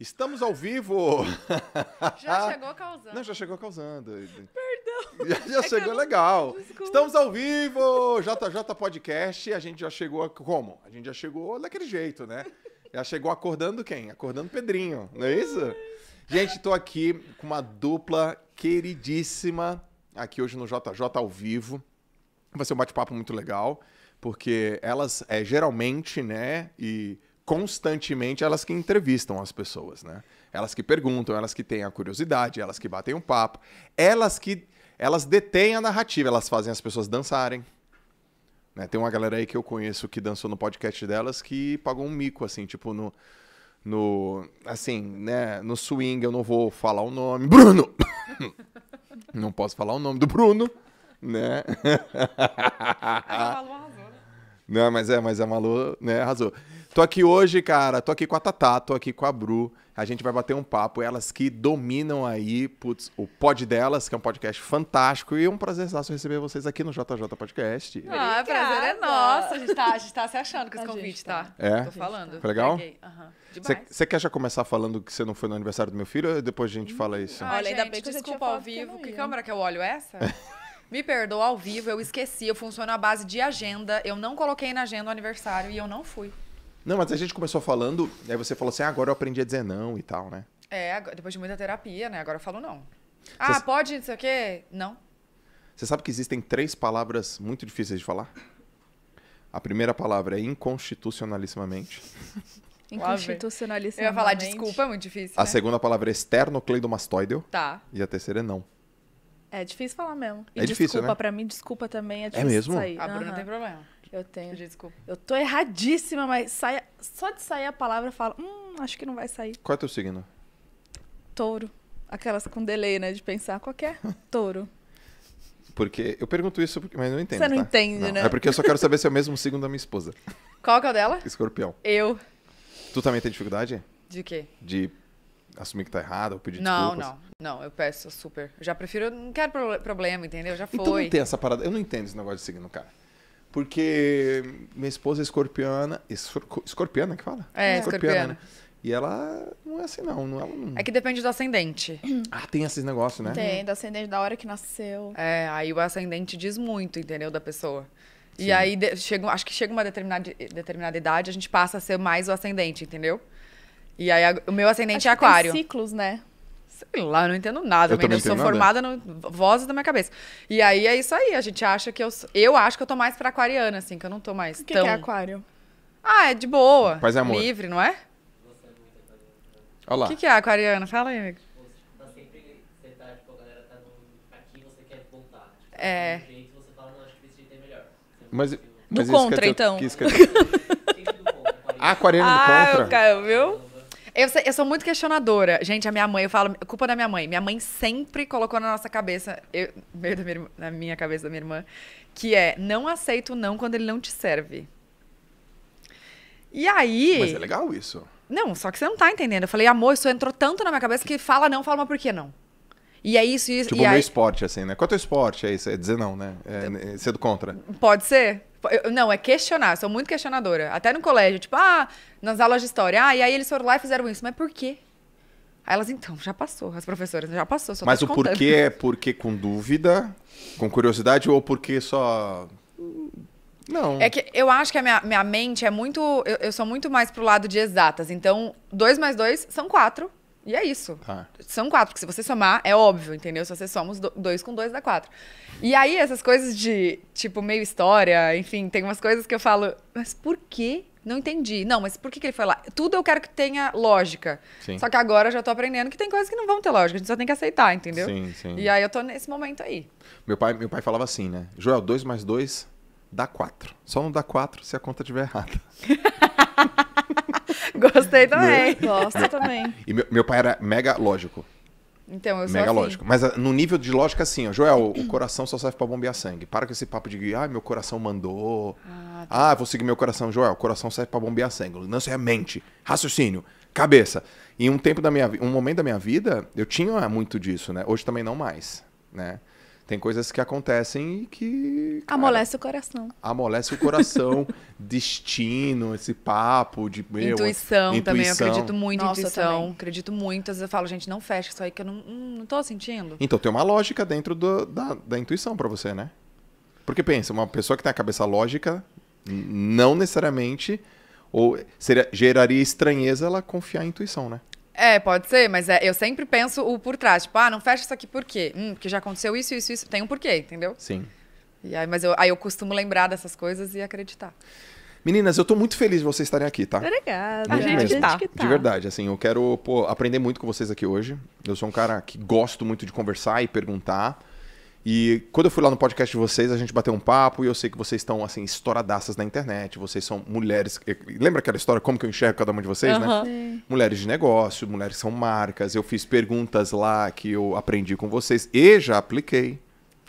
Estamos ao vivo! Já chegou causando. Não, já chegou causando. Perdão! Já, já é chegou não... legal. Desculpa. Estamos ao vivo! JJ Podcast, a gente já chegou a... como? A gente já chegou daquele jeito, né? Já chegou acordando quem? Acordando Pedrinho, não é isso? Gente, estou aqui com uma dupla queridíssima aqui hoje no JJ ao vivo. Vai ser um bate-papo muito legal, porque elas é, geralmente, né, e constantemente elas que entrevistam as pessoas, né? Elas que perguntam, elas que têm a curiosidade, elas que batem o um papo, elas que elas detêm a narrativa, elas fazem as pessoas dançarem. Né? Tem uma galera aí que eu conheço que dançou no podcast delas que pagou um mico, assim, tipo no. No. Assim, né? No swing, eu não vou falar o nome. Bruno! não posso falar o nome do Bruno, né? Aí a Malu arrasou, né? Não, mas é, mas a Malu, né, arrasou. Tô aqui hoje, cara, tô aqui com a Tatá, tô aqui com a Bru. A gente vai bater um papo, elas que dominam aí, putz, o Pod Delas, que é um podcast fantástico. E é um prazer receber vocês aqui no JJ Podcast. Ah, o prazer é nosso. A gente tá, a gente tá se achando com esse a convite, tá. tá? É? Tô falando. Foi legal? Você uhum. quer já começar falando que você não foi no aniversário do meu filho ou depois a gente fala hum. isso? Ah, Olha, gente, ainda bem que desculpa ao vivo. Que, que câmera que eu olho essa? Me perdoa ao vivo, eu esqueci, eu funciono à base de agenda. Eu não coloquei na agenda o aniversário e eu não fui. Não, mas a gente começou falando, aí você falou assim, ah, agora eu aprendi a dizer não e tal, né? É, depois de muita terapia, né? Agora eu falo não. Ah, pode, não sei o quê? Não. Você sabe que existem três palavras muito difíceis de falar? A primeira palavra é inconstitucionalissimamente. inconstitucionalissimamente. Eu ia falar desculpa, é muito difícil. A né? segunda palavra é externo cleidomastoideo. Tá. E a terceira é não. É difícil falar mesmo. E é desculpa, difícil, né? pra mim, desculpa também é difícil é mesmo? sair. A Bruna uhum. tem problema. Eu tenho. Desculpa. Eu tô erradíssima, mas saia... só de sair a palavra eu falo, hum, acho que não vai sair. Qual é teu signo? Touro. Aquelas com delay, né? De pensar qualquer touro. Porque eu pergunto isso, mas não entendo. Você não tá? entende, não. né? É porque eu só quero saber se é o mesmo signo da minha esposa. Qual que é o dela? Escorpião. Eu. Tu também tem dificuldade? De quê? De assumir que tá errado ou pedir não, desculpas? Não, não. Não, eu peço super. já prefiro, eu não quero problema, entendeu? Já foi. Então não tem essa parada. Eu não entendo esse negócio de signo, cara. Porque minha esposa é escorpiana. Escorpiana que fala? É, escorpiana. escorpiana. Né? E ela não é assim, não. não, ela não... É que depende do ascendente. Ah, tem esses negócios, né? Tem, do ascendente, da hora que nasceu. É, aí o ascendente diz muito, entendeu? Da pessoa. Sim. E aí, chega, acho que chega uma determinada, determinada idade, a gente passa a ser mais o ascendente, entendeu? E aí, o meu ascendente Acho é aquário. Tem ciclos, né? Sei lá, eu não entendo nada, eu, eu sou nada. formada no vozes da minha cabeça. E aí é isso aí, a gente acha que eu eu acho que eu tô mais para aquariana assim, que eu não tô mais o que tão que é aquário? Ah, é de boa. Paz e é amor. Livre, não é? Olha lá. O que, que é aquariana? Fala aí, amigo. É. Mas, mas no contra, então. Que, que... ah, aquariano ah, contra. Ah, viu? Eu, eu, sou muito questionadora. Gente, a minha mãe, eu falo, culpa da minha mãe. Minha mãe sempre colocou na nossa cabeça, eu, meio da minha, na minha cabeça da minha irmã, que é não aceito não quando ele não te serve. E aí. Mas é legal isso. Não, só que você não tá entendendo. Eu falei, amor, isso entrou tanto na minha cabeça que fala não, fala, mas por que não? E é isso, isso. Tipo, e meu aí... esporte, assim, né? Qual é o teu esporte? É isso, é dizer não, né? É, é ser do contra. Pode ser. Eu, não, é questionar, sou muito questionadora. Até no colégio, tipo, ah, nas aulas de história, ah, e aí eles foram lá e fizeram isso. Mas por quê? Aí elas, então, já passou, as professoras, já passou, só Mas o porquê é porque com dúvida, com curiosidade, ou porque só. Não. É que eu acho que a minha, minha mente é muito. Eu, eu sou muito mais pro lado de exatas. Então, dois mais dois são quatro. E é isso. Tá. São quatro, porque se você somar, é óbvio, entendeu? Se você soma os dois com dois, dá quatro. E aí, essas coisas de, tipo, meio história, enfim, tem umas coisas que eu falo, mas por que não entendi. Não, mas por que, que, ele foi lá? Tudo eu quero que tenha lógica. Sim. Só que agora eu já tô aprendendo que tem coisas que não vão ter lógica, a gente só tem que aceitar, entendeu? Sim, sim. E aí eu tô nesse momento aí. Meu pai, meu pai falava assim, né? Joel, dois mais dois dá quatro Só não dá quatro se a conta estiver errada. Gostei também. Meu... Gosto também. E meu, meu, pai era mega lógico. Então, eu sou Mega assim. lógico. Mas ah, no nível de lógica, assim, ó, Joel, o coração só serve para bombear sangue. Para com esse papo de, ah, meu coração mandou. Ah, tá. ah vou seguir meu coração. Joel, o coração serve para bombear sangue. não é mente, raciocínio, cabeça. E um tempo da minha um momento da minha vida, eu tinha muito disso, né? Hoje também não mais, né? Tem coisas que acontecem e que. Cara, amolece o coração. Amolece o coração, destino, esse papo de. Meu, intuição, intuição. também, eu acredito muito Nossa, em intuição. Acredito muito. Às vezes eu falo, gente, não fecha isso aí que eu não, hum, não tô sentindo. Então tem uma lógica dentro do, da, da intuição para você, né? Porque pensa, uma pessoa que tem a cabeça lógica, não necessariamente. Ou seria, geraria estranheza ela confiar em intuição, né? É, pode ser, mas é, eu sempre penso o por trás. Tipo, ah, não fecha isso aqui por quê? Hum, porque já aconteceu isso, isso, isso. Tem um porquê, entendeu? Sim. E aí, mas eu, aí eu costumo lembrar dessas coisas e acreditar. Meninas, eu tô muito feliz de vocês estarem aqui, tá? Obrigada. a gente, mesmo. Tá. De verdade, assim, eu quero pô, aprender muito com vocês aqui hoje. Eu sou um cara que gosto muito de conversar e perguntar. E quando eu fui lá no podcast de vocês, a gente bateu um papo e eu sei que vocês estão, assim, estouradaças na internet. Vocês são mulheres. Lembra aquela história, como que eu enxergo cada uma de vocês, uhum. né? Sim. Mulheres de negócio, mulheres que são marcas. Eu fiz perguntas lá que eu aprendi com vocês e já apliquei.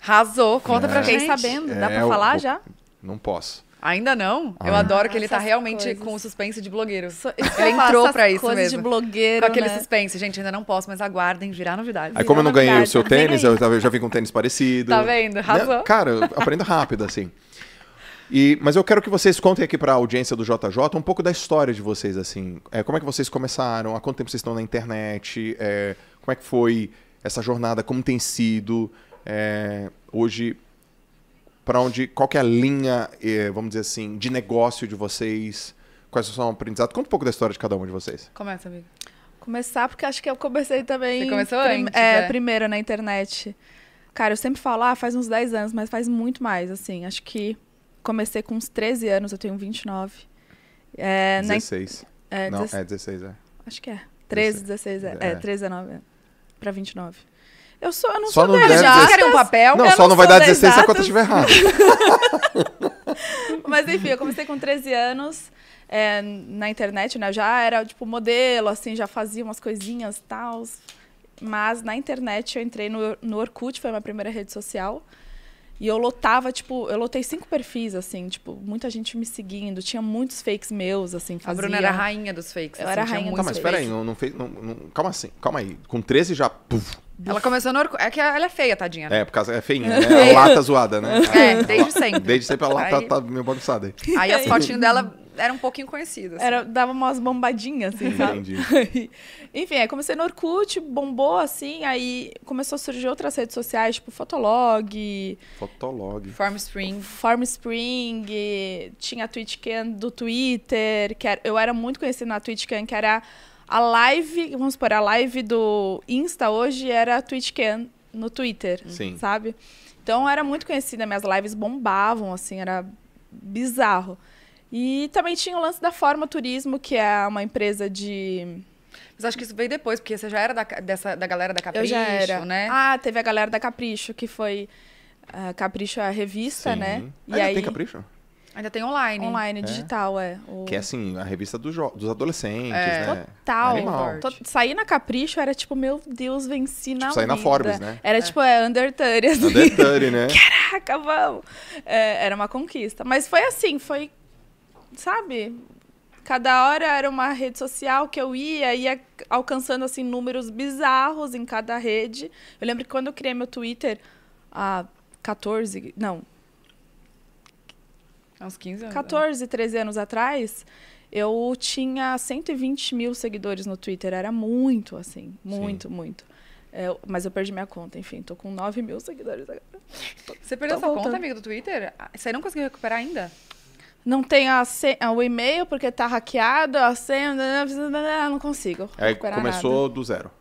Razou, conta né? é, pra quem sabendo. É, Dá pra falar eu, já? Não posso. Ainda não. Ah. Eu é. adoro que ele está tá realmente coisas. com o suspense de blogueiro. So, ele entrou para isso coisas mesmo. de blogueiro, Com aquele né? suspense. Gente, ainda não posso, mas aguardem, virar novidade. Aí como eu não novidade. ganhei o seu tênis, eu já vim com um tênis parecido. Tá vendo? Razão. Né? Cara, eu aprendo rápido, assim. E, mas eu quero que vocês contem aqui para a audiência do JJ um pouco da história de vocês, assim. É, como é que vocês começaram? Há quanto tempo vocês estão na internet? É, como é que foi essa jornada? Como tem sido? É, hoje para onde qual que é a linha, eh, vamos dizer assim, de negócio de vocês? Quais são os aprendizados? Conta um pouco da história de cada um de vocês. Começa, amigo. Começar porque acho que eu comecei também. Você começou prim antes, é, é, primeiro na internet. Cara, eu sempre falo, ah, faz uns 10 anos, mas faz muito mais, assim. Acho que comecei com uns 13 anos, eu tenho 29. É, 16. Na... É, Não, 16... é 16, é. Acho que é. 13, 16, é. É, é 13 19. pra 29. Eu, sou, eu não só sou não deve exatas. um papel? Não, eu só não, não vai dar 16 se a conta estiver errada. Mas enfim, eu comecei com 13 anos é, na internet, né? Eu já era tipo modelo, assim, já fazia umas coisinhas tal. Mas na internet eu entrei no, no Orkut, foi a minha primeira rede social. E eu lotava, tipo, eu lotei cinco perfis, assim, tipo, muita gente me seguindo, tinha muitos fakes meus, assim, fazia. A Bruna era a rainha dos fakes. Eu assim, era a rainha dos tá, fakes. mas peraí, não, não fez. Não, não, calma assim, calma aí. Com 13 já. Ela começou no Orkut. É que ela é feia, tadinha. Né? É, por causa é feinha, é. né? A lata é zoada, né? É, desde sempre. Desde sempre a lata aí... tá meio bagunçada. Aí, aí as fotinhas dela eram um pouquinho conhecidas. Assim. Era, dava umas bombadinhas, assim, sabe? Entendi. Enfim, aí comecei no Orkut, bombou, assim, aí começou a surgir outras redes sociais, tipo Fotolog. Fotolog. FarmSpring Spring. Spring. Tinha a TwitchCan do Twitter, que era, eu era muito conhecida na TwitchCan, que era a live, vamos supor, a live do Insta hoje era a TwitchCan no Twitter, uhum. Sim. sabe? Então era muito conhecida, minhas lives bombavam, assim, era bizarro. E também tinha o lance da Forma Turismo, que é uma empresa de mas acho que isso veio depois, porque você já era da, dessa, da galera da Capricho, Eu já era. né? Ah, teve a galera da Capricho, que foi. Uh, Capricho é a revista, Sim. né? Ah, e aí... tem Capricho? Ainda tem online. Online, é. digital, é. O... Que é assim, a revista do dos adolescentes, é. né? Total. Animal. Tô, sair na Capricho era tipo, meu Deus, venci tipo, na sair na Forbes, né? Era é. tipo, é, Under 30. Assim. Under 30, né? Caraca, vamos! É, era uma conquista. Mas foi assim, foi, sabe... Cada hora era uma rede social que eu ia, ia alcançando, assim, números bizarros em cada rede. Eu lembro que quando eu criei meu Twitter, há 14... Não, Uns 15 anos. 14, né? 13 anos atrás, eu tinha 120 mil seguidores no Twitter. Era muito, assim. Muito, Sim. muito. É, mas eu perdi minha conta, enfim, tô com 9 mil seguidores agora. Você perdeu tá sua voltando. conta, amigo, do Twitter? Ah, você não conseguiu recuperar ainda? Não tenho a senha, ah, o e-mail porque tá hackeado, a senha, não consigo. Aí começou nada. do zero.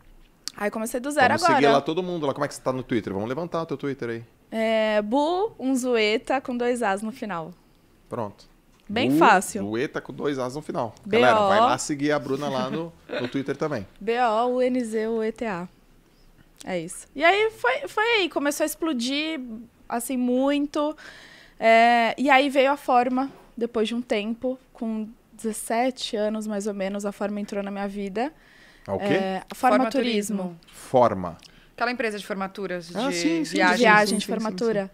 Aí comecei do zero Vamos agora. Seguir lá todo mundo lá. Como é que você tá no Twitter? Vamos levantar o teu Twitter aí. É, Bu Unzueta com dois As no final. Pronto. Bem Bu, fácil. tá com dois As no final. Galera, vai lá seguir a Bruna lá no, no Twitter também. B-O-U-N-Z-U-E-T-A. É isso. E aí foi, foi aí, começou a explodir, assim, muito. É, e aí veio a forma, depois de um tempo, com 17 anos mais ou menos, a forma entrou na minha vida. A é o quê? É, a forma, forma turismo. Forma. Aquela empresa de formaturas, ah, de ah, sim, sim, viagem. Viagem sim, de formatura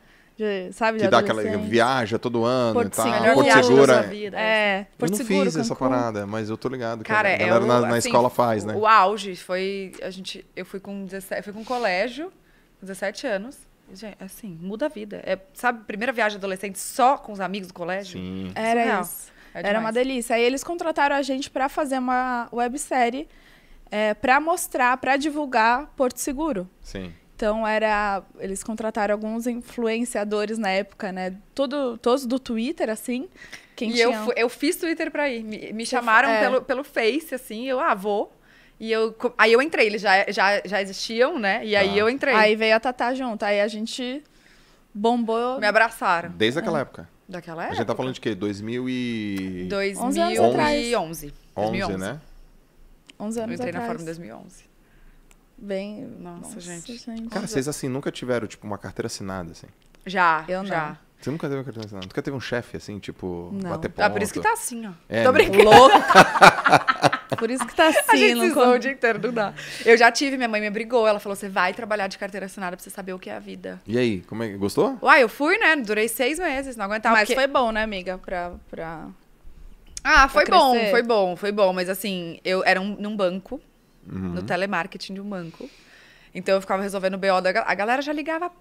sabe, que dá aquela viagem todo ano Porto e tal. Segura. Porto Seguro é. é. Porto eu não Seguro, fiz Cancun. essa parada, mas eu tô ligado. Cara, a galera é o, na, na assim, escola faz, né? O auge foi. A gente, eu fui com 17, fui com um colégio, 17 anos. Gente, assim, muda a vida. É, sabe, primeira viagem adolescente só com os amigos do colégio? Sim. É Era Surreal. isso. É Era uma delícia. Aí eles contrataram a gente para fazer uma websérie é, para mostrar, para divulgar Porto Seguro. Sim. Então era, eles contrataram alguns influenciadores na época, né? Todo, todos do Twitter, assim. Quem e tinha... eu, eu fiz Twitter para ir. Me, me chamaram é. pelo, pelo Face, assim. Eu, ah, vou. E eu, aí eu entrei, eles já, já, já existiam, né? E aí ah. eu entrei. Aí veio a Tatá junto, aí a gente bombou. Me abraçaram. Desde aquela é. época? Daquela época. A gente tá falando de quê? 2000 e... 2011. 2011, 11, 2011 né? 11 anos Eu entrei atrás. na Fórmula em 2011 bem. Nossa, nossa gente. gente. Cara, vocês assim nunca tiveram tipo uma carteira assinada assim? Já, eu já. Não. Você nunca teve uma carteira assinada? Nunca teve um chefe assim, tipo, não. bater ponto? Ah, por isso que tá assim, ó. É, Tô né? brincando. Louco. por isso que tá assim. A gente não como... o dia inteiro, não dá. Eu já tive, minha mãe me brigou. Ela falou, você vai trabalhar de carteira assinada pra você saber o que é a vida. E aí, como é que... Gostou? Uai, eu fui, né? Durei seis meses, não aguentava. Mas porque... foi bom, né, amiga? Pra... pra... Ah, foi bom, foi bom, foi bom. Mas assim, eu era um, num banco no uhum. telemarketing de um banco. Então eu ficava resolvendo o BO da A galera já ligava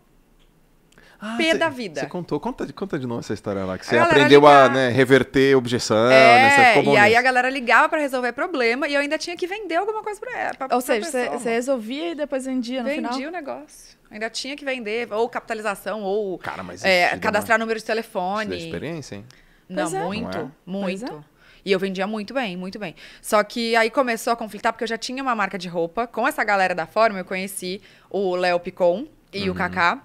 ah, P cê, da vida. Você contou. Conta, conta de novo essa história lá. Que você aprendeu ligava. a né, reverter objeção. É, né, e aí a galera ligava para resolver problema e eu ainda tinha que vender alguma coisa para ela. Pra, Ou pra seja, você resolvia e depois vendia no Vendi final? Vendia o negócio. Ainda tinha que vender, ou capitalização, ou Cara, mas é, cadastrar uma... número de telefone. Você experiência, hein? Não, é. muito, Não é? é. muito. E eu vendia muito bem, muito bem. Só que aí começou a conflitar, porque eu já tinha uma marca de roupa. Com essa galera da Fórmula, eu conheci o Léo Picon e uhum. o Kaká.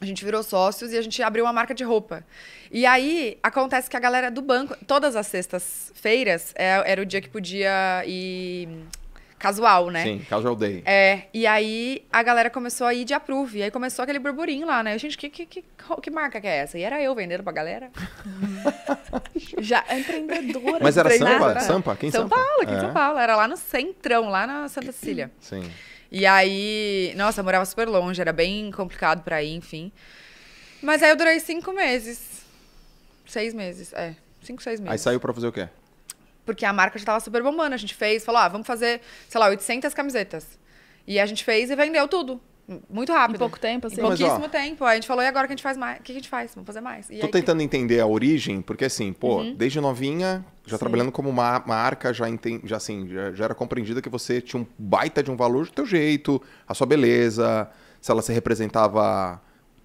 A gente virou sócios e a gente abriu uma marca de roupa. E aí acontece que a galera do banco, todas as sextas-feiras, é, era o dia que podia ir casual, né? Sim, casual day. É, e aí a galera começou a ir de approve. E aí começou aquele burburinho lá, né? Gente, que, que, que, que marca que é essa? E era eu vendendo pra galera. Já empreendedora. Mas era Sampa? Sampa? Quem São Sampa? Paulo, aqui é. em São Paulo. Era lá no centrão, lá na Santa Cecília. Sim. E aí, nossa, eu morava super longe, era bem complicado pra ir, enfim. Mas aí eu durei cinco meses. Seis meses, é. Cinco, seis meses. Aí saiu pra fazer o quê? Porque a marca já estava super bombando. A gente fez, falou, ah, vamos fazer, sei lá, 800 camisetas. E a gente fez e vendeu tudo. Muito rápido. Em pouco tempo, assim. Em pouquíssimo Mas, ó, tempo. Aí a gente falou, e agora que a gente faz mais? O que a gente faz? Vamos fazer mais. E tô aí, tentando que... entender a origem, porque assim, pô, uhum. desde novinha, já Sim. trabalhando como uma marca, já, enten... já assim, já, já, era compreendida que você tinha um baita de um valor do teu jeito, a sua beleza, se ela se representava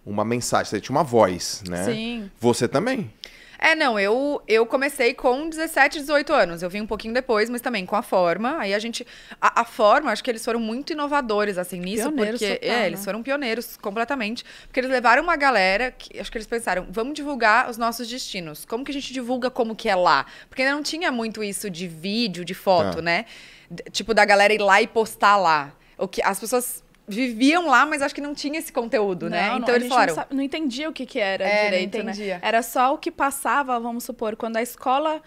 uma mensagem, você tinha uma voz, né? Sim. Você também. É, não, eu, eu comecei com 17, 18 anos. Eu vim um pouquinho depois, mas também com a forma. Aí a gente. A, a forma, acho que eles foram muito inovadores, assim, nisso, porque. é, né? eles foram pioneiros completamente. Porque eles levaram uma galera que. Acho que eles pensaram, vamos divulgar os nossos destinos. Como que a gente divulga como que é lá? Porque ainda não tinha muito isso de vídeo, de foto, é. né? D tipo, da galera ir lá e postar lá. O que as pessoas viviam lá, mas acho que não tinha esse conteúdo, né? não, né? Então não, eles falaram. Não, não, entendia o que, que era é, direito, né? entendia. Né? Era só o que passava, vamos supor, quando a escola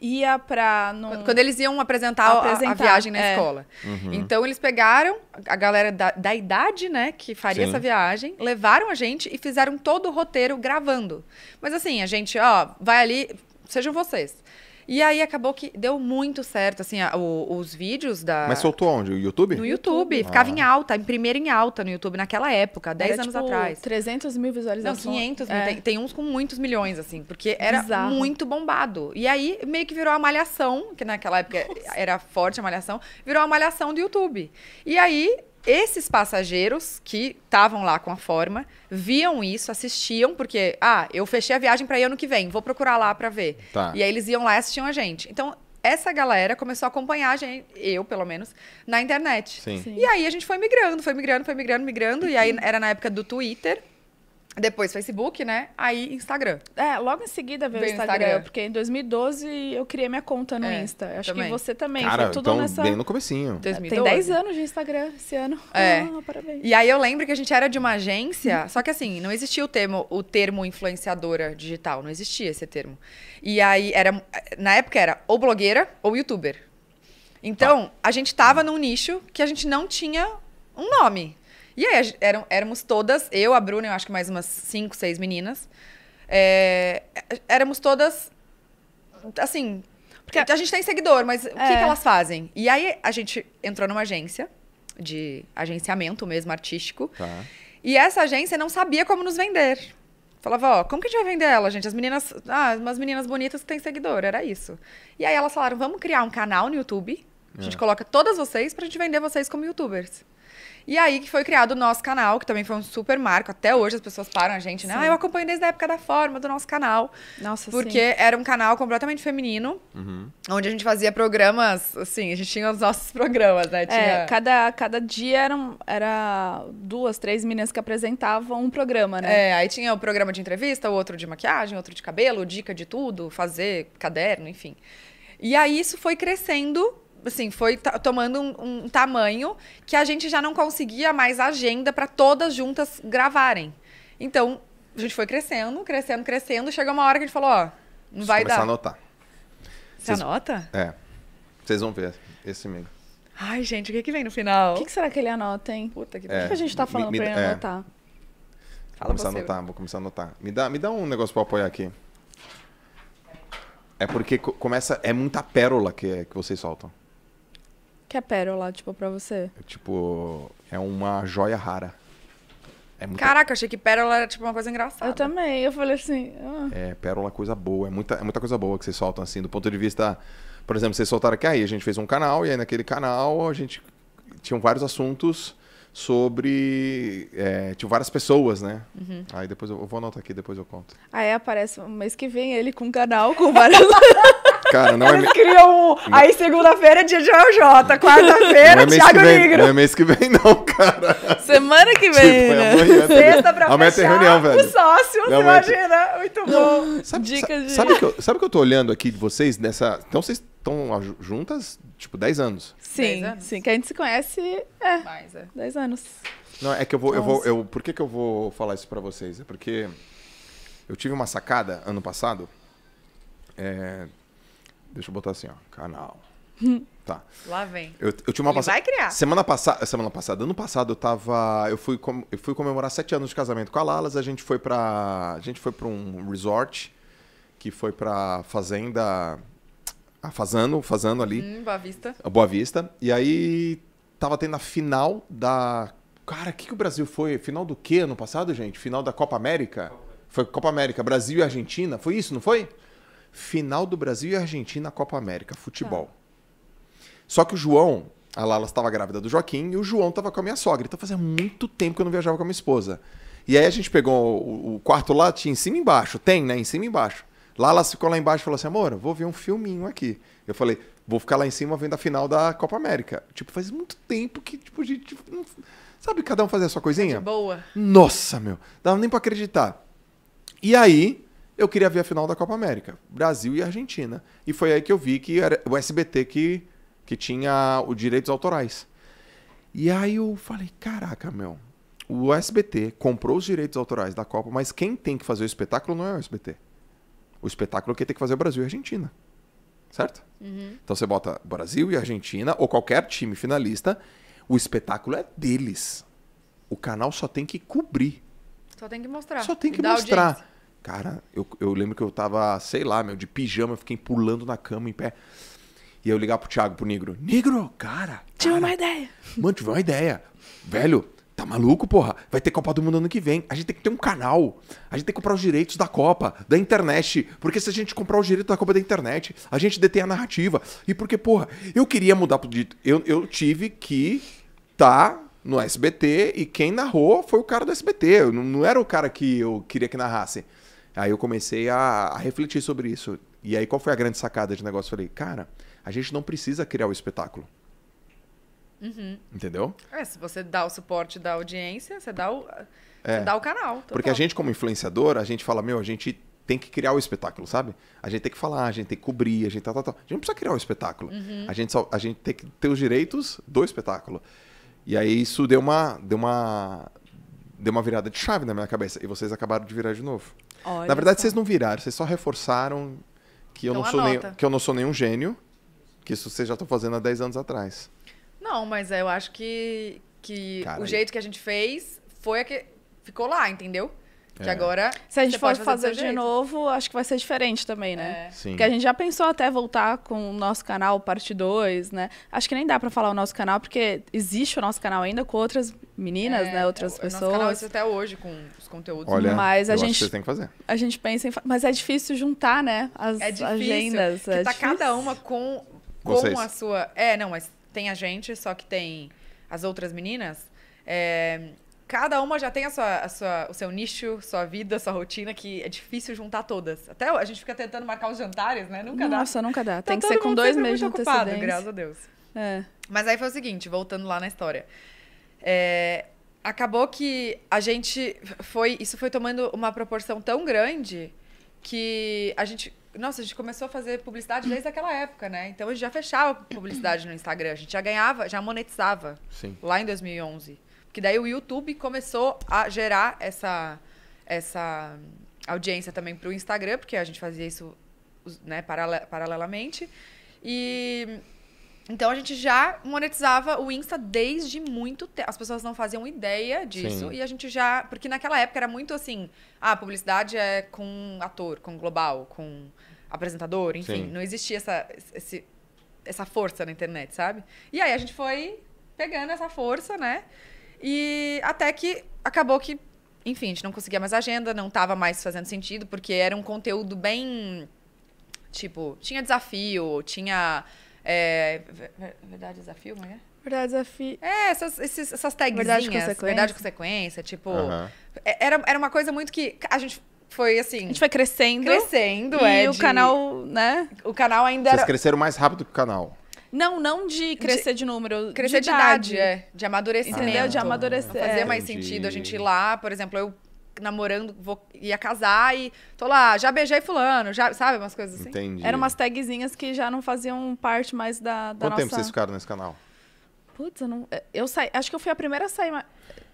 ia para num... quando eles iam apresentar, apresentar. A, a, viagem na é. escola uhum. então eles pegaram a galera da, da idade né que faria Sim. essa viagem levaram a gente e fizeram todo o roteiro gravando mas assim a gente ó vai ali sejam vocês e aí acabou que deu muito certo, assim, a, o, os vídeos da. Mas soltou onde? O YouTube? No YouTube. Ah. Ficava em ah. alta, em primeiro em alta no YouTube naquela época, 10 anos tipo, atrás. 300 mil visualizações. Não, 500 mil. É. Tem, tem, uns com muitos milhões, assim, porque era Bizarro. muito bombado. E aí meio que virou a malhação, que naquela época Nossa. era forte a malhação, virou a malhação do YouTube. E aí esses passageiros que estavam lá com a forma viam isso, assistiam, porque, ah, eu fechei a viagem para ir ano que vem, vou procurar lá para ver. Tá. E aí eles iam lá e assistiam a gente. Então, essa galera começou a acompanhar a gente, eu pelo menos, na internet. Sim. Sim. E aí a gente foi migrando, foi migrando, foi migrando, migrando. E aí era na época do Twitter. Depois Facebook, né? Aí Instagram. É, logo em seguida veio, veio o Instagram, Instagram, Porque em 2012 eu criei minha conta no é, Insta. Acho também. que você também. Cara, Foi tudo então, nessa... bem no comecinho. 2012. Tem 10 anos de Instagram esse ano. É. Ah, parabéns. E aí eu lembro que a gente era de uma agência, só que assim, não existia o termo, o termo influenciadora digital. Não existia esse termo. E aí era... Na época era ou blogueira ou youtuber. Então, tá. a gente tava num nicho que a gente não tinha um nome. E aí eram, éramos todas, eu, a Bruna, eu acho que mais umas cinco, seis meninas. É, é, éramos todas, assim, porque a gente tem seguidor, mas é. o que, que é. elas fazem? E aí a gente entrou numa agência de agenciamento mesmo artístico. Tá. E essa agência não sabia como nos vender. Falava, ó, como que a gente vai vender ela, gente? As meninas, ah, umas meninas bonitas que têm seguidor, era isso. E aí elas falaram, vamos criar um canal no YouTube. A gente é. coloca todas vocês pra gente vender vocês como youtubers. E aí que foi criado o nosso canal, que também foi um super marco. Até hoje as pessoas param a gente, né? Ah, eu acompanho desde a época da forma do nosso canal. Nossa, Porque sim. era um canal completamente feminino, uhum. onde a gente fazia programas, assim, a gente tinha os nossos programas, né? É, tinha... É, cada, cada dia eram era duas, três meninas que apresentavam um programa, né? É, aí tinha o programa de entrevista, o outro de maquiagem, outro de cabelo, dica de tudo, fazer caderno, enfim. E aí isso foi crescendo assim, foi tomando um, um, tamanho que a gente já não conseguia mais agenda para todas juntas gravarem. Então, a gente foi crescendo, crescendo, crescendo. Chegou uma hora que a gente falou, ó, não vai dar. a anotar. Você Cês... anota? É. Vocês vão ver esse meio. Ai, gente, o que, é que vem no final? O que, que, será que ele anota, hein? Puta que... É, o que a gente tá falando me, me, pra ele é. anotar? Fala vou começar você. a anotar, vou começar a anotar. Me dá, me dá um negócio pra apoiar aqui. É porque começa... É muita pérola que, é, que vocês soltam que é pérola, tipo, pra você? É, tipo, é uma joia rara. É muita... Caraca, achei que pérola era tipo uma coisa engraçada. Eu também, eu falei assim. Ah. É, pérola é coisa boa. É muita, é muita coisa boa que vocês soltam, assim, do ponto de vista. Por exemplo, vocês soltaram que aí a gente fez um canal, e aí naquele canal a gente tinha vários assuntos sobre. É, tinha várias pessoas, né? Uhum. Aí depois eu, eu, vou anotar aqui, depois eu conto. Aí aparece um mês que vem ele com um canal com várias. Cara, não é Eles é. criam um. Não... Aí segunda-feira é dia de OJ, quarta-feira é, é Thiago vem, Negro. Não é mês que vem, não, cara. Semana que vem. Tipo, é né? amanhã, tá Sexta pra amanhã fechar. reunião, velho. O sócio, não, imagina. Muito bom. Sabe, Dica de. Sabe que, eu, que eu tô olhando aqui de vocês nessa. Então vocês estão juntas, tipo, 10 anos. Sim, anos. sim. Que a gente se conhece. É. Mais, é. 10 anos. Não, é que eu vou. Eu vou eu, por que, que eu vou falar isso pra vocês? É porque eu tive uma sacada ano passado. É, Deixa eu botar assim, ó. Canal. Tá. Lá vem. Eu, eu tinha uma passada. Vai criar. Semana passada, semana passada, ano passado eu tava, eu fui, com... eu fui comemorar sete anos de casamento com a Lalas. A gente foi para, a gente foi para um resort que foi para fazenda, a Fazano, Fazano ali. Hum, Boa Vista. A Boa Vista. E aí tava tendo a final da, cara, o que, que o Brasil foi? Final do quê ano passado, gente? Final da Copa América. Copa. Foi Copa América, Brasil e Argentina. Foi isso, não foi? final do Brasil e Argentina Copa América, futebol. Tá. Só que o João, a Lala estava grávida do Joaquim e o João estava com a minha sogra. Então fazia muito tempo que eu não viajava com a minha esposa. E aí a gente pegou o, o quarto lá, tinha em cima e embaixo. Tem, né? Em cima e embaixo. Lala ficou lá embaixo e falou assim: amor, vou ver um filminho aqui. Eu falei, vou ficar lá em cima vendo a final da Copa América. Tipo, faz muito tempo que, tipo, a gente. Tipo, não... Sabe, cada um fazer a sua coisinha? É boa. Nossa, meu. Dava nem pra acreditar. E aí, eu queria ver a final da Copa América, Brasil e Argentina. E foi aí que eu vi que era o SBT que, que tinha os direitos autorais. E aí eu falei, caraca, meu, o SBT comprou os direitos autorais da Copa, mas quem tem que fazer o espetáculo não é o SBT. O espetáculo que tem que fazer é o Brasil e a Argentina. Certo? Uhum. Então você bota Brasil e Argentina, ou qualquer time finalista, o espetáculo é deles. O canal só tem que cobrir. Só tem que mostrar. Só tem que mostrar. Audiência. Cara, eu, eu lembro que eu tava, sei lá, meu, de pijama, eu fiquei pulando na cama em pé. E eu ligar pro Thiago, pro Negro. Negro, cara. Tive uma ideia. Mano, tive uma ideia. Velho, tá maluco, porra? Vai ter Copa do Mundo ano que vem. A gente tem que ter um canal. A gente tem que comprar os direitos da Copa, da internet. Porque se a gente comprar os direitos da Copa da internet, a gente detém a narrativa. E porque, porra, eu queria mudar pro dito. Eu, eu tive que tá no SBT e quem narrou foi o cara do SBT. Eu não, não era o cara que eu queria que narrasse. Aí eu comecei a, a, refletir sobre isso. E aí qual foi a grande sacada de negócio? Eu falei, cara, a gente não precisa criar o espetáculo. Uhum. Entendeu? É, se você dá o suporte da audiência, você dá o, é. você dá o canal. Total. Porque a gente, como influenciador, a gente fala, meu, a gente tem que criar o espetáculo, sabe? A gente tem que falar, a gente tem que cobrir, a gente tá, tá, tá. A gente não precisa criar o espetáculo. Uhum. A, gente só, a gente tem que ter os direitos do espetáculo. E aí isso deu uma, deu uma, deu uma virada de chave na minha cabeça. E vocês acabaram de virar de novo. Olha Na verdade, só. vocês não viraram, vocês só reforçaram que eu, então, não sou nem, que eu não sou nenhum gênio, que isso vocês já estão fazendo há 10 anos atrás. Não, mas é, eu acho que, que o jeito que a gente fez foi a que ficou lá, entendeu? Que é. agora. Se a gente for fazer, fazer de novo, acho que vai ser diferente também, né? É. Sim. Porque a gente já pensou até voltar com o nosso canal, parte 2, né? Acho que nem dá para falar o nosso canal, porque existe o nosso canal ainda com outras meninas, é, né? Outras o, pessoas. O nosso canal existe até hoje com os conteúdos. Olha, mas a gente. tem que fazer. A gente pensa em. Mas é difícil juntar, né? As é difícil, agendas. É tá difícil. cada uma com, com a sua. É, não, mas tem a gente, só que tem as outras meninas. É, cada uma já tem a sua, a sua, o seu nicho, sua vida, sua rotina, que é difícil juntar todas. Até a gente fica tentando marcar os jantares, né? Nunca Nossa, dá. Nossa, nunca dá. Tá tem que ser com dois meses de ocupado, graças a Deus. É. Mas aí foi o seguinte, voltando lá na história. É, acabou que a gente foi... Isso foi tomando uma proporção tão grande que a gente nossa, a gente começou a fazer publicidade desde aquela época, né? Então a gente já fechava publicidade no Instagram, a gente já ganhava, já monetizava. Sim. Lá em 2011. Que daí o YouTube começou a gerar essa, essa audiência também para o Instagram, porque a gente fazia isso né, paralelamente. E então a gente já monetizava o Insta desde muito tempo. As pessoas não faziam ideia disso Sim. e a gente já, porque naquela época era muito assim, ah, publicidade é com ator, com global, com apresentador, enfim, Sim. não existia essa esse, essa força na internet, sabe? E aí a gente foi pegando essa força, né? E até que acabou que, enfim, a gente não conseguia mais agenda, não tava mais fazendo sentido, porque era um conteúdo bem. Tipo, tinha desafio, tinha. É, verdade, desafio, não é, é? Verdade, desafio. É, essas, esses, essas tagzinhas. Verdade, consequência. Verdade, consequência. Tipo, uhum. era, era uma coisa muito que a gente foi assim... A gente foi crescendo. Crescendo, e é. E o de... canal, né? O canal ainda Vocês era... cresceram mais rápido que o canal. Não, não de crescer de, de número. Crescer de, de idade, idade, é. De amadurecimento. Entendeu? De amadurecer. Não fazia mais sentido a gente ir lá, por exemplo, eu namorando, vou, ia casar e tô lá, já beijei fulano, já, sabe? Umas coisas assim. Entendi. Eram umas tagzinhas que já não faziam parte mais da, da Quanto nossa... tempo vocês ficaram nesse canal? Putz, eu não... Eu saí... Acho que eu fui a primeira a sair...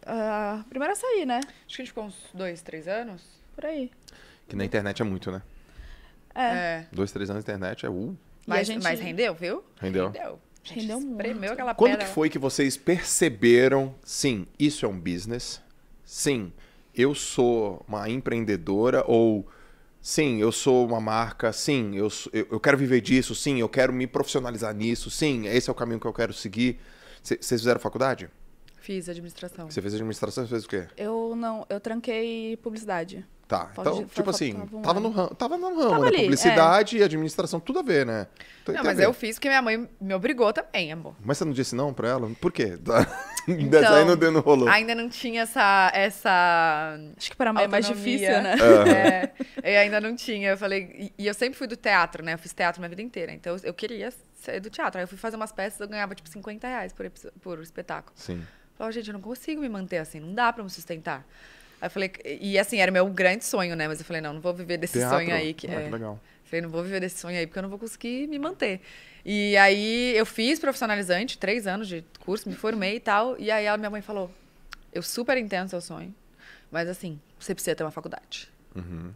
Ah, a primeira a sair, né? Acho que a gente ficou uns dois, três anos. Por aí. Que na internet é muito, né? É. é. Dois, três anos na internet é... Uh. Mas, gente... mas rendeu, viu? Rendeu. Rendeu. Rendeu muito. aquela Quando que foi que vocês perceberam, sim, isso é um business, sim, eu sou uma empreendedora ou... Sim, eu sou uma marca, sim, eu, eu quero viver disso, sim, eu quero me profissionalizar nisso, sim, esse é o caminho que eu quero seguir. Vocês fizeram faculdade? Fiz administração. Você fez administração, você fez o quê? Eu não, eu tranquei publicidade. Tá, Pode, então, tipo assim, um tava no ramo, tava no ramo, tava né? Ali, Publicidade e administração, tudo a ver, né? não, mas eu fiz porque minha mãe me obrigou também, amor. Mas você não disse não pra ela? Por quê? Então, aí não, deu, rolou. Ainda não tinha essa, essa. Acho que para mãe é mais difícil, né? Uhum. É, eu ainda não tinha. Eu falei. E, e eu sempre fui do teatro, né? Eu fiz teatro minha vida inteira. Então eu queria ser do teatro. Aí eu fui fazer umas peças, eu ganhava tipo 50 reais por, por espetáculo. Sim. Falei, gente, eu não consigo me manter assim, não dá para me sustentar. Aí eu falei, e assim, era meu grande sonho, né? Mas eu falei, não, não vou viver desse Teatro. sonho aí. Que, ah, é. que legal. Falei, não vou viver desse sonho aí, porque eu não vou conseguir me manter. E aí eu fiz profissionalizante, três anos de curso, me formei e tal. E aí a minha mãe falou, eu super entendo seu sonho, mas assim, você precisa ter uma faculdade. Uhum.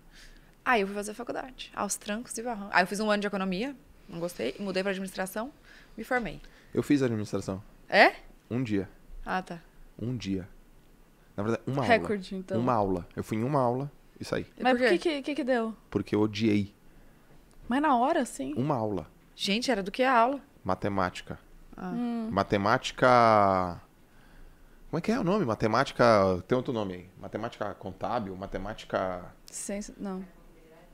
Aí eu fui fazer faculdade, aos trancos e barrancos. Aí eu fiz um ano de economia, não gostei, mudei para administração, me formei. Eu fiz administração. É? Um dia. Ah, tá. Um dia. Na verdade, uma Record, aula. Recorde, então. Uma aula. Eu fui em uma aula e saí. Mas por, por que, que que deu? Porque eu odiei. Mas na hora, sim. Uma aula. Gente, era do que a aula? Matemática. Ah. Hum. Matemática. Como é que é o nome? Matemática. Tem outro nome aí. Matemática contábil, matemática. Ciência. Não.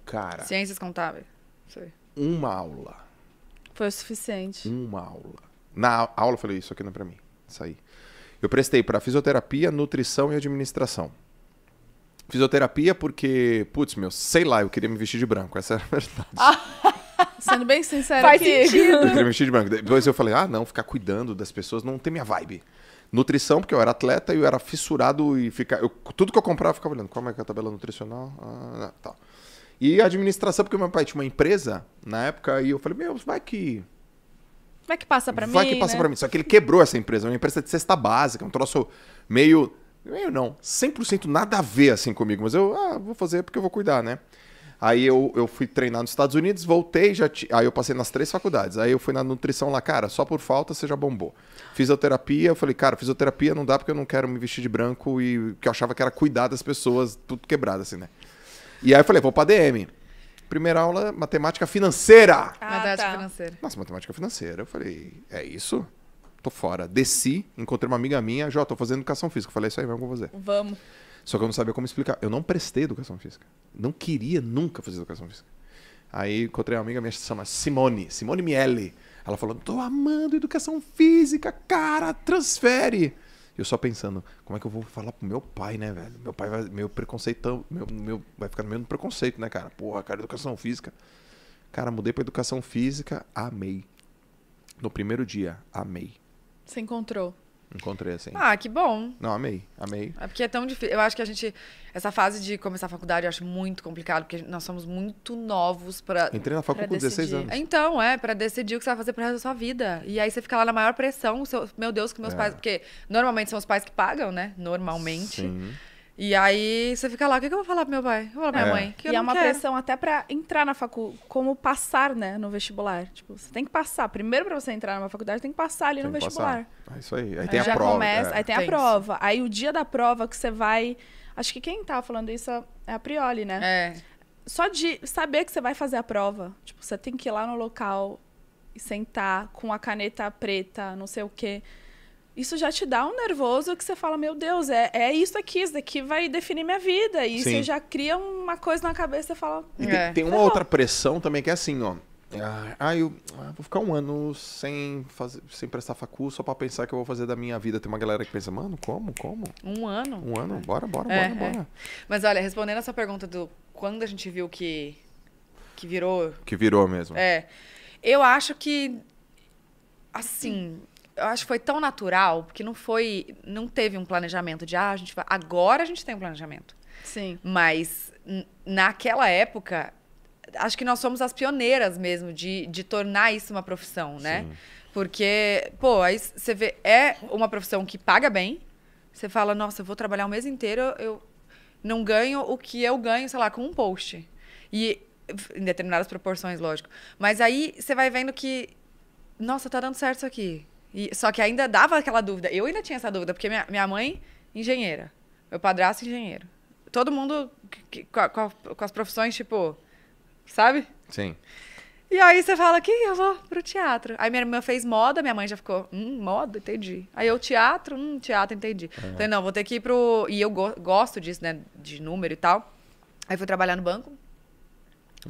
Cara. Ciências contábil. Sei. Uma aula. Foi o suficiente. Uma aula. Na aula eu falei, isso aqui não é pra mim. Saí. Eu prestei para fisioterapia, nutrição e administração. Fisioterapia porque, putz, meu, sei lá, eu queria me vestir de branco, essa era a verdade. Ah. Sendo bem sincero Faz aqui. sentido. Eu queria me vestir de branco. Depois eu falei, ah, não, ficar cuidando das pessoas não tem minha vibe. Nutrição, porque eu era atleta e eu era fissurado e ficar, tudo que eu comprava eu ficava olhando, como é que é a tabela nutricional, ah, tal. Tá. E administração, porque meu pai tinha uma empresa na época e eu falei, meu, vai que Vai que passa para mim. Vai que passa né? para mim. Só que ele quebrou essa empresa, é uma empresa de cesta básica, um troço meio. meio não, 100% nada a ver assim comigo, mas eu ah, vou fazer porque eu vou cuidar, né? Aí eu, eu fui treinar nos Estados Unidos, voltei, já t... aí eu passei nas três faculdades. Aí eu fui na nutrição lá, cara, só por falta você já bombou. Fisioterapia, eu falei, cara, fisioterapia não dá porque eu não quero me vestir de branco e que eu achava que era cuidar das pessoas, tudo quebrado assim, né? E aí eu falei, vou pra DM. Primeira aula, matemática financeira. Ah, matemática é tá. financeira. Nossa, matemática financeira. Eu falei, é isso? Tô fora. Desci, encontrei uma amiga minha, Jó, tô fazendo educação física. Eu falei, é isso aí, vamos com você. Vamos. Só que eu não sabia como explicar. Eu não prestei educação física. Não queria nunca fazer educação física. Aí encontrei uma amiga minha que se chama Simone, Simone Miele. Ela falou tô amando educação física, cara, transfere eu só pensando, como é que eu vou falar pro meu pai, né, velho? Meu pai vai, meu preconceitão, meu, meu, vai ficar no meio do preconceito, né, cara? Porra, cara, educação física. Cara, mudei pra educação física, amei. No primeiro dia, amei. Você encontrou? Encontrei, assim. Ah, que bom. Não, amei, amei. É porque é tão difícil. Eu acho que a gente. Essa fase de começar a faculdade eu acho muito complicado, porque nós somos muito novos para. Entrei na faculdade com 16 anos. Então, é, para decidir o que você vai fazer pro resto da sua vida. E aí você fica lá na maior pressão, seu, meu Deus, que meus é. pais. Porque normalmente são os pais que pagam, né? Normalmente. Sim. E aí você fica lá, o que, eu vou falar pro meu pai? Eu vou falar pra minha é. mãe. e é uma quero. pressão até para entrar na faculdade, como passar, né, no vestibular. Tipo, você tem que passar. Primeiro para você entrar numa faculdade, tem que passar ali tem no vestibular. Passar. É isso aí. Aí tem aí a já prova. Começa, é. Aí tem, tem a prova. Isso. Aí o dia da prova que você vai. Acho que quem tá falando isso é a Prioli, né? É. Só de saber que você vai fazer a prova. Tipo, você tem que ir lá no local e sentar com a caneta preta, não sei o quê isso já te dá um nervoso que você fala, meu Deus, é, é isso aqui, isso daqui vai definir minha vida. E Sim. você já cria uma coisa na cabeça e fala. E é. tem, uma outra pressão também que é assim, ó. É, ah, eu ah, vou ficar um ano sem, fazer, sem prestar facul só pra pensar que eu vou fazer da minha vida. Tem uma galera que pensa, mano, como? Como? Um ano? Um ano, é. bora, bora, é, bora, bora. É. Mas olha, respondendo essa pergunta do quando a gente viu que. que virou. Que virou mesmo. É. Eu acho que. Assim. Hum eu acho que foi tão natural, porque não foi, não teve um planejamento de ah, a gente vai, agora a gente tem um planejamento. Sim. Mas naquela época, acho que nós somos as pioneiras mesmo de, de tornar isso uma profissão, né? Sim. Porque, pô, aí você vê, é uma profissão que paga bem. Você fala, nossa, eu vou trabalhar o mês inteiro, eu não ganho o que eu ganho, sei lá, com um post. E em determinadas proporções, lógico. Mas aí você vai vendo que, nossa, tá dando certo isso aqui. E, só que ainda dava aquela dúvida. Eu ainda tinha essa dúvida, porque minha, minha mãe, engenheira. Meu padrasto, engenheiro. Todo mundo que, que, com, a, com, as profissões, tipo, sabe? Sim. E aí você fala que eu vou pro teatro. Aí minha irmã fez moda, minha mãe já ficou, hum, moda, entendi. Aí eu teatro, hum, teatro, entendi. Uhum. Falei, não, vou ter que ir pro. E eu go gosto disso, né? De número e tal. Aí fui trabalhar no banco,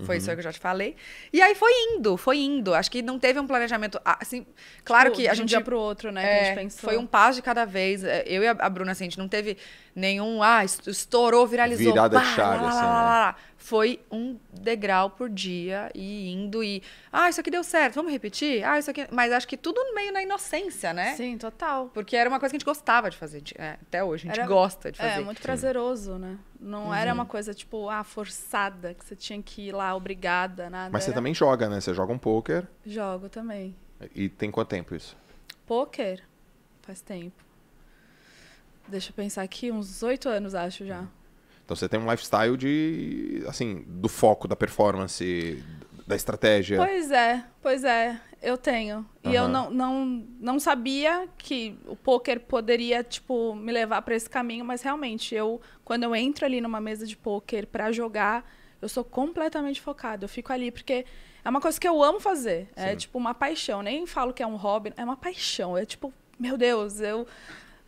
foi uhum. isso que eu já te falei. E aí foi indo, foi indo. Acho que não teve um planejamento ah, assim. Claro tipo, que a gente. De um dia pro outro, né? É, foi um passo de cada vez. É, eu e a Bruna, assim, a gente não teve nenhum. Ah, estourou, viralizou. Virada pá, de chave, lá, assim. Lá, né? lá, né? foi um degrau por dia e indo e ah, isso aqui deu certo, vamos repetir? Ah, isso aqui, mas acho que tudo meio na inocência, né? Sim, total. Porque era uma coisa que a gente gostava de fazer, é, até hoje a gente era, gosta de é, fazer. É, muito prazeroso, Sim. né? Não uhum. era uma coisa tipo, ah, forçada, que você tinha que ir lá obrigada, nada. Mas você era... também joga, né? Você joga um poker? Jogo também. E tem quanto tempo isso? Poker? Faz tempo. Deixa eu pensar aqui, uns oito anos, acho já. Uhum. Então você tem um lifestyle de, assim, do foco, da performance, da estratégia. Pois é, pois é, eu tenho. E uhum. eu não, não, não sabia que o poker poderia, tipo, me levar para esse caminho, mas realmente, eu, quando eu entro ali numa mesa de poker para jogar, eu sou completamente focado. Eu fico ali porque é uma coisa que eu amo fazer. É Sim. É tipo uma paixão. Nem falo que é um hobby, é uma paixão. É tipo, meu Deus, eu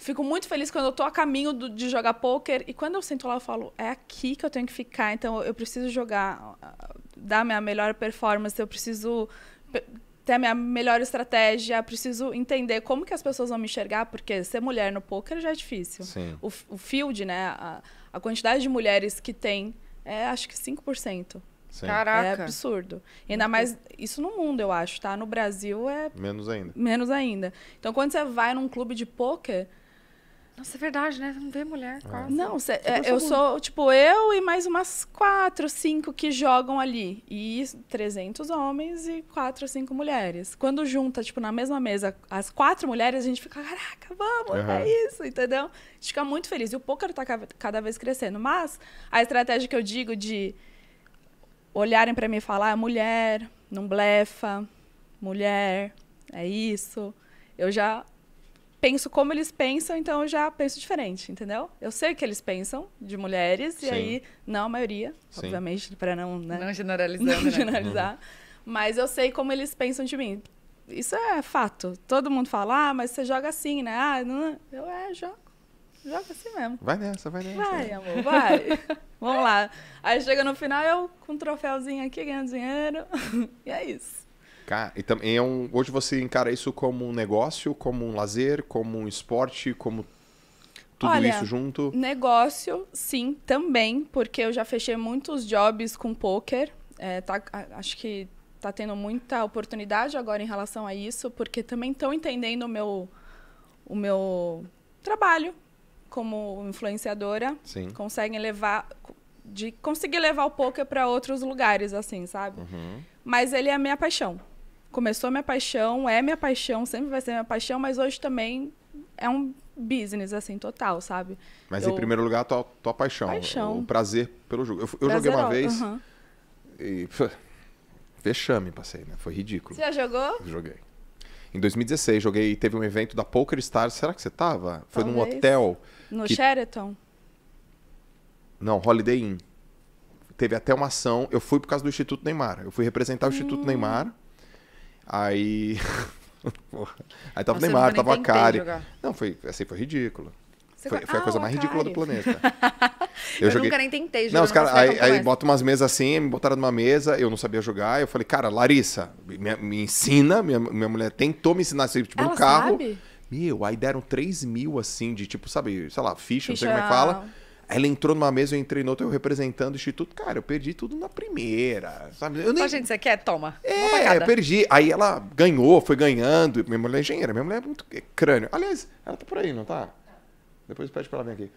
fico muito feliz quando eu tô a caminho do, de jogar poker e quando eu sento lá eu falo, é aqui que eu tenho que ficar, então eu preciso jogar, ah, ah, dar minha melhor performance, eu preciso ter a minha melhor estratégia, preciso entender como que as pessoas vão me enxergar, porque ser mulher no poker já é difícil. Sim. O, o field, né, a, a quantidade de mulheres que tem é acho que 5%. Sim. É Caraca. É absurdo. Ainda mais isso no mundo, eu acho, tá? No Brasil é. Menos ainda. Menos ainda. Então, quando você vai num clube de pôquer, nossa, é verdade, né? Não vê mulher é. quase. Não, cê, tipo é, eu sou, tipo, eu e mais umas quatro, cinco que jogam ali. E 300 homens e quatro, cinco mulheres. Quando junta, tipo, na mesma mesa, as quatro mulheres, a gente fica, caraca, vamos, uhum. é isso, entendeu? A gente fica muito feliz. E o poker tá cada vez crescendo. Mas a estratégia que eu digo de olharem para mim e falar, ah, mulher, não blefa, mulher, é isso. Eu já penso como eles pensam, então eu já penso diferente, entendeu? Eu sei o que eles pensam de mulheres, Sim. e aí, não a maioria, Sim. obviamente, para não, né? não né? generalizar. Não né? generalizar. Uhum. Mas eu sei como eles pensam de mim. Isso é fato. Todo mundo fala, ah, mas você joga assim, né? Ah, não... eu é, jogo. Joga assim mesmo. Vai nessa, vai nessa. Vai, né? amor, vai. Vamos lá. Aí chega no final, eu com um troféuzinho aqui, ganhando dinheiro. e é isso. E também é um, hoje você encara isso como um negócio, como um lazer, como um esporte, como tudo Olha, isso junto? Negócio, sim, também, porque eu já fechei muitos jobs com poker. É, tá, acho que tá tendo muita oportunidade agora em relação a isso, porque também estão entendendo o meu, o meu trabalho como influenciadora. Sim. Conseguem levar. De conseguir levar o poker para outros lugares, assim, sabe? Uhum. Mas ele é a minha paixão começou minha paixão, é minha paixão, sempre vai ser minha paixão, mas hoje também é um business, assim, total, sabe? Mas eu... em primeiro lugar, tua, tua paixão, paixão. O prazer pelo jogo. Eu, eu joguei uma vez uhum. e. fechame vexame, passei, né? Foi ridículo. Você já jogou? Eu joguei. Em 2016, joguei, teve um evento da Poker Stars. Será que você tava? Foi num hotel. No que... Sheraton? Não, Holiday Inn. Teve até uma ação. Eu fui por causa do Instituto Neymar. Eu fui representar o hum. Instituto Neymar Aí. aí tava o Neymar, tava a Kari. Não, foi, assim, foi ridículo. Você foi, foi ah, a coisa ah, mais ridícula do planeta. eu, eu joguei... nunca nem tentei jogar. Não, os caras aí, aí botam umas mesas assim, me botaram numa mesa, eu não sabia jogar. Eu falei, cara, Larissa, me, me ensina. Minha, minha mulher tentou me ensinar, assim, tipo, Ela no carro. Sabe? Meu, aí deram 3 mil assim, de tipo, sabe, sei lá, ficha, ficha, não sei como é que fala. Ela entrou numa mesa, eu entrei noutra, eu representando o Instituto. Cara, eu perdi tudo na primeira, sabe? Eu nem... Ó, gente, você quer? Toma. É, eu perdi. Aí ela ganhou, foi ganhando. Minha mulher é engenheira, minha mulher é muito crânio. Aliás, ela tá por aí, não tá? Depois pede pra ela vir aqui.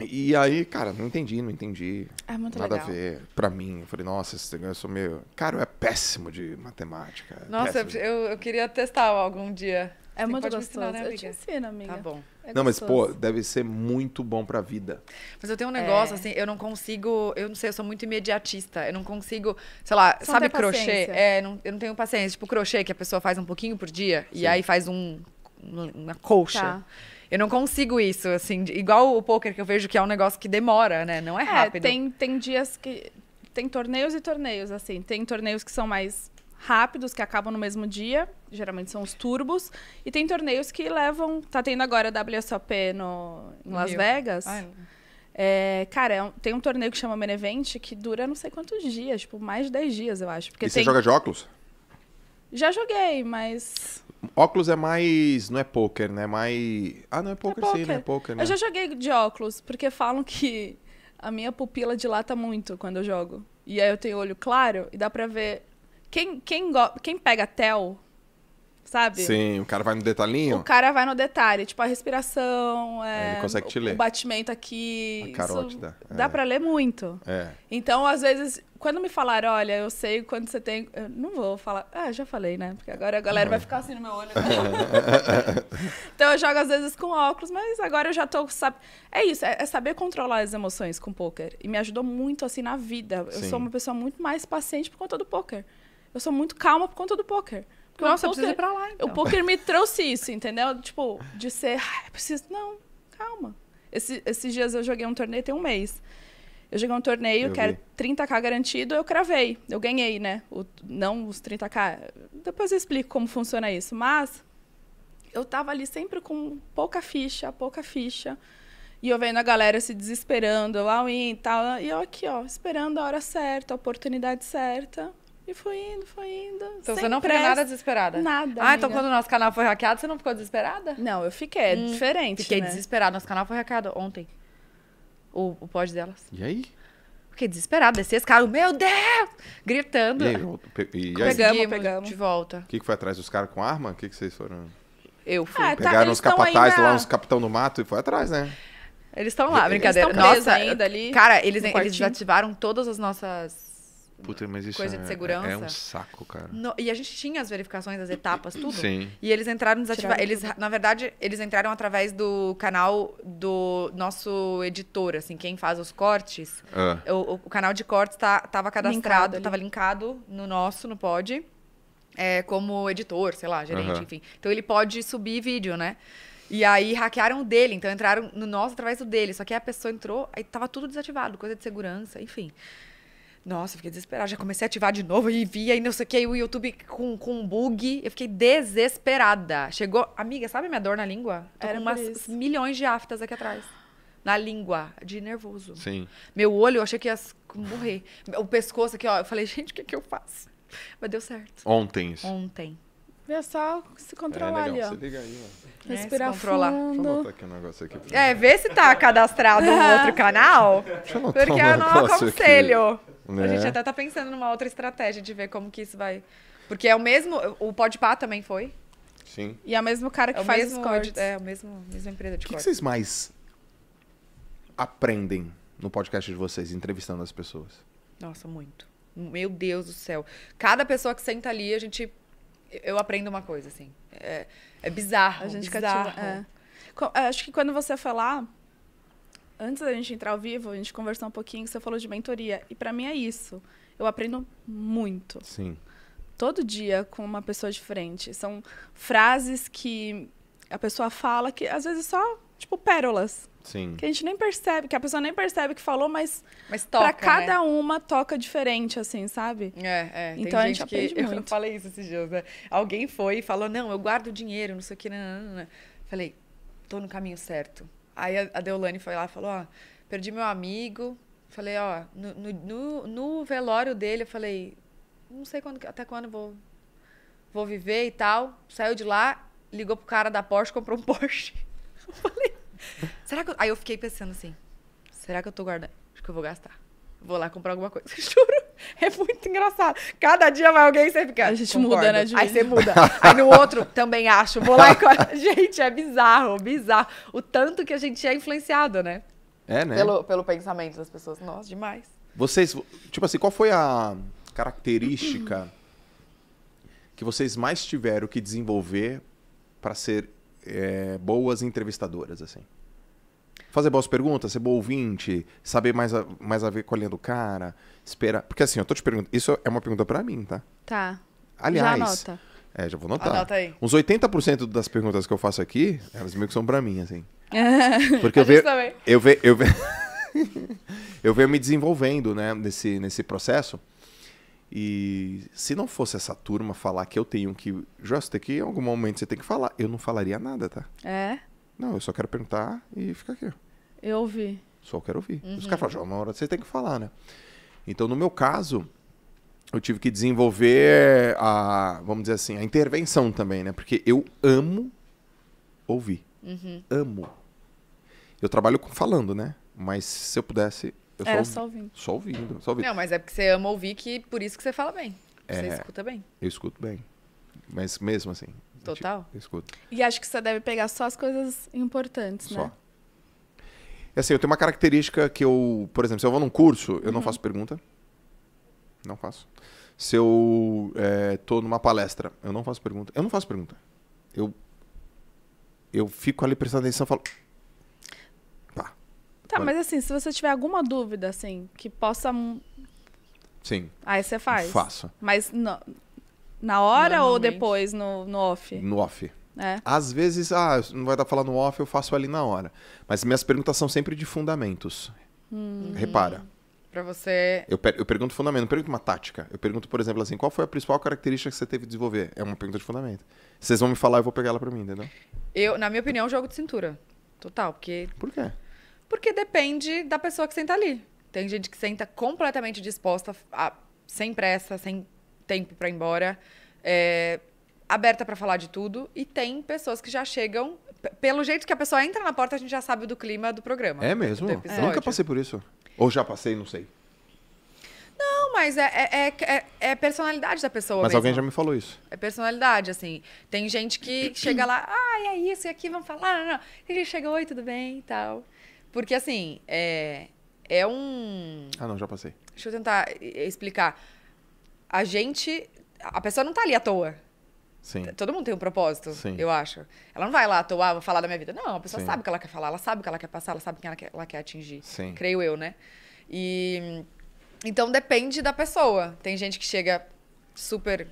E aí, cara, não entendi, não entendi. É muito Nada legal. a ver. Pra mim, eu falei, nossa, esse negócio eu é sou meio. Cara, eu é péssimo de matemática. É nossa, Eu, eu queria testar algum dia. É Você muito gostoso. Ensinar, né, eu te ensino, amiga. Tá bom. É não, mas pô, deve ser muito bom pra vida. Mas eu tenho um negócio é. assim, eu não consigo, eu não sei, eu sou muito imediatista. Eu não consigo, sei lá, Só sabe crochê? É, não, eu não tenho paciência. Tipo crochê que a pessoa faz um pouquinho por dia Sim. e aí faz um uma colcha. Tá. Eu não consigo isso, assim, igual o poker que eu vejo que é um negócio que demora, né? Não é, é rápido. É, tem, tem dias que tem torneios e torneios, assim. Tem torneios que são mais rápidos que acabam no mesmo dia, geralmente são os turbos, e tem torneios que levam, tá tendo agora a WSOP no, em no Las Rio. Vegas. é, cara, é um, tem um torneio que chama Benevente que dura não sei quantos dias, tipo, mais de 10 dias, eu acho. Porque e tem... você joga de óculos? Já joguei, mas. Óculos é mais. Não é poker, né? mais. Ah, não é poker, é sim, não né? é poker, né? Eu já joguei de óculos, porque falam que a minha pupila dilata muito quando eu jogo. E aí eu tenho olho claro e dá pra ver quem, quem, quem pega tel, sabe? Sim, o cara vai no detalhinho? O cara vai no detalhe, tipo a respiração, é, é ele consegue te ler. o batimento aqui. A carótida. Isso é. dá pra ler muito. É. Então, às vezes, quando me falaram, olha, eu sei quando você tem. Eu não vou falar. Ah, já falei, né? Porque agora a galera vai ficar assim no meu olho. então eu jogo às vezes com óculos, mas agora eu já tô. sabe É isso, é, é saber controlar as emoções com poker. E me ajudou muito assim na vida. Eu sou uma pessoa muito mais paciente por conta do poker eu sou muito calma por conta do poker. Porque Nossa, o poker, ir pra lá, então. O poker me trouxe isso, entendeu? Tipo, de ser, ah, preciso... Não, calma. Esse, esses dias eu joguei um torneio, tem um mês. Eu joguei um torneio eu que vi. era 30k garantido, eu cravei. Eu ganhei, né? O, não os 30k. Depois eu explico como funciona isso. Mas eu tava ali sempre com pouca ficha, pouca ficha. E eu vendo a galera se desesperando, lá e tal. E eu aqui, ó, esperando a hora certa, a oportunidade certa. E foi indo, foi indo. Então você não ficou nada desesperada? Nada. Ah, então amiga. então quando o nosso canal foi hackeado, você não ficou desesperada? Não, eu fiquei, é hum, diferente. Fiquei né? desesperada. Nosso canal foi hackeado ontem. O, o pod delas. E aí? Fiquei desesperada, desci as caras, meu Deus! Gritando. E aí, e aí? Pegamos, pegamos. De volta. O que, que foi atrás dos caras com arma? O que, que vocês foram? Eu fui. Ah, tá, Pegaram tá, uns capatazes na... lá, uns capitão do mato e foi atrás, né? Eles estão lá, brincadeira. Eles tão Nossa, ainda ali. Cara, eles, eles ativaram todas as nossas Puta, mas isso coisa é, de é, segurança. É, um saco, cara. No, e a gente tinha as verificações, as etapas, tudo. Sim. E eles entraram desativar. Eles, na verdade, eles entraram através do canal do nosso editor, assim, quem faz os cortes. Ah. O, o, canal de cortes tá, tava cadastrado, linkado tava linkado no nosso, no pod. É, como editor, sei lá, gerente, enfim. Então ele pode subir vídeo, né? E aí hackearam o dele, então entraram no nosso através do dele. Só que a pessoa entrou, aí tava tudo desativado, coisa de segurança, enfim. Nossa, eu fiquei desesperada. Já comecei a ativar de novo e vi, aí não sei o que, o YouTube com, com bug. Eu fiquei desesperada. Chegou. Amiga, sabe minha dor na língua? Tô Era umas isso. milhões de aftas aqui atrás. Na língua, de nervoso. Sim. Meu olho, eu achei que ia morrer. O pescoço aqui, ó. Eu falei, gente, o que, que eu faço? Mas deu certo. Ontem. Ontem. É só se controlar é, legal, ali, ó. Liga aí, ó. É, Respirar é, controlar. fundo. Deixa eu botar aqui um negócio aqui. Pra... É, vê se tá cadastrado no outro canal. Deixa eu porque um eu não aconselho. Né? A gente até tá pensando numa outra estratégia de ver como que isso vai... Porque é o mesmo... O Podpá também foi. Sim. E é o mesmo cara que é faz os cortes. É, o mesmo, mesma empresa de O que, que vocês mais aprendem no podcast de vocês, entrevistando as pessoas? Nossa, muito. Meu Deus do céu. Cada pessoa que senta ali, a gente eu aprendo uma coisa, assim. É, é bizarro. A gente bizarro. É. Cativa, é. Acho que quando você falar, antes da gente entrar ao vivo, a gente conversou um pouquinho, você falou de mentoria. E para mim é isso. Eu aprendo muito. Sim. Todo dia com uma pessoa diferente. São frases que a pessoa fala que às vezes só, tipo, pérolas. Sim. Que a gente nem percebe, que a pessoa nem percebe que falou, mas, mas toca, pra cada né? uma toca diferente, assim, sabe? É, é. Então a gente aprende que, muito. Eu falei isso esses dias, né? Alguém foi e falou, não, eu guardo dinheiro, não sei o que, não, não, não. Falei, tô no caminho certo. Aí a Deolane foi lá e falou, ó, perdi meu amigo. Falei, ó, no, no, no velório dele, eu falei, não sei quando, até quando vou, vou viver e tal. Saiu de lá, ligou pro cara da Porsche, comprou um Porsche. Eu falei, Será que. Eu... Aí eu fiquei pensando assim: será que eu tô guardando? Acho que eu vou gastar. Vou lá comprar alguma coisa. Juro. É muito engraçado. Cada dia vai alguém e você fica. A gente concordo. muda, né, Ju? Aí você muda. Aí no outro, também acho. Vou lá e. Gente, é bizarro, bizarro. O tanto que a gente é influenciado, né? É, né? Pelo, pelo pensamento das pessoas. Nossa, demais. Vocês. Tipo assim, qual foi a característica que vocês mais tiveram que desenvolver para ser é, boas entrevistadoras, assim? Fazer boas perguntas, ser bom ouvinte, saber mais a, mais a ver com a linha do cara, esperar. Porque assim, eu tô te perguntando. Isso é uma pergunta para mim, tá? Tá. Aliás. Já anota. É, já vou notar. Anota aí. Uns 80% das perguntas que eu faço aqui, elas meio que são pra mim, assim. Porque eu vejo. Eu vejo. Eu ve eu venho me desenvolvendo, né, nesse, nesse processo. E se não fosse essa turma falar que eu tenho que. Josta, que em algum momento você tem que falar. Eu não falaria nada, tá? É? Não, eu só quero perguntar e ficar aqui. Eu ouvi. Só quero ouvir. Uhum. Os caras falam, uma hora você tem que falar, né? Então, no meu caso, eu tive que desenvolver a, vamos dizer assim, a intervenção também, né? Porque eu amo ouvir. Uhum. Amo. Eu trabalho falando, né? Mas se eu pudesse, eu Era só ouvindo. Só ouvindo, só ouvindo. Não, mas é porque você ama ouvir que por isso que você fala bem. É, você escuta bem. Eu escuto bem. Mas mesmo assim. Total? Eu escuto. E acho que você deve pegar só as coisas importantes, né? só. né? Assim, eu tenho uma característica que eu, por exemplo, se eu vou num curso, eu uhum. não faço pergunta. Não faço. Se eu é, tô numa palestra, eu não faço pergunta. Eu não faço pergunta. Eu, eu fico ali prestando atenção e falo, Tá, mas assim, se você tiver alguma dúvida, assim, que possa. Sim. Aí você faz. Faço. Mas no, na hora ou depois no, no off? No off. É. Às vezes, ah, não vai dar pra falar no off, eu faço ali na hora. Mas minhas perguntas são sempre de fundamentos. Hum. Repara. Pra você. Eu, per eu pergunto fundamento, não pergunto uma tática. Eu pergunto, por exemplo, assim, qual foi a principal característica que você teve de desenvolver? É uma pergunta de fundamento. Vocês vão me falar, eu vou pegar ela pra mim, entendeu? Eu, na minha opinião, jogo de cintura. Total, porque. Por quê? Porque depende da pessoa que senta ali. Tem gente que senta completamente disposta, a, sem pressa, sem tempo para ir embora, é, aberta para falar de tudo. E tem pessoas que já chegam. Pelo jeito que a pessoa entra na porta, a gente já sabe do clima do programa. É mesmo? É. Nunca passei por isso. Ou já passei, não sei. Não, mas é, é, é, é, é personalidade da pessoa. Mas mesmo. alguém já me falou isso. É personalidade, assim. Tem gente que chega lá, ah, é isso, e aqui vamos falar. Não, não. Ele chega, oi, tudo bem e tal. Porque, assim, é, é um. Ah, não, já passei. Deixa eu tentar explicar. A gente. A pessoa não tá ali à toa. Sim. Todo mundo tem um propósito, Sim. eu acho. Ela não vai lá à toa, ah, vou falar da minha vida. Não, a pessoa Sim. sabe o que ela quer falar, ela sabe o que ela quer passar, ela sabe quem ela quer, ela quer atingir. Sim. Creio eu, né? E. Então depende da pessoa. Tem gente que chega super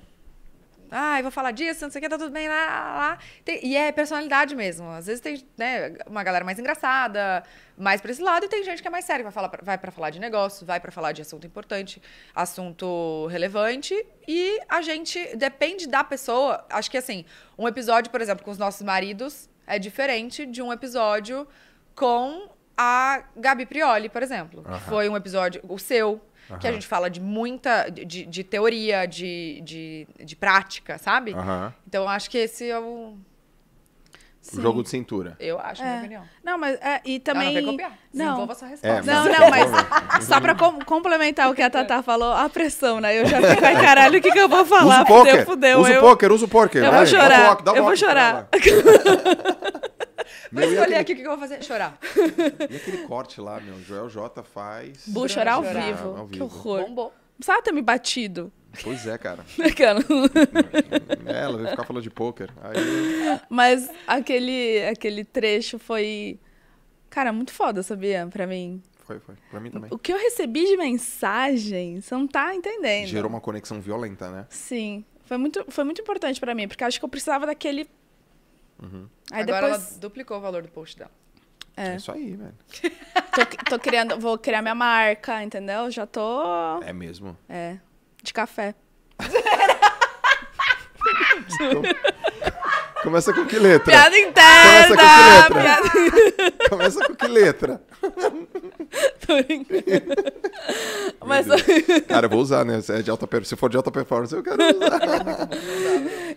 ah, eu vou falar disso, não sei o que, tá tudo bem, lá, lá, Tem, e é personalidade mesmo. Às vezes tem né, uma galera mais engraçada, mais pra esse lado, e tem gente que é mais séria, vai, falar, pra, vai pra falar de negócio, vai pra falar de assunto importante, assunto relevante. E a gente, depende da pessoa, acho que assim, um episódio, por exemplo, com os nossos maridos é diferente de um episódio com a Gabi Prioli, por exemplo. Uhum. Foi um episódio, o seu, uhum. que a gente fala de muita. de, de teoria, de, de, de, prática, sabe? Uhum. Então eu acho que esse é o. Sim. Jogo de cintura. Eu acho, é. minha opinião. Não, mas é, e ah, também. Não, não, não. sua resposta. É, não, não, mas só pra com, complementar o que a Tatá falou, a pressão, né? Eu já fico, ai caralho, o que, que eu vou falar? Usa o poker, Usa o poker, usa o poker. Eu vou chorar. eu vou chorar. Vou escolher aquele... aqui o que eu vou fazer. Chorar. E aquele corte lá, meu? Joel J faz. vou chorar, ao, chorar. Vivo. ao vivo. Que horror. Bombou. Precisava ter me batido. Pois é, cara. é, ela vai ficar falando de pôquer. Aí... Mas aquele, aquele trecho foi. Cara, muito foda, sabia? Pra mim. Foi, foi. Pra mim também. O que eu recebi de mensagem, você não tá entendendo. Gerou uma conexão violenta, né? Sim. Foi muito, foi muito importante para mim, porque acho que eu precisava daquele Uhum. Aí Agora depois... ela duplicou o valor do post dela. É. é isso aí, velho. tô, tô criando, vou criar minha marca, entendeu? Já tô. É mesmo? É. De café. Então, Começa com que letra? Piada interna! Começa com que letra? Piada... Começa com que letra? Tô brincando. Mas... Cara, eu vou usar, né? Se, é de alta, se for de alta performance, eu quero usar.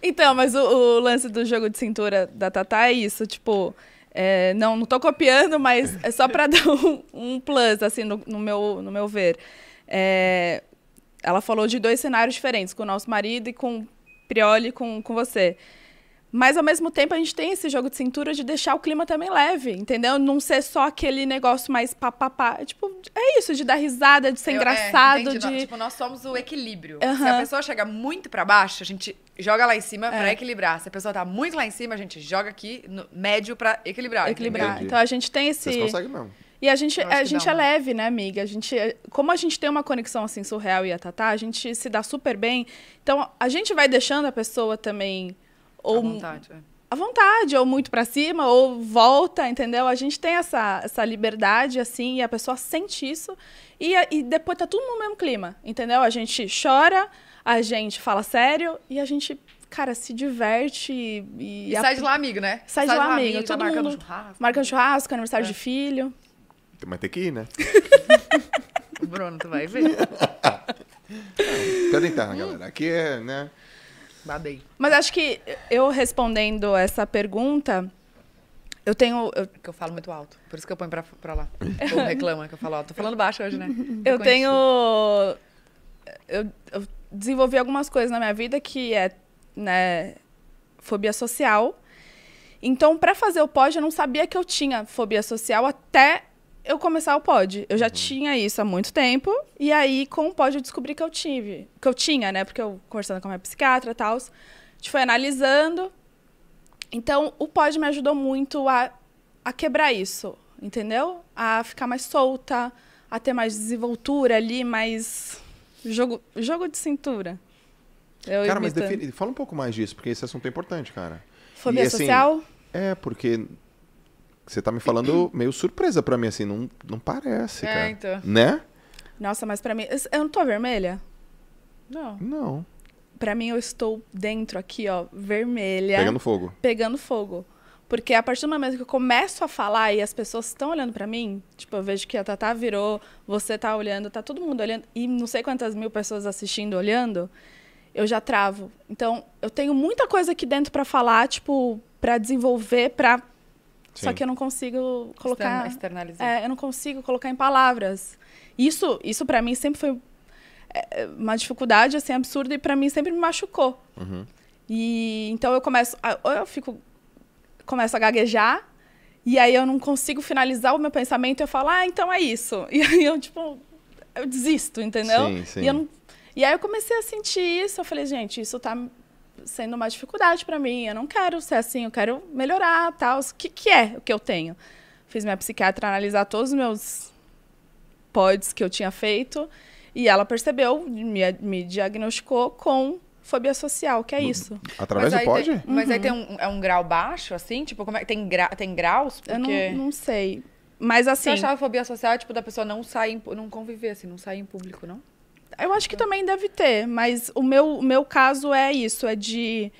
então, mas o, o, lance do jogo de cintura da Tatá é isso, tipo... É, não, não tô copiando, mas é só pra dar um, um plus, assim, no, no, meu, no meu ver. É, ela falou de dois cenários diferentes, com o nosso marido e com o Prioli, com, com você. Mas ao mesmo tempo a gente tem esse jogo de cintura de deixar o clima também leve, entendeu? Não ser só aquele negócio mais papapá. Tipo, é isso, de dar risada, de ser Eu, é, engraçado. É, de... Tipo, nós somos o equilíbrio. Uhum. Se a pessoa chega muito para baixo, a gente joga lá em cima é. para equilibrar. Se a pessoa tá muito lá em cima, a gente joga aqui no médio para equilibrar. Equilibrar. Então a gente tem esse. Vocês conseguem mesmo. E a gente, é, a gente é uma... leve, né, amiga? A gente, é, como a gente tem uma conexão assim surreal e a Tatá, a gente se dá super bem. Então, a gente vai deixando a pessoa também ou à vontade, é. à vontade ou muito para cima, ou volta, entendeu? A gente tem essa, essa liberdade, assim, e a pessoa sente isso, e, e depois tá tudo no mesmo clima, entendeu? A gente chora, a gente fala sério, e a gente cara, se diverte e. e, e sai a... de lá amigo, né? Sai, sai de lá, lá amigo. amigo tá todo tá mundo... churrasco. um churrasco, aniversário é. de filho. Mas tem que ir, né? Bruno, tu vai ver. Cadê tá, então, então, galera? Aqui é, né? Badei. Mas acho que eu respondendo essa pergunta, eu tenho. Eu... É que eu falo muito alto, por isso que eu ponho pra, pra lá. Ou reclama que eu falo alto. Tô falando baixo hoje, né? Eu, eu tenho. Eu, eu, desenvolvi algumas coisas na minha vida que é, né, fobia social. Então, para fazer o pós, eu não sabia que eu tinha fobia social até eu começar o pod. Eu já uhum. tinha isso há muito tempo. E aí, com o pod, eu descobri que eu tive. Que eu tinha, né? Porque eu conversando com a minha psiquiatra e tal. A gente foi analisando. Então, o pod me ajudou muito a, a quebrar isso, entendeu? A ficar mais solta, a ter mais desenvoltura ali, mais jogo, jogo de cintura. Eu cara, imitando. mas defini... fala um pouco mais disso, porque esse assunto é importante, cara. Fobia e, assim, social? Assim, é, porque você tá me falando meio surpresa para mim, assim, não, não parece, é, Então. Né? Nossa, mas para mim. Eu não tô vermelha? Não. Não. Pra mim, eu estou dentro aqui, ó, vermelha. Pegando fogo. Pegando fogo. Porque a partir do momento que eu começo a falar e as pessoas estão olhando para mim, tipo, eu vejo que a Tatá virou, você tá olhando, tá todo mundo olhando, e não sei quantas mil pessoas assistindo, olhando, eu já travo. Então, eu tenho muita coisa aqui dentro para falar, tipo, para desenvolver, para Sim. Só que eu não consigo colocar. Externalizar. É, eu não consigo colocar em palavras. Isso, isso para mim sempre foi é, é, uma dificuldade assim absurda e para mim sempre me machucou. Uhum. E então eu começo, ou eu fico, começo a gaguejar e aí eu não consigo finalizar o meu pensamento. Eu falo, ah, então é isso. E aí eu tipo, eu desisto, entendeu? Sim, sim. E, não, e aí eu comecei a sentir isso. Eu falei, gente, isso tá sendo uma dificuldade para mim. Eu não quero ser assim, eu quero melhorar, tal. O que, que é o que eu tenho? Fiz minha psiquiatra analisar todos os meus pods que eu tinha feito e ela percebeu, me, me diagnosticou com fobia social, que é hum, isso. Através do pod? Tem, mas aí tem uhum. um, é um grau baixo, assim? Tipo, como é, tem, gra, tem graus? Porque... Eu não, não sei. Mas assim... Você achava fobia social, tipo, da pessoa não sair, não conviver, assim, não sair em público, não? Eu acho que também deve ter, mas o meu, o meu caso é isso, é de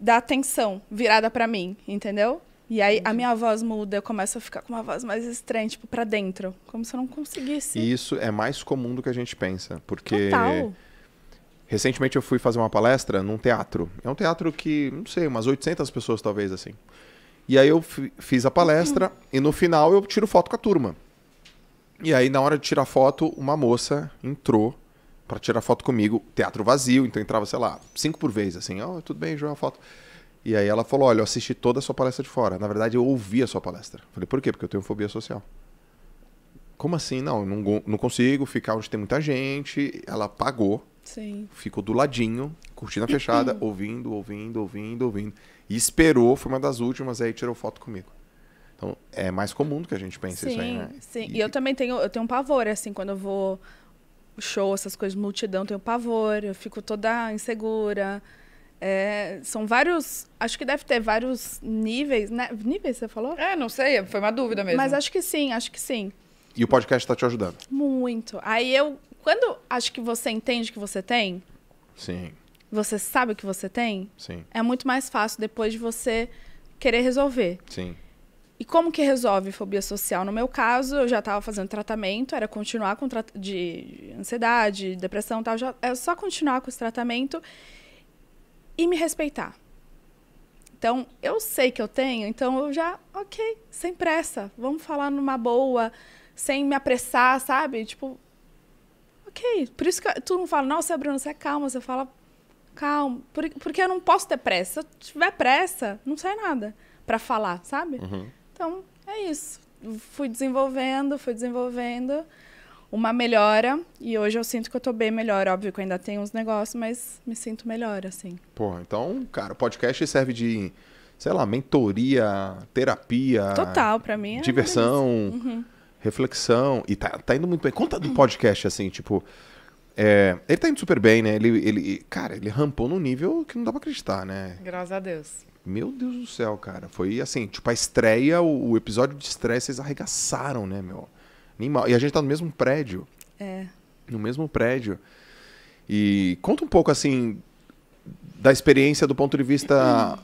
dar atenção virada para mim, entendeu? E aí a minha voz muda, eu começo a ficar com uma voz mais estranha, tipo, pra dentro. Como se eu não conseguisse. E isso é mais comum do que a gente pensa. Porque. Total. Recentemente eu fui fazer uma palestra num teatro. É um teatro que, não sei, umas 800 pessoas talvez assim. E aí eu fiz a palestra uhum. e no final eu tiro foto com a turma. E aí, na hora de tirar foto, uma moça entrou para tirar foto comigo, teatro vazio, então entrava, sei lá, cinco por vez, assim, ó, oh, tudo bem, João, foto. E aí ela falou, olha, eu assisti toda a sua palestra de fora. Na verdade, eu ouvi a sua palestra. Falei, por quê? Porque eu tenho fobia social. Como assim? Não, não, não consigo ficar onde tem muita gente. Ela pagou. Sim. Ficou do ladinho, cortina fechada, ouvindo, ouvindo, ouvindo, ouvindo. E esperou, foi uma das últimas, aí tirou foto comigo. Então, é mais comum do que a gente pensa sim, isso aí, né? Sim, e, e eu também tenho, eu tenho um pavor, assim, quando eu vou show, essas coisas, multidão, tenho pavor, eu fico toda insegura. É, são vários. Acho que deve ter vários níveis, né? Níveis, você falou? É, não sei, foi uma dúvida mesmo. Mas acho que sim, acho que sim. E o podcast está te ajudando? Muito. Aí eu. Quando acho que você entende que você tem. Sim. Você sabe o que você tem. Sim. É muito mais fácil depois de você querer resolver. Sim. E como que resolve fobia social? No meu caso, eu já estava fazendo tratamento, era continuar com de ansiedade, depressão, tal, já é só continuar com esse tratamento e me respeitar. Então, eu sei que eu tenho, então eu já, OK, sem pressa, vamos falar numa boa, sem me apressar, sabe? Tipo, OK. Por isso que tu não fala, nossa, Bruno, você é calma, você fala calma, porque eu não posso ter pressa. Se eu tiver pressa, não sai nada para falar, sabe? Uhum. Então, é isso. Fui desenvolvendo, fui desenvolvendo uma melhora e hoje eu sinto que eu tô bem melhor. Óbvio que eu ainda tenho uns negócios, mas me sinto melhor, assim. Pô, então, cara, o podcast serve de, sei lá, mentoria, terapia. Total, pra mim. É diversão, uhum. reflexão. E tá, tá indo muito bem. Conta do podcast, assim, tipo. É, ele tá indo super bem, né? Ele, ele, cara, ele rampou num nível que não dá pra acreditar, né? Graças a Deus. Meu Deus do céu, cara. Foi assim, tipo, a estreia, o, o episódio de estreia, vocês arregaçaram, né, meu? mal E a gente tá no mesmo prédio. É. No mesmo prédio. E conta um pouco, assim, da experiência do ponto de vista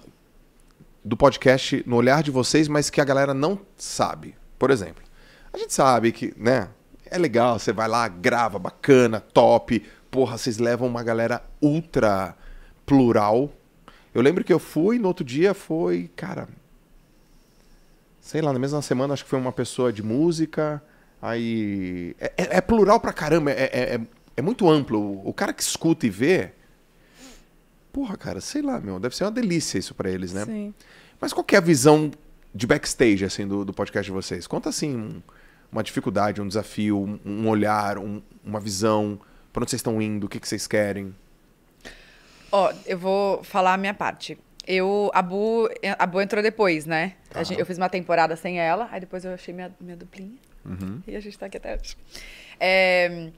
do podcast no olhar de vocês, mas que a galera não sabe. Por exemplo, a gente sabe que, né, é legal, você vai lá, grava, bacana, top. Porra, vocês levam uma galera ultra plural eu lembro que eu fui, no outro dia foi, cara. Sei lá, na mesma semana acho que foi uma pessoa de música. Aí. É, é, é plural pra caramba, é é, é, é, muito amplo. O cara que escuta e vê. Porra, cara, sei lá, meu. Deve ser uma delícia isso para eles, né? Sim. Mas qual é a visão de backstage, assim, do, do podcast de vocês? Conta, assim, um, uma dificuldade, um desafio, um, olhar, um, uma visão. Pra onde vocês estão indo? O que, que vocês querem? Ó, eu vou falar a minha parte. Eu, a Bu, a Bu entrou depois, né? Tá. Gente, eu fiz uma temporada sem ela, aí depois eu achei minha, minha duplinha. Uhum. E a gente tá aqui até hoje. É,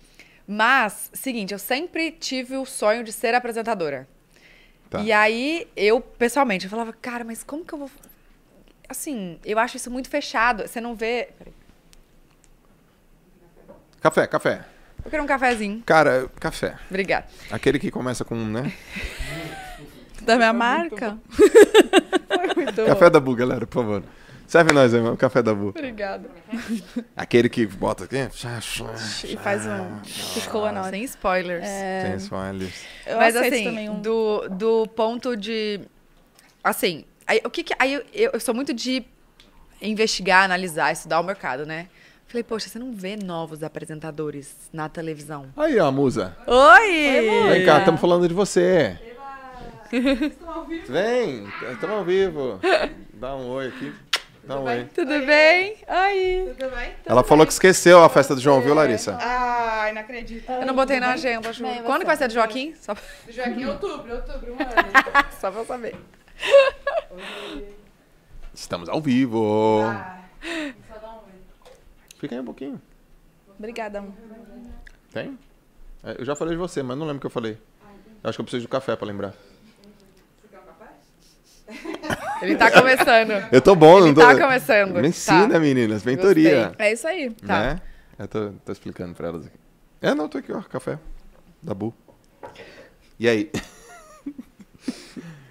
mas, seguinte, eu sempre tive o sonho de ser apresentadora. Tá. E aí, eu, pessoalmente, eu falava, cara, mas como que eu vou. Assim, eu acho isso muito fechado. Você não vê. Peraí. Café, café. Eu quero um cafezinho. Cara, café. Obrigada. Aquele que começa com, né? Tá da minha Foi marca. café da Bu, galera, por favor. Serve nós aí, mano. Café da Bu. Obrigada. Aquele que bota aqui. E faz um. Ficou a nós. Sem spoilers. É... Sem spoilers. Eu Mas assim, um... do, do ponto de. Assim, aí, o que, que aí eu, eu sou muito de investigar, analisar, estudar o mercado, né? Falei, poxa, você não vê novos apresentadores na televisão. Aí, ó, musa. Oi! Oi musa. Vem cá, estamos falando de você. Estou ao vivo? Vem, estamos ao vivo. Dá um oi aqui. Dá um oi. Tudo bem? Oi. Tudo bem? Ela falou que esqueceu a festa do João, viu, Larissa? Ai, não acredito. Eu não botei na agenda, Bem, Quando que vai ser do Joaquim? Só... Joaquim em outubro, outubro, mano. Só pra eu saber. Oi. Estamos ao vivo. Ah, só dá um Fica aí um pouquinho. Obrigada. Tem? É, eu já falei de você, mas não lembro o que eu falei. Eu acho que eu preciso de café para lembrar. Ele tá começando. Eu tô bom, Ele não tô. tá começando. Me ensina, tá. meninas. Mentoria. Gostei. É isso aí. Tá. Né? Eu tô, tô explicando para elas aqui. É, não, tô aqui, ó. Café. Da Bu. E aí?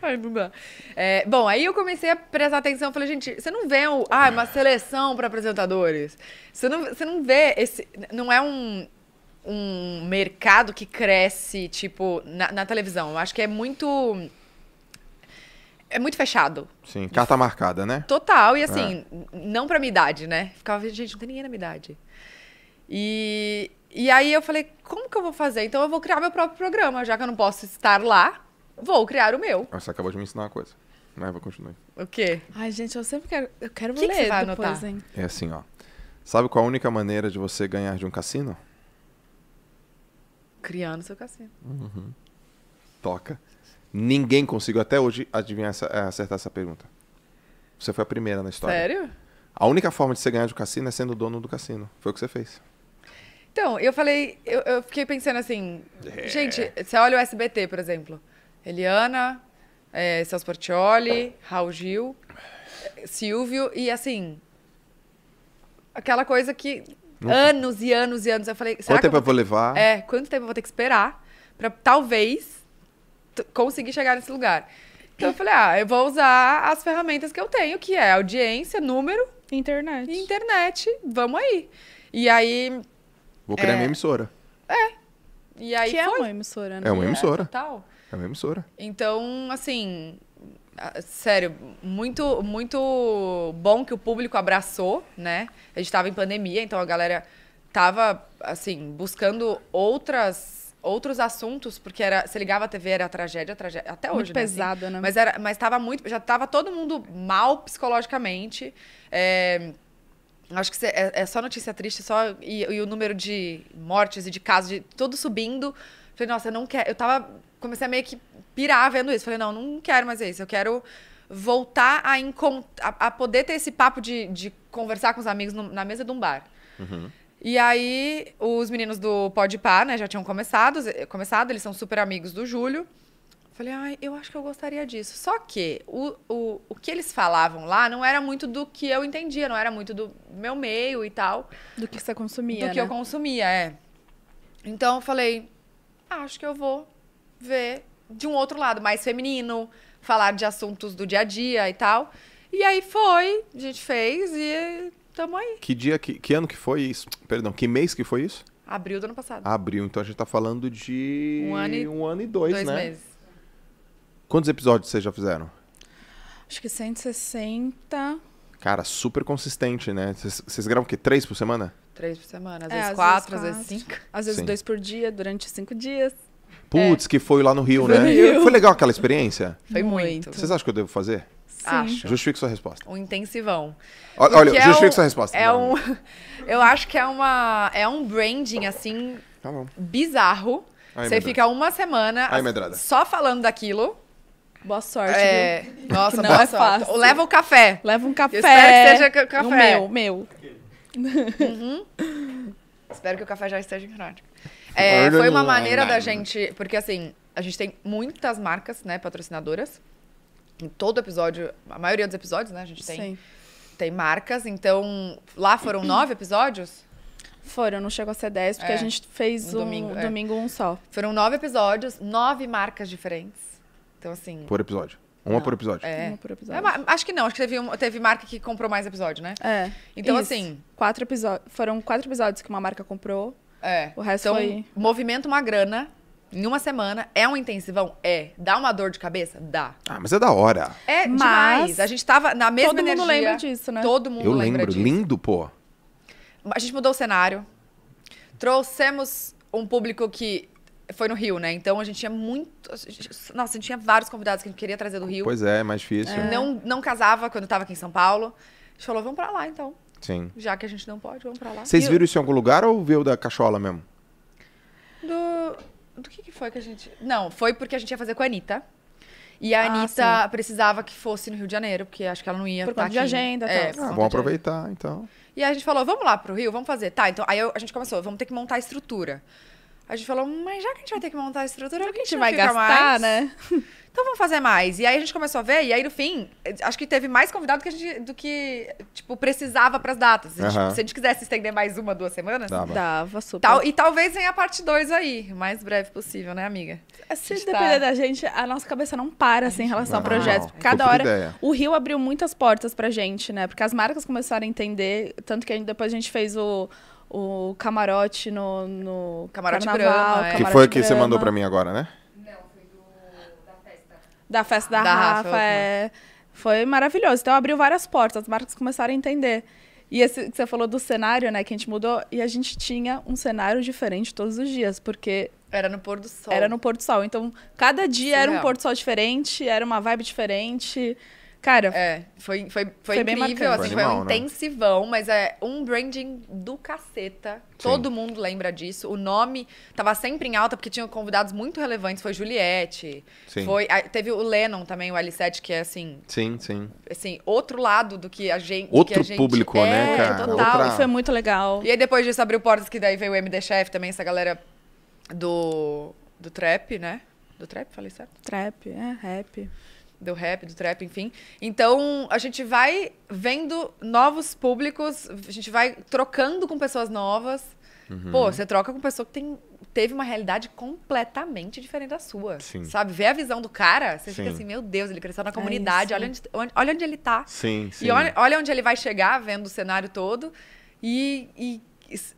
Ai, não dá. É, bom, aí eu comecei a prestar atenção. Falei, gente, você não vê o ah, uma seleção para apresentadores. Você não, você não vê esse. Não é um, um mercado que cresce, tipo, na, na televisão. Eu acho que é muito. É muito fechado. Sim, carta marcada, né? Total, e é. assim, é. não para minha idade, né? Ficava, gente, não tem ninguém na minha idade. E, e aí eu falei, como que eu vou fazer? Então eu vou criar meu próprio programa, já que eu não posso estar lá vou criar o meu. Ah, você acabou de me ensinar uma coisa. Mas vou continuar. O quê? Ai, gente, eu sempre quero. Eu quero que ler que você vai depois, anotar? hein? É assim, ó. Sabe qual a única maneira de você ganhar de um cassino? Criando seu cassino. Uhum. Toca. Ninguém conseguiu até hoje adivinhar essa, é, acertar essa pergunta. Você foi a primeira na história. Sério? A única forma de você ganhar de um cassino é sendo dono do cassino. Foi o que você fez. Então, eu falei, eu, eu fiquei pensando assim, é. gente, você olha o SBT, por exemplo. Eliana, é, Celso Portioli, Raul Gil, Silvio e assim. Aquela coisa que anos e anos e anos eu falei. Quanto tempo eu vou, ter... eu vou levar? É, quanto tempo eu vou ter que esperar para talvez conseguir chegar nesse lugar? Então eu falei, ah, eu vou usar as ferramentas que eu tenho, que é audiência, número. Internet. Internet, vamos aí. E aí. Vou criar é... minha emissora. É. E aí que é foi... é uma emissora, né? É uma emissora. É, total. É a mesma emissora. Então, assim, sério, muito, muito bom que o público abraçou, né? A gente estava em pandemia, então a galera estava assim, buscando outras outros assuntos, porque era, se ligava a TV, era tragédia, tragédia. Até hoje. Muito né, assim. pesado, né? Mas, era, mas tava muito. Já estava todo mundo mal psicologicamente. É, acho que cê, é, é, só notícia triste, só. E, e, o número de mortes e de casos, de, tudo subindo. Falei, nossa, eu não quero. Eu tava comecei a meio que pirar vendo isso. Falei, não, não quero mais isso. Eu quero voltar a, a, a poder ter esse papo de, de conversar com os amigos no, na mesa de um bar. Uhum. E aí, os meninos do Pode Par, né, já tinham começado, eh, começado, eles são super amigos do Júlio. Falei, ai, eu acho que eu gostaria disso. Só que o, o, o que eles falavam lá não era muito do que eu entendia, não era muito do meu meio e tal. Do que você consumia. Do né? que eu né? consumia, é. Então eu falei, ah, acho que eu vou ver de um outro lado, mais feminino, falar de assuntos do dia a dia e tal. E aí foi, a gente fez e tamo aí. Que dia, que, que ano que foi isso? Perdão, que mês que foi isso? Abril do ano passado. Abril, então a gente tá falando de um ano e, um ano e dois, dois né? Dois meses. Quantos episódios vocês já fizeram? Acho que 160. Cara, super consistente, né? Vocês gravam o quê? Três por semana? Três por semana, às é, vezes às quatro, vezes quatro, às vezes cinco. Às vezes Sim. dois por dia, durante cinco dias. Putz, é. que foi lá no Rio, foi né? Rio. Foi legal aquela experiência? Foi muito. Vocês acham que eu devo fazer? Sim. Acho. Justifique sua resposta. Um intensivão. Olha, olha é justifique é um, sua resposta. É Não. um, eu acho que é, uma, é um branding, assim, tá bizarro. Você fica uma semana Ai, só falando daquilo. Boa sorte. É. Viu? Nossa, não é fácil. leva o um café. Leva um café. Eu espero que seja café. O meu, meu. Uhum. espero que o café já esteja em gráfico. É, foi uma é maneira da gente. Porque assim, a gente tem muitas marcas, né, patrocinadoras. Em todo episódio, a maioria dos episódios, né, a gente tem, tem marcas. Então, lá foram nove episódios? Foram, não chegou a ser dez, porque é, a gente fez um domingo, é. domingo um só. Foram nove episódios, nove marcas diferentes. Então, assim. Por episódio. Uma não, por episódio. É. Uma por episódio. É, acho que não, acho que teve, teve marca que comprou mais episódio, né? É. Então, Isso. assim. Quatro episódios. Foram quatro episódios que uma marca comprou. É. O resto então, foi... movimento uma grana em uma semana. É um intensivão? É. Dá uma dor de cabeça? Dá. Ah, mas é da hora. É mas... demais. A gente tava na mesma Todo energia. Todo mundo lembra disso, né? Todo mundo Eu lembro. Disso. Lindo, pô. A gente mudou o cenário. Trouxemos um público que foi no Rio, né? Então a gente tinha muito. Nossa, a gente tinha vários convidados que a gente queria trazer do Rio. Pois é, é mais difícil. É. Não, não casava quando estava aqui em São Paulo. A gente falou, vamos pra lá então. Sim. Já que a gente não pode, vamos pra lá. Vocês viram isso em algum lugar ou viu da cachola mesmo? Do. Do que, que foi que a gente. Não, foi porque a gente ia fazer com a Anitta. E a ah, Anitta sim. precisava que fosse no Rio de Janeiro, porque acho que ela não ia Por tá conta de agenda, é, tá. Ah, vamos aproveitar, então. E aí a gente falou, vamos lá pro Rio, vamos fazer. Tá, então aí eu, a gente começou, vamos ter que montar a estrutura. A gente falou, mas já que a gente vai ter que montar a estrutura, o que a gente, vai gastar, mais? né? Então vamos fazer mais. E aí a gente começou a ver, e aí no fim, acho que teve mais convidado que gente, do que, tipo, precisava pras datas. Se, uhum. tipo, se a gente quisesse estender mais uma, duas semanas, dava, dava super. Tal, e talvez venha a parte 2 aí, o mais breve possível, né, amiga? Se depender tá... da gente, a nossa cabeça não para assim, em relação não, ao projeto. Não, Cada hora. Ideia. O Rio abriu muitas portas pra gente, né? Porque as marcas começaram a entender, tanto que depois a gente fez o o camarote no, no camarote carnaval. Brama, é. Que foi o que você mandou para mim agora, né? Não, foi da festa. Da festa da, Rafa, Rafa é. Foi maravilhoso. Então abriu várias portas, as marcas começaram a entender. E esse que você falou do cenário, né, que a gente mudou, e a gente tinha um cenário diferente todos os dias, porque era no pôr do sol. Era no pôr do sol. Então, cada dia era um pôr do sol diferente, era uma vibe diferente. Cara. É, foi, foi, foi, foi incrível, assim, foi, animal, um né? intensivão, mas é um branding do caceta. Sim. Todo mundo lembra disso. O nome tava sempre em alta, porque tinha convidados muito relevantes. Foi Juliette. Sim. Foi, teve o Lennon também, o L7, que é assim. Sim, sim. Assim, outro lado do que a gente. Outro a gente público, né, é, né, cara? Total. Outra... Isso muito legal. E aí depois disso abriu portas, que daí veio o MD Chef também, essa galera do. do trap, né? Do trap, falei certo? Trap, é, rap do rap, do trap, enfim. Então, a gente vai vendo novos públicos, a gente vai trocando com pessoas novas. Uhum. Pô, você troca com pessoa que tem, teve uma realidade completamente diferente da sua. Sim. Sabe? Vê a visão do cara, você sim. fica assim, meu Deus, ele cresceu na é comunidade, é olha, onde, onde, olha onde ele tá. Sim, sim. E olha, olha onde ele vai chegar vendo o cenário todo. E, e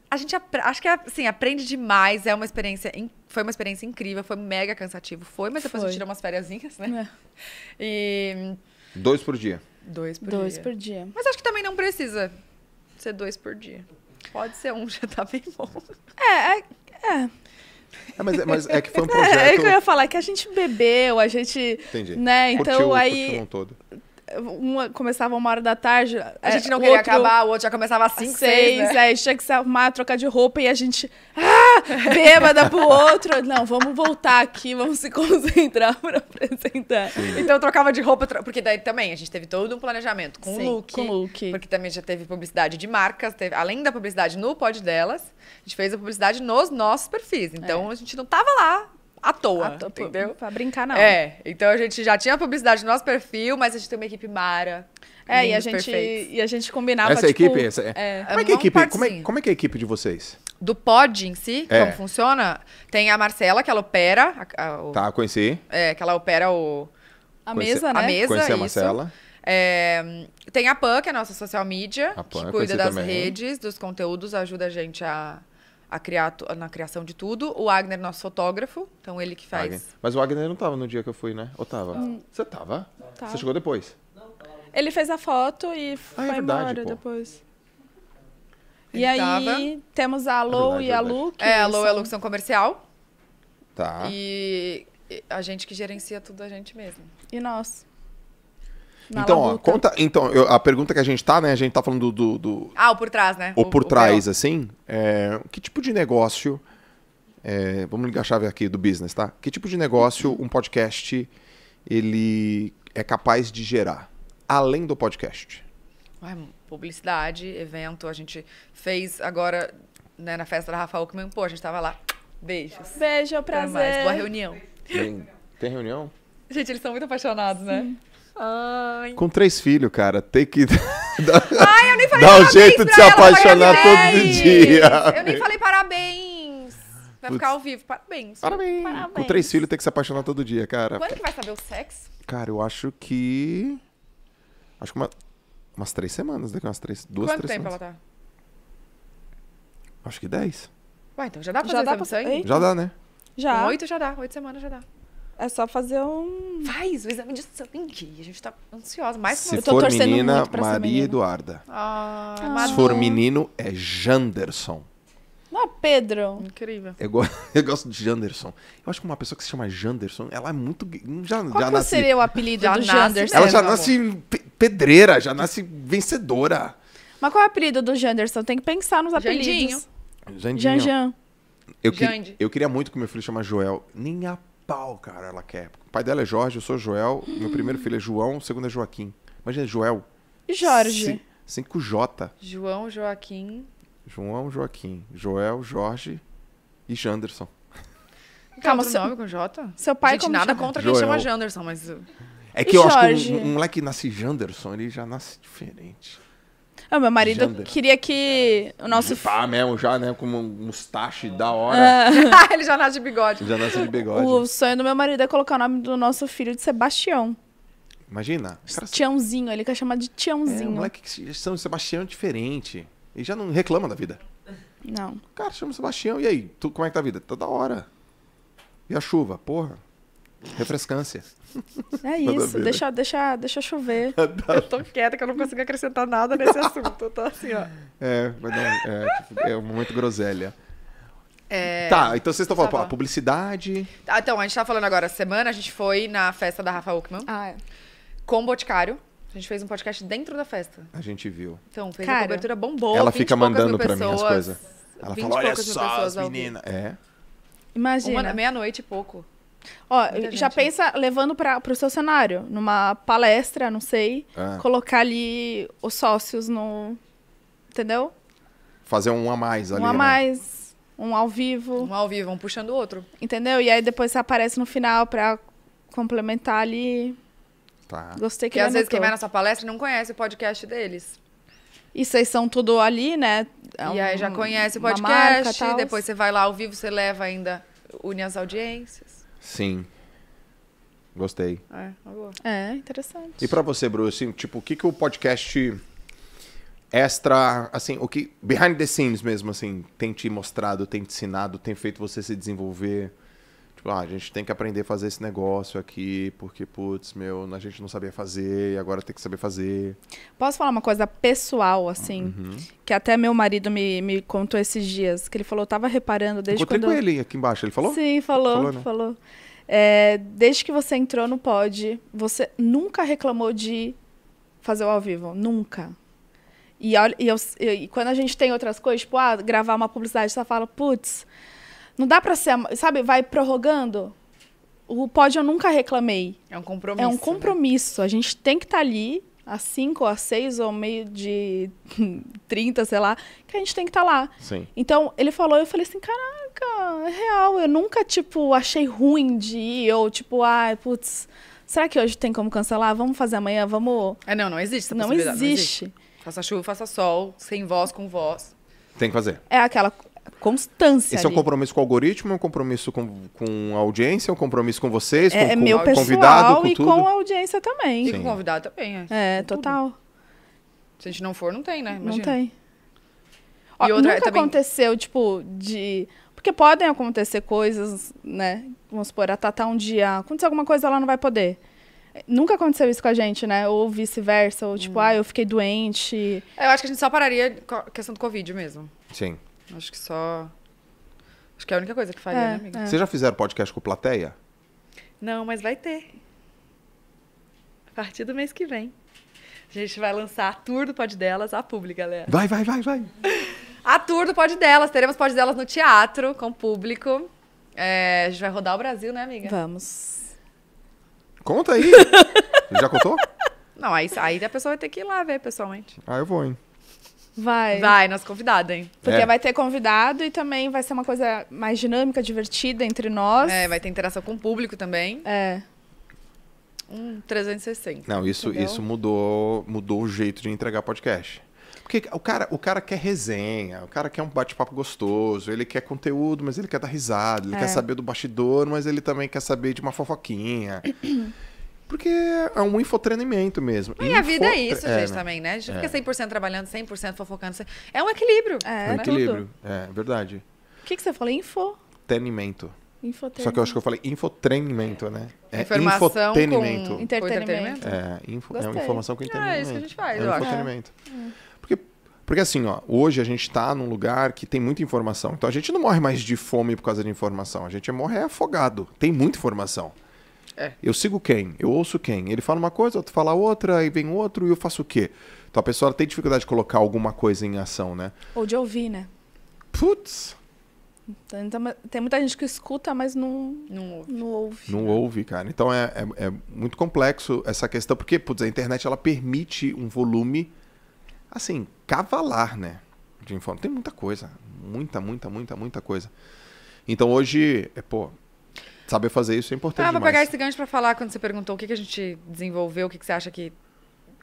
a gente acho que é, assim, aprende demais, é uma experiência foi uma experiência incrível, foi mega cansativo, foi, mas depois foi. a gente tirou umas fériaszinhas né? É. E dois por dia. Dois por dois dia. por dia. Mas acho que também não precisa ser dois por dia. Pode ser um, já tá bem bom. É, é. é. é mas, é, mas, é que foi um projeto... É, é que eu ia falar, que a gente bebeu, a gente... Entendi. Né, então curtiu, aí... Curtiu um todo uma começava uma hora da tarde. A gente é, não queria outro, acabar, o outro já começava às 5, 6. Aí tinha que se arrumar, trocar de roupa e a gente. Ah! Bêbada pro outro. Não, vamos voltar aqui, vamos se concentrar pra apresentar. Sim. Então eu trocava de roupa, porque daí também a gente teve todo um planejamento com o look. Com look. Porque também já teve publicidade de marcas, teve, além da publicidade no pod delas, a gente fez a publicidade nos nossos perfis. Então é. a gente não tava lá à toa, à toa entendeu? Pra brincar, não. É, então a gente já tinha a publicidade no nosso perfil, mas a gente tem uma equipe mara. É, e a, gente, e a gente combinava, Essa tipo, equipe? Essa, é. Como, é que é a equipe como, é, como é que é a equipe de vocês? Do pod em si, é. como funciona, tem a Marcela, que ela opera... A, a, o, tá, conheci. É, que ela opera o... A conheci, mesa, né? A mesa, Conheci isso. a Marcela. É, tem a Pan, que é a nossa social media, Pan, que cuida das também. redes, dos conteúdos, ajuda a gente a criar, na criação de tudo. O Wagner nosso fotógrafo, então ele que faz. Mas o Wagner não estava no dia que eu fui, né? Ou tava? Hum. Você estava? Você chegou depois? ele fez a foto e ah, é foi é verdade, embora pô. depois. Ele e aí temos a Low é, é, é e a Lu. É, a e a Lu que são comercial. Tá. E a gente que gerencia tudo a gente mesmo. E nós então, ó, conta. Então, eu, a pergunta que a gente tá, né? A gente tá falando do. do, ah, o por trás, né? O, o por o trás, assim. É, que tipo de negócio. É, vamos ligar a chave aqui do business, tá? Que tipo de negócio um podcast ele é capaz de gerar, além do podcast? Ué, publicidade, evento. A gente fez agora né, na festa da Rafa Uckman. Pô, a gente tava lá. Beijos. Beijo, prazer. mais. Boa reunião. Tem, tem reunião? Gente, eles são muito apaixonados, né? Sim. né? Ai. Com três filhos, cara, tem que dar, Ai, eu nem falei Dá um jeito de se apaixonar todo dia. Eu nem falei parabéns. Vai ficar ao vivo. Parabéns. Parabéns. parabéns. Com três filhos tem que se apaixonar todo dia, cara. Quando que vai saber o sexo? Cara, eu acho que... Acho que uma, umas três semanas, daqui umas três, duas, Quanto três tempo semanas. ela tá? Acho que dez. Ué, então já dá pra já fazer dá pra... sangue? Eita. Já dá, né? Já. Com oito já dá, oito semanas já dá. É só fazer um. Faz o exame de sangue. A gente tá ansiosa. Mais Se for menina, Maria Eduarda. Ah, ah, Se for menino, é Janderson. Não é Pedro. Incrível. Eu, go eu gosto de Janderson. Eu acho que uma pessoa que se chama Janderson, ela é muito. Já, Qual já nasce... seria o apelido já do Janderson? Ela já nasce pedreira, já nasce vencedora. Mas qual é o apelido do Janderson? Tem que pensar nos apelidos. Jandinho. Jandinho. Jan -Jan. Eu, que... eu queria muito que meu filho chama Joel. Nem a pau, cara, ela quer. O pai dela é Jorge, eu sou Joel. Meu primeiro filho é João, o segundo é Joaquim. Imagina, Joel. E Jorge. 5J. João, Joaquim. João, Joaquim. Joel, Jorge e Janderson. Calma, seu... nome com J? Seu pai Gente, tem nada chama? contra quem chama Janderson, mas... Uh. É que e eu Jorge? acho que um, um moleque que nasce Janderson, ele já nasce diferente. Ah, meu marido Gender. queria que o nosso. Pá, mesmo, já, né? Com um mustache da hora. Ah. Ele já nasce de bigode. Ele já nasce de bigode. O sonho do meu marido é colocar o nome do nosso filho de Sebastião. Imagina. Cara... Tiãozinho, ele quer chamar de Tiãozinho. É, o moleque São Sebastião é diferente. Ele já não reclama da vida. Não. Cara, chama Sebastião. E aí, tu, como é que tá a vida? Tá da hora. E a chuva? Porra, refrescância. É isso, né? deixa, deixa, deixa chover. eu tô quieta que eu não consigo acrescentar nada nesse assunto. Eu tô assim, ó. É, mas não, é, é um momento groselha. É... Tá, então vocês estão falando, tá publicidade. Ah, então, a gente tá falando agora, semana a gente foi na festa da Rafa Uckmann. Ah, é. Com o Boticário. A gente fez um podcast dentro da festa. A gente viu. Então, fez Cara, a cobertura bombou. Ela fica mandando para mim as coisas. Ela fala, olha só as meninas. É. Imagina. Meia-noite e pouco. Ó, Muita já gente. Né? pensa levando para o seu cenário, numa palestra, não sei, é. colocar ali os sócios no. Entendeu? Fazer um a mais ali. Um a né? mais, um ao vivo. Um ao vivo, um puxando o outro. Entendeu? E aí depois você aparece no final para complementar ali. Tá. Gostei que Porque às vezes quem vai na sua palestra não conhece o podcast deles. E vocês são tudo ali, né? É um, e aí já conhece o podcast, marca, depois você vai lá ao vivo, você leva ainda, une as audiências. Sim. Gostei. É, é interessante. E para você, Bruce, assim, tipo, o que, que o podcast extra, assim, o que behind the scenes mesmo, assim, tem te mostrado, tem te ensinado, tem feito você se desenvolver? Tipo, ah, a gente tem que aprender a fazer esse negócio aqui, porque, putz, meu, a gente não sabia fazer e agora tem que saber fazer. Posso falar uma coisa pessoal, assim? Uhum. Que até meu marido me, me contou esses dias, que ele falou, eu tava reparando desde Encontrei quando... Encontrei com ele aqui embaixo, ele falou? Sim, falou, falou. Né? falou. É, desde que você entrou no Pod, você nunca reclamou de fazer o ao vivo, nunca. E, olha, e, eu, e, quando a gente tem outras coisas, tipo, ah, gravar uma publicidade, você fala, putz, não dá pra ser, sabe, vai prorrogando. O pódio eu nunca reclamei. É um compromisso. É um compromisso. Né? A gente tem que estar tá ali às 5 ou às 6 ou meio de 30, sei lá, que a gente tem que estar tá lá. Sim. Então, ele falou, eu falei assim, caraca, é real, eu nunca, tipo, achei ruim de ir, ou tipo, ai, ah, putz, será que hoje tem como cancelar? Vamos fazer amanhã, vamos... É, não, não existe essa não existe. não existe. Faça chuva, faça sol, sem voz, com voz. Tem que fazer. É aquela, constância. Esse ali. é um compromisso com o algoritmo, é um compromisso com, com a audiência, é um compromisso com vocês, é, com, é meu com pessoal convidado, com e com a audiência também. Sim. E com o convidado também. É, é total. Tudo. Se a gente não for, não tem, né? Imagina. Não tem. Ó, e outra, nunca também... aconteceu, tipo, de... Porque podem acontecer coisas, né? Vamos supor, a Tatá um dia... Aconteceu alguma coisa, ela não vai poder. Nunca aconteceu isso com a gente, né? Ou vice-versa, ou tipo, hum. ah, eu fiquei doente. É, eu acho que a gente só pararia com a questão do Covid mesmo. Sim. Acho que só. Acho que é a única coisa que faria, é, né, amiga? É. Vocês já fizeram podcast com plateia? Não, mas vai ter. A partir do mês que vem. A gente vai lançar a tour do Pod Delas a público, galera. Vai, vai, vai, vai. a tour do Pod Delas. Teremos Pod Delas no teatro, com público. É, a gente vai rodar o Brasil, né, amiga? Vamos. Conta aí. já contou? Não, aí, aí a pessoa vai ter que ir lá ver pessoalmente. Ah, eu vou, hein? Vai. Vai, nosso convidada, hein? Porque é. vai ter convidado e também vai ser uma coisa mais dinâmica, divertida entre nós. É, vai ter interação com o público também. É. Um 360. Não, isso, isso mudou, mudou o jeito de entregar podcast. Porque o cara, o cara quer resenha, o cara quer um bate-papo gostoso, ele quer conteúdo, mas ele quer dar risada, ele é. quer saber do bastidor, mas ele também quer saber de uma fofoquinha. Porque é um infotreinamento mesmo. E Info... a vida é isso, é, gente, né? também, né? A gente é. fica 100% trabalhando, 100% fofocando. 100%... É um equilíbrio. É, um né? né? equilíbrio. É, verdade. O que, que você falou? Info? treinamento Só que eu acho que eu falei infotrenimento, né? É informação com entretenimento. É, info, é uma informação com entretenimento. Ah, é isso que a gente faz, é eu acho. É. É. Porque, porque assim, ó, hoje a gente está num lugar que tem muita informação. Então a gente não morre mais de fome por causa de informação. A gente é morre afogado. Tem muita informação. É. Eu sigo quem? Eu ouço quem? Ele fala uma coisa, outro fala outra, aí vem outro e eu faço o quê? Então a pessoa tem dificuldade de colocar alguma coisa em ação, né? Ou de ouvir, né? Putz! Então, então tem muita gente que escuta, mas não, não ouve. Não ouve, não né? ouve cara. Então é, é, é, muito complexo essa questão, porque putz, a internet ela permite um volume, assim, cavalar, né? De informação Tem muita coisa. Muita, muita, muita, muita coisa. Então hoje, é, pô, Saber fazer isso é importante. Ah, vou demais. pegar esse gancho para falar quando você perguntou o que, que a gente desenvolveu, o que, que você acha que,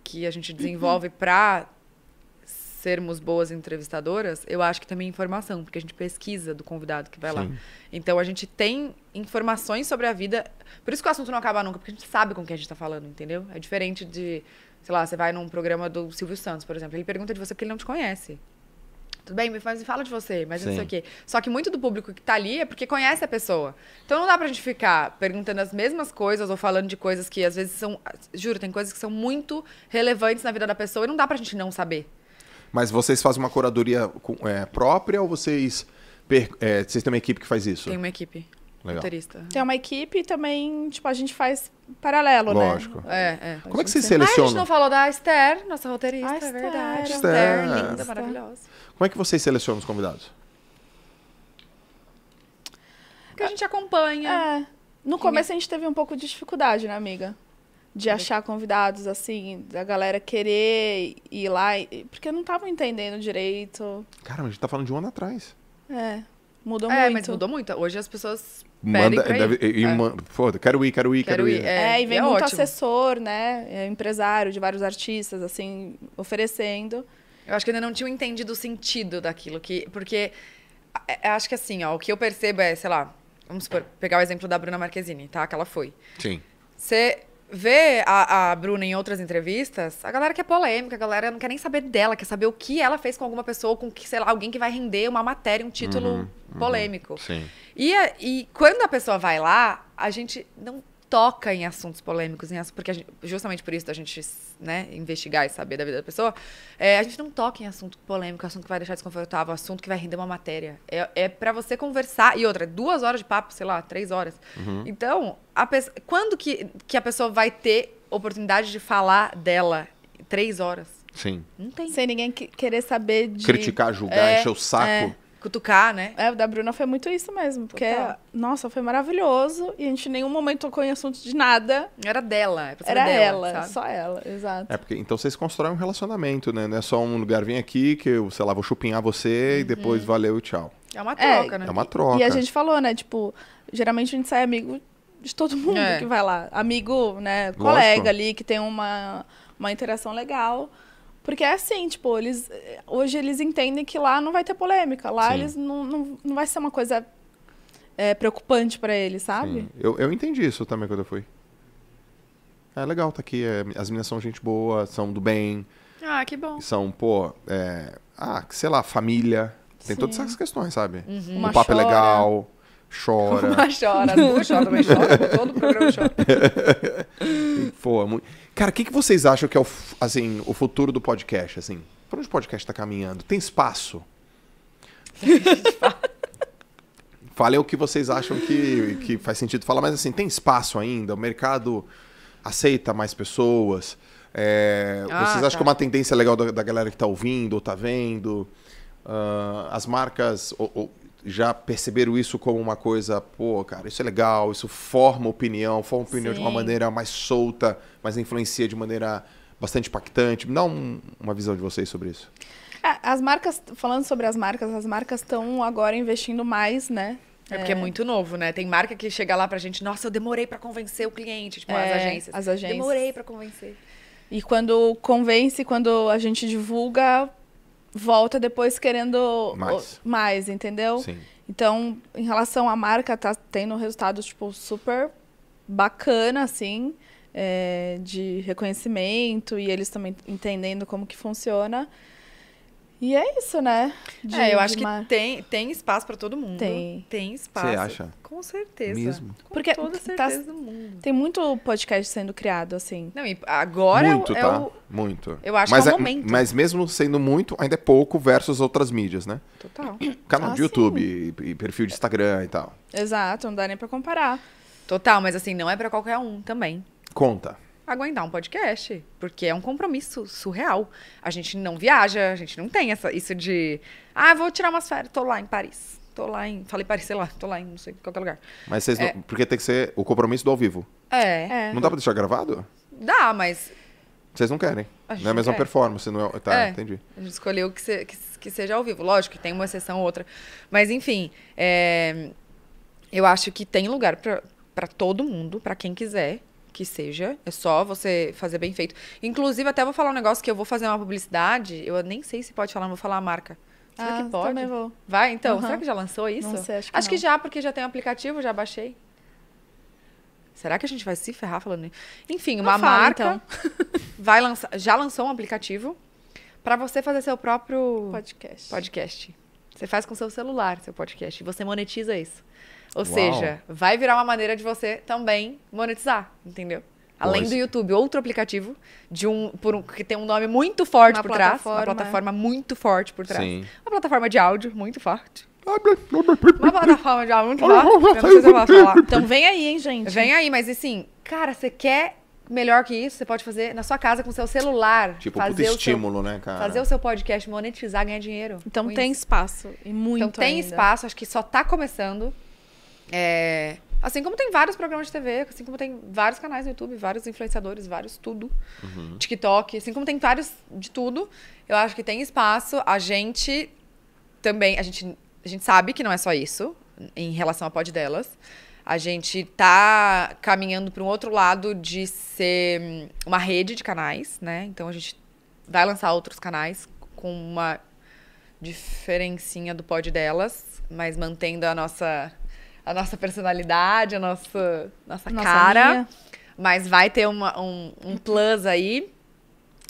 que a gente desenvolve uhum. para sermos boas entrevistadoras, eu acho que também informação, porque a gente pesquisa do convidado que vai Sim. lá. Então a gente tem informações sobre a vida. Por isso que o assunto não acaba nunca, porque a gente sabe com quem a gente está falando, entendeu? É diferente de, sei lá, você vai num programa do Silvio Santos, por exemplo, ele pergunta de você porque ele não te conhece. Tudo bem, mas me fala de você, mas Sim. não sei o quê. Só que muito do público que tá ali é porque conhece a pessoa. Então não dá pra gente ficar perguntando as mesmas coisas ou falando de coisas que às vezes são. Juro, tem coisas que são muito relevantes na vida da pessoa e não dá pra gente não saber. Mas vocês fazem uma curadoria é, própria ou vocês. Per... É, vocês têm uma equipe que faz isso? Tem uma equipe. Roteirista. Tem uma equipe e também, tipo, a gente faz paralelo, Lógico. né? Lógico. É, é. Como é que vocês selecionam? Ah, a gente não falou da Esther, nossa roteirista, a é Esther, verdade. Esther, Esther linda, maravilhosa. Como é que vocês selecionam os convidados? Que a gente acompanha. É. No começo a gente teve um pouco de dificuldade, né, amiga? De achar convidados, assim, da galera querer ir lá, porque não tava entendendo direito. Cara, mas a gente tá falando de um ano atrás. É. Mudou é, muito. É, mas mudou muito. Hoje as pessoas Manda, deve, E, é. man, foda, quero ir, quero ir, quero, quero ir. ir. É, é, e vem é muito ótimo. assessor, né? É, empresário de vários artistas, assim, oferecendo. Eu acho que ainda não tinham entendido o sentido daquilo. Que, porque é, é, acho que assim, ó, o que eu percebo é, sei lá, vamos supor, pegar o exemplo da Bruna Marquezine, tá? Que ela foi. Sim. Você vê a, a Bruna em outras entrevistas, a galera que é polêmica, a galera não quer nem saber dela, quer saber o que ela fez com alguma pessoa, com, sei lá, alguém que vai render uma matéria, um título uhum, uhum. polêmico. Uhum, sim. E, e quando a pessoa vai lá, a gente não toca em assuntos polêmicos, em porque gente, justamente por isso da gente né, investigar e saber da vida da pessoa, é, a gente não toca em assunto polêmico, assunto que vai deixar desconfortável, assunto que vai render uma matéria. É, é para você conversar. E outra, duas horas de papo, sei lá, três horas. Uhum. Então, quando que, que a pessoa vai ter oportunidade de falar dela três horas? Sim. Não tem. Sem ninguém que, querer saber de... Criticar, julgar, é, encher o saco. É cutucar, né? É, o da Bruna foi muito isso mesmo. Porque, Total. nossa, foi maravilhoso. E a gente em nenhum momento tocou em assunto de nada. Era dela. É Era dela, ela, sabe? só ela, exato. É, porque então vocês constroem um relacionamento, né? Não é só um lugar, vem aqui que eu, sei lá, vou chupinhar você uhum. e depois valeu, tchau. É uma troca, é, né? É uma troca. E, e a gente falou, né? Tipo, geralmente a gente sai amigo de todo mundo é. que vai lá. Amigo, né? Lógico. Colega ali, que tem uma, uma interação legal. Porque é assim, tipo, eles hoje eles entendem que lá não vai ter polêmica, lá Sim. eles não, não, não vai ser uma coisa é, preocupante para eles, sabe? Sim. Eu, eu entendi isso também quando eu fui. É legal, tá aqui. É, as meninas são gente boa, são do bem. Ah, que bom. São, pô, é, ah, sei lá, família. Tem Sim. todas essas questões, sabe? Uhum. Uma o papo é chora. é legal, chora. Uma chora, as duas choram, também chora. Todo o programa chora. pô, é muito... Cara, o que, que vocês acham que é o, assim, o futuro do podcast? Assim, para onde o podcast está caminhando? Tem espaço? Falei o que vocês acham que, que faz sentido falar, mas assim, tem espaço ainda? O mercado aceita mais pessoas? É, ah, vocês acham tá. que é uma tendência legal da, da galera que está ouvindo ou está vendo? Uh, as marcas, ou, ou, já perceberam isso como uma coisa, pô, cara, isso é legal, isso forma opinião, forma opinião Sim. de uma maneira mais solta, mas influencia de maneira bastante impactante. dá um, uma visão de vocês sobre isso. É, as marcas, falando sobre as marcas, as marcas estão agora investindo mais, né? É porque é. é muito novo, né? Tem marca que chega lá pra gente, nossa, eu demorei para convencer o cliente, tipo, é, as agências. As agências. Demorei para convencer. E quando convence, quando a gente divulga, volta depois querendo mais, mais entendeu? Sim. Então, em relação à marca, tá tendo resultados, tipo, super bacana, assim, é, de reconhecimento e eles também entendendo como que funciona. E é isso, né? De, é, eu acho mar... que tem, tem espaço para todo mundo. Tem. Tem espaço. Você acha? Com certeza. Mesmo? Com Porque toda tá certeza tá, do mundo. Tem muito podcast sendo criado, assim. Não, e agora é muito, é, tá? é o... Muito. Eu acho mas que é o é momento. mas mesmo sendo muito, ainda é pouco versus outras mídias, né? Total. Canal ah, de YouTube, e, e perfil de Instagram e tal. Exato, não dá nem para comparar. Total, mas assim, não é para qualquer um também. Conta aguentar um podcast, porque é um compromisso surreal. A gente não viaja, a gente não tem essa, isso de, ah, vou tirar umas férias, tô lá em Paris. Tô lá em. Falei Paris, sei lá, tô lá em não sei qualquer lugar. Mas vocês. É. Não, porque tem que ser o compromisso do ao vivo. É. é. Não dá pra deixar gravado? Dá, mas. Vocês não querem. não é a mesma quer. performance, não é. Tá, é. entendi. A gente escolheu que, se, que, que, seja ao vivo. Lógico que tem uma sessão ou outra. Mas, enfim. É, eu acho que tem lugar pra, pra todo mundo, pra quem quiser que seja. É só você fazer bem feito. Inclusive, até vou falar um negócio que eu vou fazer uma publicidade. Eu nem sei se pode falar, não vou falar a marca. Será ah, que pode? Também vou. Vai, então. Uhum. Será que já lançou isso? Não sei, acho que, acho que já, porque já tem um aplicativo, já baixei. Será que a gente vai se ferrar falando isso? Enfim, uma fala, marca então. vai lançar, já lançou um aplicativo para você fazer seu próprio podcast. podcast. Você faz com seu celular, seu podcast. E você monetiza isso. Ou Uau. seja, vai virar uma maneira de você também monetizar, entendeu? Além do YouTube, outro aplicativo de um, por um que tem um nome muito forte uma por trás, uma plataforma muito forte por trás. Sim. Uma plataforma de áudio muito forte. Uma plataforma de áudio muito forte. Eu não sei falar. Então vem aí, hein, gente. Vem aí, mas assim, cara, você quer melhor que isso, você pode fazer na sua casa com seu celular. Tipo, fazer o estímulo, seu, né, cara? Fazer o seu podcast, monetizar, ganhar dinheiro. Então tem isso. espaço. E muito Então tem ainda. espaço, acho que só tá começando. É, assim como tem vários programas de TV, assim como tem vários canais no YouTube, vários influenciadores, vários tudo. Uhum. TikTok, assim como tem vários de tudo, eu acho que tem espaço. A gente também, a gente, a gente sabe que não é só isso em relação ao pod delas. A gente tá caminhando para um outro lado de ser hum, uma rede de canais, né? Então a gente vai lançar outros canais com uma diferencinha do pod delas, mas mantendo a nossa a nossa personalidade, a nossa, nossa, nossa cara. Mas vai ter uma, um, um plus aí.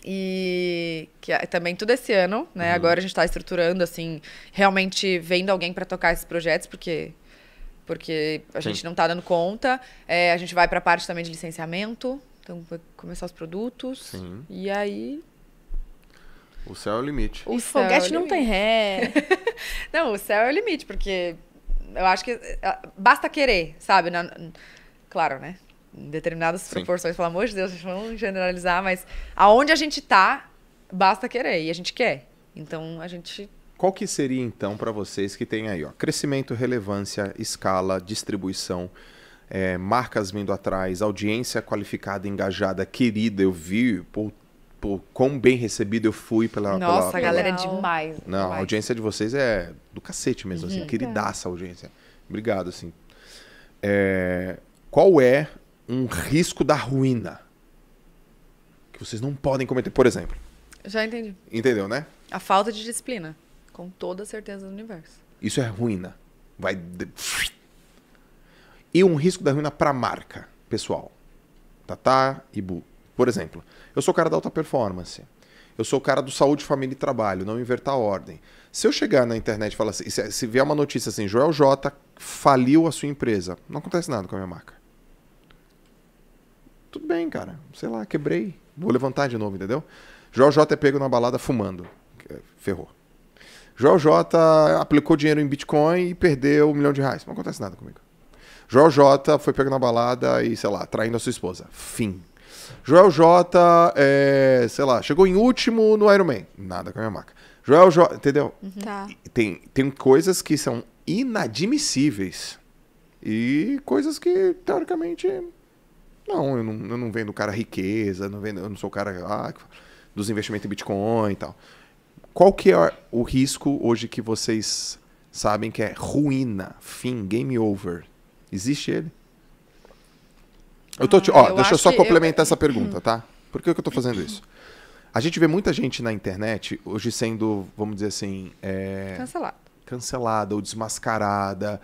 E que é também tudo esse ano, né? Uhum. Agora a gente está estruturando, assim, realmente vendo alguém para tocar esses projetos, porque porque a Sim. gente não está dando conta. É, a gente vai para a parte também de licenciamento, então vai começar os produtos. Sim. E aí o céu é o limite. O, o foguete é o não tem ré. não, o céu é o limite, porque eu acho que eh, basta querer, sabe? Na, claro, né? Em determinadas proporções, pelo amor de Deus, vamos generalizar, mas aonde a gente tá, basta querer e a gente quer. Então a gente qual que seria então para vocês que tem aí, ó, crescimento, relevância, escala, distribuição, é, marcas vindo atrás, audiência qualificada, engajada, querida, eu vi, pô, tipo, quão bem recebido eu fui pela. Nossa, pela, a galera é demais. Não, demais. a audiência de vocês é do cacete mesmo, assim, uhum. assim, queridaça a audiência. Obrigado, assim. É... Qual é um risco da ruína que vocês não podem cometer, por exemplo? Já entendi. Entendeu, né? A falta de disciplina, com toda certeza do universo. Isso é ruína. Vai. E um risco da ruína para marca, pessoal. Tatá e Bu. Por exemplo, eu sou o cara da alta performance. Eu sou o cara do saúde, família e trabalho, não invertar a ordem. Se eu chegar na internet e falar assim, se, se vier uma notícia assim, Joel J faliu a sua empresa, não acontece nada com a minha marca. Tudo bem, cara. Sei lá, quebrei. Vou levantar de novo, entendeu? Joel J é pego na balada fumando. É, ferrou. Joel J aplicou dinheiro em Bitcoin e perdeu um milhão de reais. Não acontece nada comigo. Joel J foi pego na balada e, sei lá, traindo a sua esposa. Fim. Joel J, é, sei lá, chegou em último no Ironman. Nada com a minha marca. Joel J, entendeu? Uhum. Tá. Tem, tem coisas que são inadmissíveis e coisas que, teoricamente, não, eu não, eu não vendo cara riqueza, não vendo, eu não sou o cara ah, dos investimentos em Bitcoin e tal. Qual que é o risco hoje que vocês sabem que é ruína, fim, game over? Existe ele? Eu tô te, ó, ah, eu deixa eu só complementar eu... essa pergunta, tá? Por que, que eu tô fazendo isso? A gente vê muita gente na internet hoje sendo, vamos dizer assim. É... Cancelada. Cancelada ou desmascarada,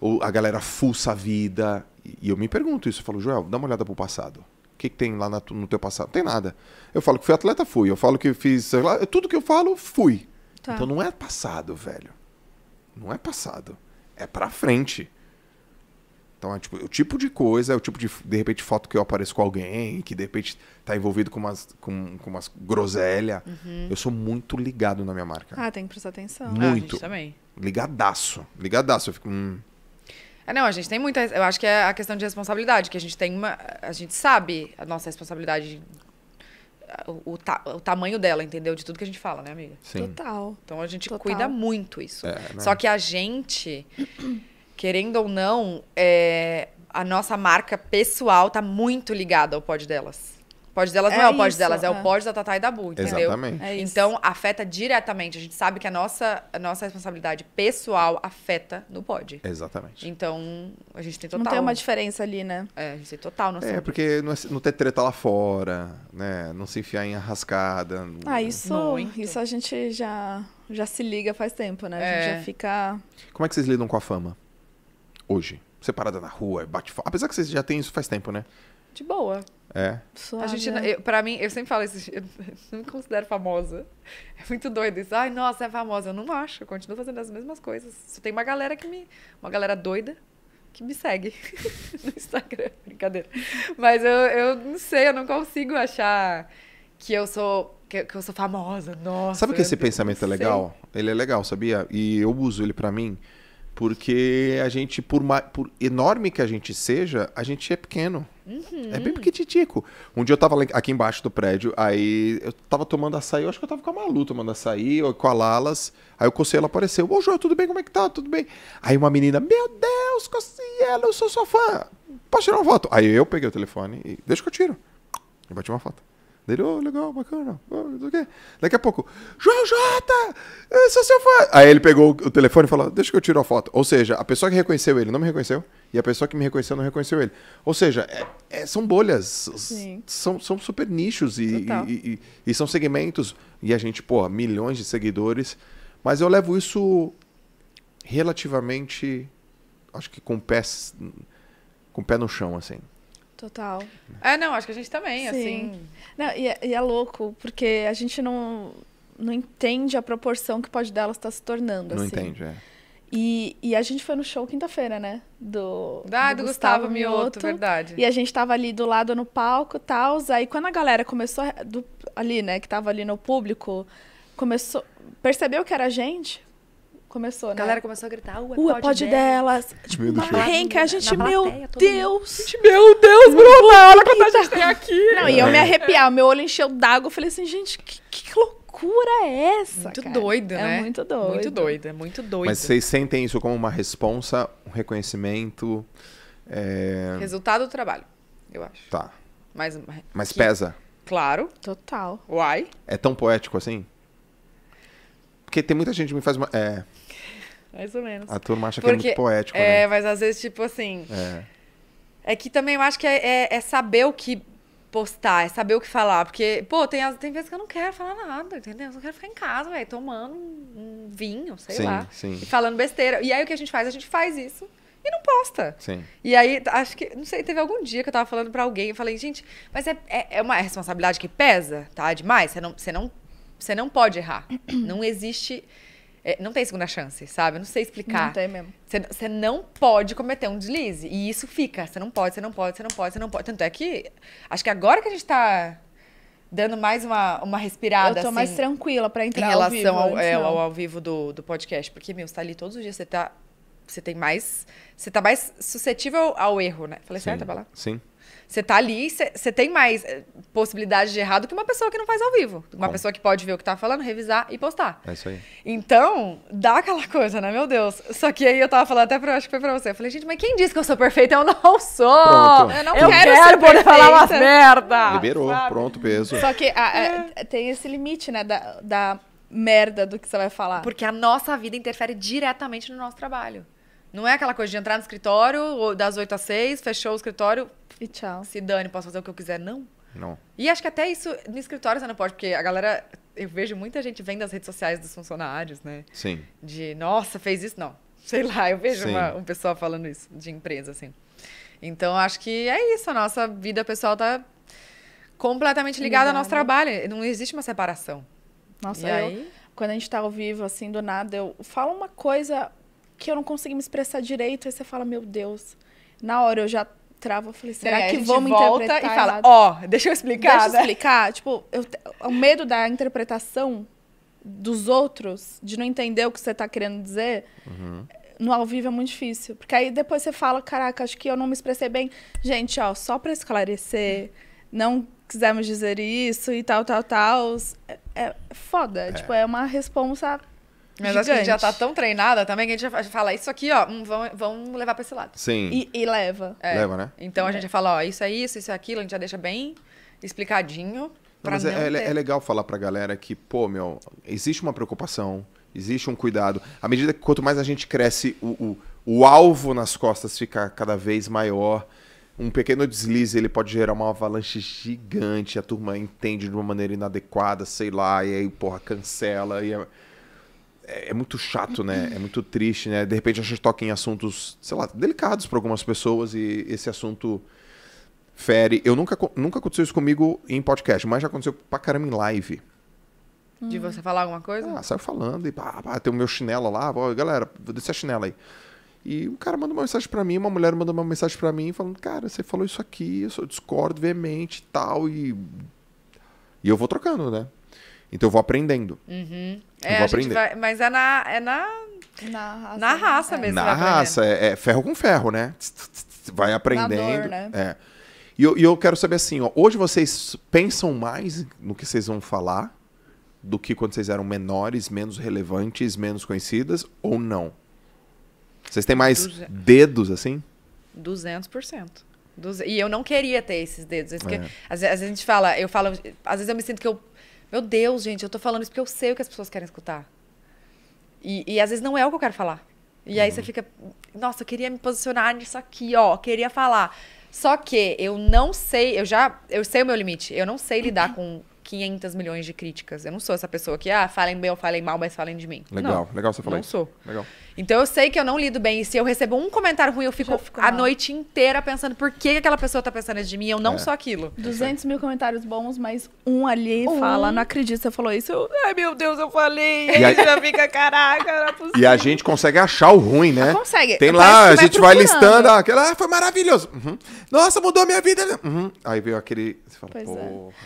ou a galera fuça a vida. E eu me pergunto isso. Eu falo, Joel, dá uma olhada pro passado. O que, que tem lá na, no teu passado? Não tem nada. Eu falo que fui atleta, fui. Eu falo que fiz. Lá, tudo que eu falo, fui. Tá. Então não é passado, velho. Não é passado. É pra frente. Então é tipo, o tipo de coisa, é o tipo de, de repente, foto que eu apareço com alguém, que de repente tá envolvido com umas, com, com umas groselha. Uhum. Eu sou muito ligado na minha marca. Ah, tem que prestar atenção. Muito. Ah, também. Ligadaço. Ligadaço. Eu fico. Hum. É, não, a gente tem muita. Eu acho que é a questão de responsabilidade, que a gente tem uma. A gente sabe a nossa responsabilidade. O, o, ta, o tamanho dela, entendeu? De tudo que a gente fala, né, amiga? Sim. Total. Então a gente Total. cuida muito isso. É, né? Só que a gente querendo ou não, é, a nossa marca pessoal tá muito ligada ao pod delas. O pod delas é não é o pod isso, delas, é. é. o pod da Tatá e da Bu, entendeu? Exatamente. É então, afeta diretamente. A gente sabe que a nossa, a nossa responsabilidade pessoal afeta no pod. Exatamente. Então, a gente tem total. Não tem uma diferença ali, né? É, a gente tem total. Noção. É, porque não, é não ter treta lá fora, né? Não se enfiar em arrascada. Ah, isso, isso a gente já, já se liga faz tempo, né? A gente é. já fica... Como é que vocês lidam com a fama? Hoje. Você parada na rua, bate foto. Apesar que vocês já têm isso faz tempo, né? De boa. É. Suave, a gente, para né? eu, pra mim, eu sempre falo isso, eu não me considero famosa. É muito doido isso. Ai, nossa, é famosa. Eu não acho, eu continuo fazendo as mesmas coisas. Só tem uma galera que me. Uma galera doida que me segue no Instagram. Brincadeira. Mas eu, eu não sei, eu não consigo achar que eu sou. Que, que eu sou famosa, nossa. Sabe que esse pensamento é legal? Ele é legal, sabia? E eu uso ele para mim porque a gente, por, por enorme que a gente seja, a gente é pequeno. Uhum. É bem pequititico. Um dia eu tava aqui embaixo do prédio, aí eu tava tomando açaí, eu acho que eu tava com a Malu tomando açaí, ou com a Lalas. Aí o Cossielo apareceu. Ô, João, tudo bem? Como é que tá? Tudo bem? Aí uma menina, meu Deus, Cossielo, eu sou sua fã. Posso tirar uma foto? Aí eu peguei o telefone e, deixa que eu tiro. E bati uma foto. Dele, ô, oh, legal, bacana, oh, quê. Daqui a pouco, João Jota, eu sou seu fã. Aí ele pegou o telefone e falou, deixa que eu tiro a foto. Ou seja, a pessoa que reconheceu ele não me reconheceu e a pessoa que me reconheceu não reconheceu ele. Ou seja, é, é, são bolhas, são, são super nichos e, e, e, e, são segmentos. E a gente, pô, milhões de seguidores. Mas eu levo isso relativamente, acho que com pés, com o pé no chão, assim. Total. É, não, acho que a gente também, tá Sim. assim. Não, e, é, e é louco, porque a gente não, não entende a proporção que pode dela estar se tornando. Não assim. entende, é. E, e, a gente foi no show quinta-feira, né? Do, ah, do, do Gustavo, Gustavo Mioto, Mioto, verdade. E a gente tava ali do lado no palco e tal. Aí quando a galera começou, a, do, ali, né, que tava ali no público, começou. Percebeu que era a gente? começou, né? A galera começou a gritar, ué, uh, pode, delas. delas. Tipo, uma a gente, meu plateia, Deus. Gente, meu Deus, Bruna, olha quanta gente tem aqui. Não, e eu me é. arrepiar, meu olho encheu d'água, eu falei assim, gente, que, que loucura é essa? Muito cara? doida, é né? É muito doida. Muito doida, muito doida. Mas vocês sentem isso como uma responsa, um reconhecimento? É... Resultado do trabalho, eu acho. Tá. Mas, Mas que... pesa? Claro. Total. Uai. É tão poético assim? Porque tem muita gente que me faz uma. É mais ou menos. A turma acha Porque, que é muito poético. É, né? mas às vezes, tipo assim. É, é que também eu acho que é, é, é, saber o que postar, é saber o que falar. Porque, pô, tem, tem vezes que eu não quero falar nada, entendeu? Eu não quero ficar em casa, velho, tomando um, vinho, sei sim, lá. Sim. E falando besteira. E aí o que a gente faz? A gente faz isso e não posta. Sim. E aí, acho que, não sei, teve algum dia que eu tava falando para alguém, eu falei, gente, mas é, é, é, uma responsabilidade que pesa, tá? Demais. Você não, você não, você não pode errar. não existe é, não tem segunda chance, sabe? Eu não sei explicar. Não tem mesmo. Você não pode cometer um deslize. E isso fica. Você não pode, você não pode, você não pode, você não pode. Tanto é que. Acho que agora que a gente tá dando mais uma, uma respirada. Eu tô assim, mais tranquila para entrar em relação ao vivo, ao, é, ao, ao vivo do, do podcast. Porque, meu, você tá ali todos os dias, você tá. Você tem mais. Você tá mais suscetível ao erro, né? Falei Sim. certo a lá. Sim. Você tá ali, você tem mais eh, possibilidade de errado que uma pessoa que não faz ao vivo. Uma pessoa que pode ver o que tá falando, revisar e postar. É isso aí. Então, dá aquela coisa, né? Meu Deus. Só que aí eu tava falando até pra, acho que foi pra você. Eu falei, gente, mas quem disse que eu sou perfeita? Eu não sou! Pronto. Eu não eu quero, quero poder falar umas merda! Liberou, sabe? pronto, peso. Só que a, ah, a, é. eh, tem esse limite, né? da, da merda do que você vai falar. Porque a nossa vida interfere diretamente no nosso trabalho. Não é aquela coisa de entrar no escritório das 8 às 6, fechou o escritório, e tchau. Se dane, posso fazer o que eu quiser, não? Não. E acho que até isso no escritório você não pode, porque a galera. Eu vejo muita gente vendo as redes sociais dos funcionários, né? Sim. De, nossa, fez isso? Não. Sei lá, eu vejo uma, um pessoal falando isso, de empresa, assim. Então, acho que é isso. A nossa vida pessoal tá completamente ligada ao nosso né? trabalho. Não existe uma separação. Nossa, e eu, aí? quando a gente tá ao vivo, assim, do nada, eu falo uma coisa que eu não consigo me expressar direito, aí você fala, meu Deus. Na hora eu já trava. Eu falei, será é, que vão me interpretar? E fala, ó, oh, deixa eu explicar. Deixa eu né? explicar. Tipo, eu, o medo da interpretação dos outros, de não entender o que você está querendo dizer, uhum. no ao vivo é muito difícil. Porque aí depois você fala, caraca, acho que eu não me expressei bem. Gente, ó, só para esclarecer, não quisemos dizer isso e tal, tal, tal. É, é foda. É. Tipo, é uma responsa mas Gigante. acho que a gente já tá tão treinada também que a gente já fala, isso aqui, ó, hum, vão vão levar pra esse lado. Sim. E, e leva. É. Leva, né? Então é. a gente já fala, ó, isso é isso, isso é aquilo, a gente já deixa bem explicadinho. Não, mas é, é, é, legal falar pra galera que, pô, meu, existe uma preocupação, existe um cuidado. À medida que quanto mais a gente cresce, o, o, o alvo nas costas fica cada vez maior. Um pequeno deslize ele pode gerar uma avalanche gigante, a turma entende de uma maneira inadequada, sei lá, e aí, porra, cancela. E é... É, é, muito chato, né? É muito triste, né? De repente a gente toca em assuntos, sei lá, delicados para algumas pessoas e esse assunto fere. Eu nunca, nunca aconteceu isso comigo em podcast, mas já aconteceu pra caramba em live. De você falar alguma coisa? Ah, saiu falando e pá, pá, tem o meu chinelo lá, galera, vou descer a chinela aí. E um cara manda uma mensagem para mim, uma mulher manda uma mensagem para mim falando, cara, você falou isso aqui, eu discordo veemente e tal, e. E eu vou trocando, né? Então eu vou aprendendo. Uhum. Eu é, vou aprender. Vai, mas é na, é na, na raça, na né? raça é. mesmo. Na raça, é, é, ferro com ferro, né? Vai aprendendo. Dor, né? É. E eu, e eu quero saber assim, ó, hoje vocês pensam mais no que vocês vão falar do que quando vocês eram menores, menos relevantes, menos conhecidas, ou não? Vocês têm mais Duze... dedos assim? 200%. Duze... E eu não queria ter esses dedos. É. Que... É. Às, vezes, às, vezes a gente fala, eu falo, às vezes eu me sinto que eu meu Deus, gente, eu tô falando isso porque eu sei o que as pessoas querem escutar. E, e às vezes não é o que eu quero falar. E uhum. aí você uhum. fica, nossa, eu queria me posicionar nisso aqui, ó, queria falar. Só que eu não sei, eu já, eu sei o meu limite. Eu não sei lidar com 500 milhões de críticas. Eu não sou essa pessoa que, ah, falem bem ou falem mal, mas falem de mim. Legal, não, legal você falar não isso. Não sou. Legal. Então eu sei que eu não lido bem. E se eu recebo um comentário ruim, eu fico, fico a mal. noite inteira pensando por que aquela pessoa tá pensando de mim, eu não é. sou aquilo. 200 mil comentários bons, mas um ali um. fala, não acredito, você falou isso. Eu, Ai, meu Deus, eu falei. E aí já fica, caraca, não é possível. E a gente consegue achar o ruim, né? Ah, consegue. Tem lá, a gente vai, listando, ah, aquela, ah, foi maravilhoso. Uhum. Nossa, mudou a minha vida. Uhum. Aí veio aquele. Você fala, pois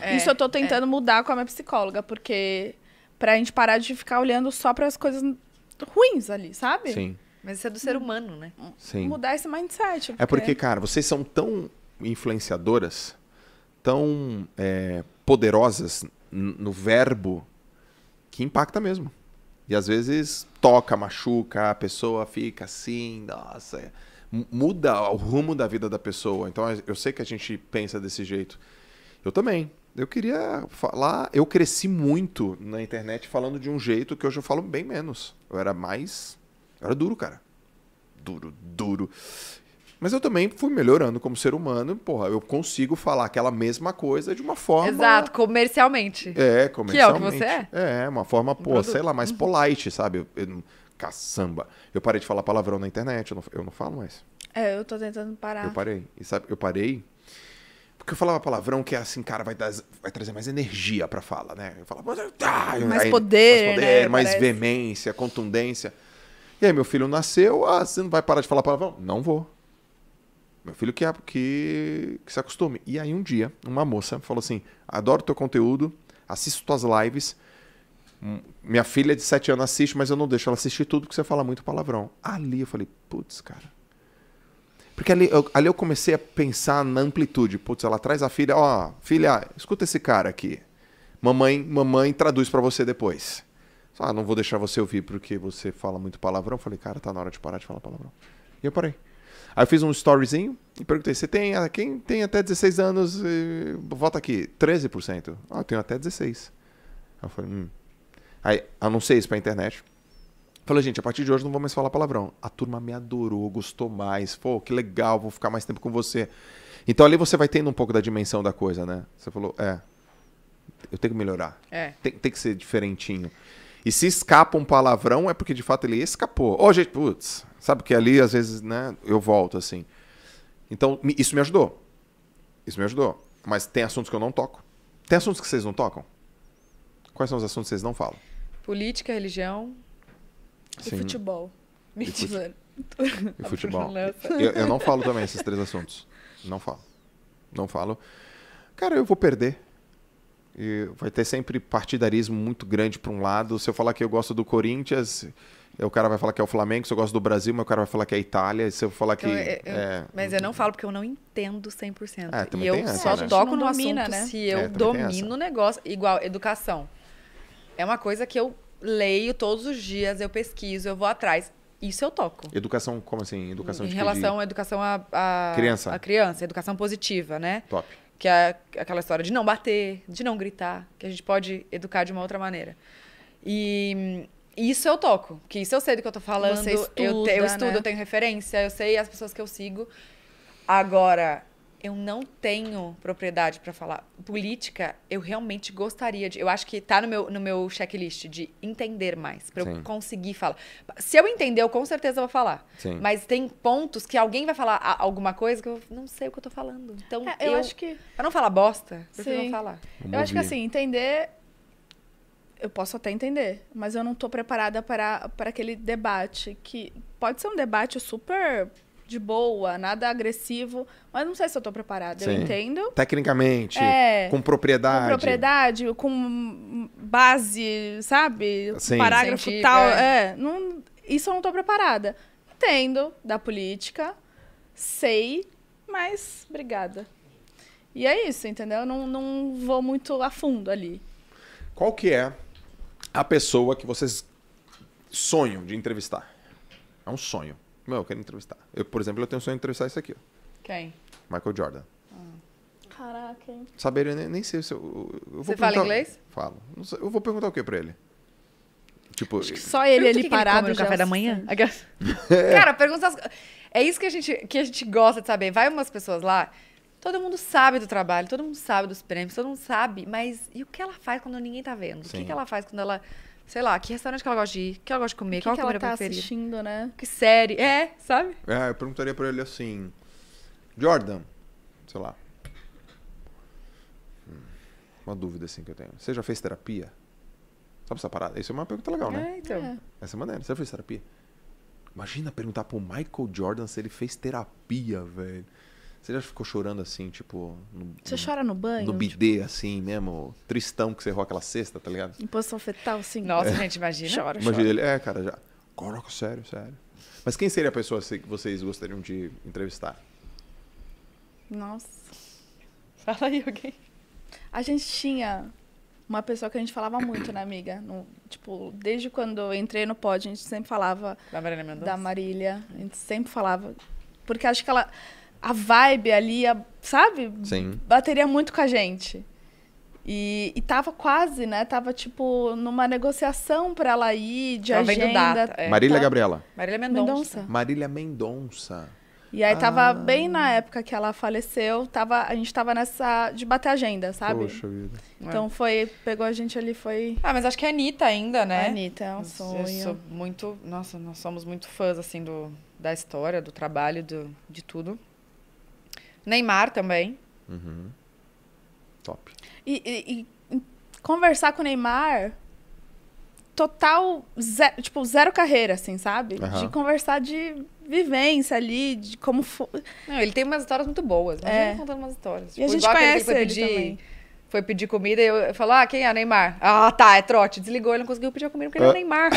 é. é. Isso eu tô é. tentando mudar com a minha psicóloga, porque pra gente parar de ficar olhando só para as coisas ruins ali, sabe? Sim. Mas isso é do ser humano, né? Sim. Mudar esse mindset. É porque... É porque, cara, vocês são tão influenciadoras, tão é, poderosas no verbo, que impacta mesmo. E às vezes toca, machuca, a pessoa fica assim, nossa, é, muda o rumo da vida da pessoa. Então eu sei que a gente pensa desse jeito. Eu também eu queria falar. Eu cresci muito na internet falando de um jeito que hoje eu falo bem menos. Eu era mais. Eu era duro, cara. Duro, duro. Mas eu também fui melhorando como ser humano. Porra, eu consigo falar aquela mesma coisa de uma forma. Exato, comercialmente. É, comercialmente. Que é o que você é? É, uma forma, pô, sei lá, mais uhum. polite, sabe? Eu, eu, caçamba. Eu parei de falar palavrão na internet, eu não, eu não falo mais. É, eu tô tentando parar. Eu parei. E sabe, eu parei porque eu falava palavrão que é assim, cara, vai, dar, vai trazer mais energia pra fala, né? Eu falava, tá, mais, poder, mais poder, né? mais veemência, contundência. E aí, meu filho nasceu, ah, você não vai parar de falar palavrão? Não vou. Meu filho que, é, que, que se acostume. E aí, um dia, uma moça falou assim: adoro teu conteúdo, assisto tuas lives. Minha filha é de 7 anos assiste, mas eu não deixo ela assistir tudo porque você fala muito palavrão. Ali eu falei, putz, cara porque ali eu, ali eu comecei a pensar na amplitude. Putz, ela traz a filha, ó, filha, escuta esse cara aqui. Mamãe, mamãe traduz para você depois. Ah, não vou deixar você ouvir porque você fala muito palavrão. Eu falei, cara, tá na hora de parar de falar palavrão. E eu parei. Aí eu fiz um storyzinho e perguntei: você tem, ah, quem tem até 16 anos, e, vota aqui, 13%. Ah, eu tenho até 16. Aí eu falei, hum. Aí anunciei ah, isso pra internet. Falei, gente, a partir de hoje não vou mais falar palavrão. A turma me adorou, gostou mais. Pô, que legal, vou ficar mais tempo com você. Então ali você vai tendo um pouco da dimensão da coisa, né? Você falou, é, eu tenho que melhorar. É. Tem, tem que ser diferentinho. E se escapa um palavrão, é porque de fato ele escapou. Ô, oh, gente, putz, sabe que ali às vezes, né, eu volto assim. Então, isso me ajudou. Isso me ajudou. Mas tem assuntos que eu não toco. Tem assuntos que vocês não tocam? Quais são os assuntos que vocês não falam? Política, religião, Sim. E futebol. E, e futebol. Eu, eu não falo também esses três assuntos. Não falo. Não falo. Cara, eu vou perder. E vai ter sempre partidarismo muito grande para um lado. Se eu falar que eu gosto do Corinthians, é, o cara vai falar que é o Flamengo. Se eu gosto do Brasil, meu cara vai falar que é a Itália. Se eu falar então, que. É, eu, é... Mas eu não falo porque eu não entendo 100%. É, e eu essa, só né? toco no domina, assunto né? se eu é, domino o negócio. Igual, educação. É uma coisa que eu leio todos os dias, eu pesquiso, eu vou atrás. Isso eu toco. Educação, como assim? Educação em tipo, de Em relação à educação à, criança. à criança, educação positiva, né? Top. Que é aquela história de não bater, de não gritar, que a gente pode educar de uma outra maneira. E isso eu toco, que isso eu sei do que eu tô falando, estuda, eu, te, eu estudo, né? eu tenho referência, eu sei as pessoas que eu sigo. Agora, eu não tenho propriedade para falar. Política, eu realmente gostaria de. Eu acho que tá no meu, no meu checklist de entender mais, para eu conseguir falar. Se eu entender, eu com certeza vou falar. Sim. Mas tem pontos que alguém vai falar alguma coisa que eu não sei o que eu tô falando. Então, é, eu, eu, acho que. Pra não falar bosta, você não falar. Vamos eu acho que assim, entender. Eu posso até entender, mas eu não tô preparada para, para aquele debate que pode ser um debate super de boa, nada agressivo. Mas não sei se eu tô preparada, Sim. eu entendo. Tecnicamente, é, com propriedade. Com propriedade, com base, sabe? Sim. Parágrafo Sentir, tal. É. é. não, isso eu não tô preparada. Entendo da política, sei, mas obrigada. E é isso, entendeu? não, não vou muito a fundo ali. Qual que é a pessoa que vocês sonham de entrevistar? É um sonho. Meu, eu quero entrevistar. Eu, por exemplo, eu tenho sonho de entrevistar isso aqui. Ó. Quem? Michael Jordan. Ah. Caraca, hein? Saber, eu nem, nem sei se eu, eu vou Você fala inglês? Falo. Não sei, eu vou perguntar o que pra ele? Tipo, Acho que só ele ali que parado que no é café da manhã. Cara, pergunta as... É isso que a, gente, que a gente gosta de saber. Vai umas pessoas lá, todo mundo sabe do trabalho, todo mundo sabe dos prêmios, todo mundo sabe, mas e o que ela faz quando ninguém tá vendo? Sim. O que, que ela faz quando ela sei lá, que restaurante que ela gosta de ir, que ela gosta de comer, que qual que ela tá preferida. assistindo, né? Que série, é, sabe? É, eu perguntaria pra ele assim, Jordan, sei lá, hum, uma dúvida assim que eu tenho, você já fez terapia? Sabe essa parada? Isso é uma pergunta legal, né? É, então. É. Essa é maneira, você já fez terapia? Imagina perguntar pro Michael Jordan se ele fez terapia, velho. Você já ficou chorando assim, tipo. No, você no, chora no banho? No tipo? bidê, tipo... assim mesmo. Tristão que você errou aquela cesta, tá ligado? Em posição fetal, sim. Nossa, é. gente, imagina. Chora, imagina chora. ele. É, cara, já. Coloca, sério, sério. Mas quem seria a pessoa que vocês gostariam de entrevistar? Nossa. Fala aí alguém. A gente tinha uma pessoa que a gente falava muito, né, amiga? No, tipo, desde quando eu entrei no pod, a gente sempre falava. Da Marília Mendonça? Da Marília. A gente sempre falava. Porque acho que ela a vibe ali, a, sabe? Sim. Bateria muito com a gente. E, e tava quase, né? Tava, tipo, numa negociação pra ela ir, de tava agenda. Data, é. Marília tá... Gabriela. Marília Mendonça. Marília Mendonça. E aí ah. tava bem na época que ela faleceu, tava, a gente tava nessa de bater agenda, sabe? Poxa vida. Então é. foi, pegou a gente ali, foi... Ah, mas acho que é a Anitta ainda, né? A Anitta, é um sonho. Eu sou muito, nossa, nós somos muito fãs, assim, do, da história, do trabalho, do, de tudo. Neymar também. Uhum. Top. E, e, e, conversar com o Neymar, total, zero, tipo, zero carreira, assim, sabe? Uhum. De conversar de vivência ali, de como foi. Não, ele tem umas histórias muito boas. Né? É. Tá contando umas histórias. Tipo, e a tipo, gente conhece ele, ele também foi pedir comida e eu falou: Ah, quem é? Neymar. Ah, tá, é trote. Desligou, ele não conseguiu pedir a comida porque ele é, Neymar.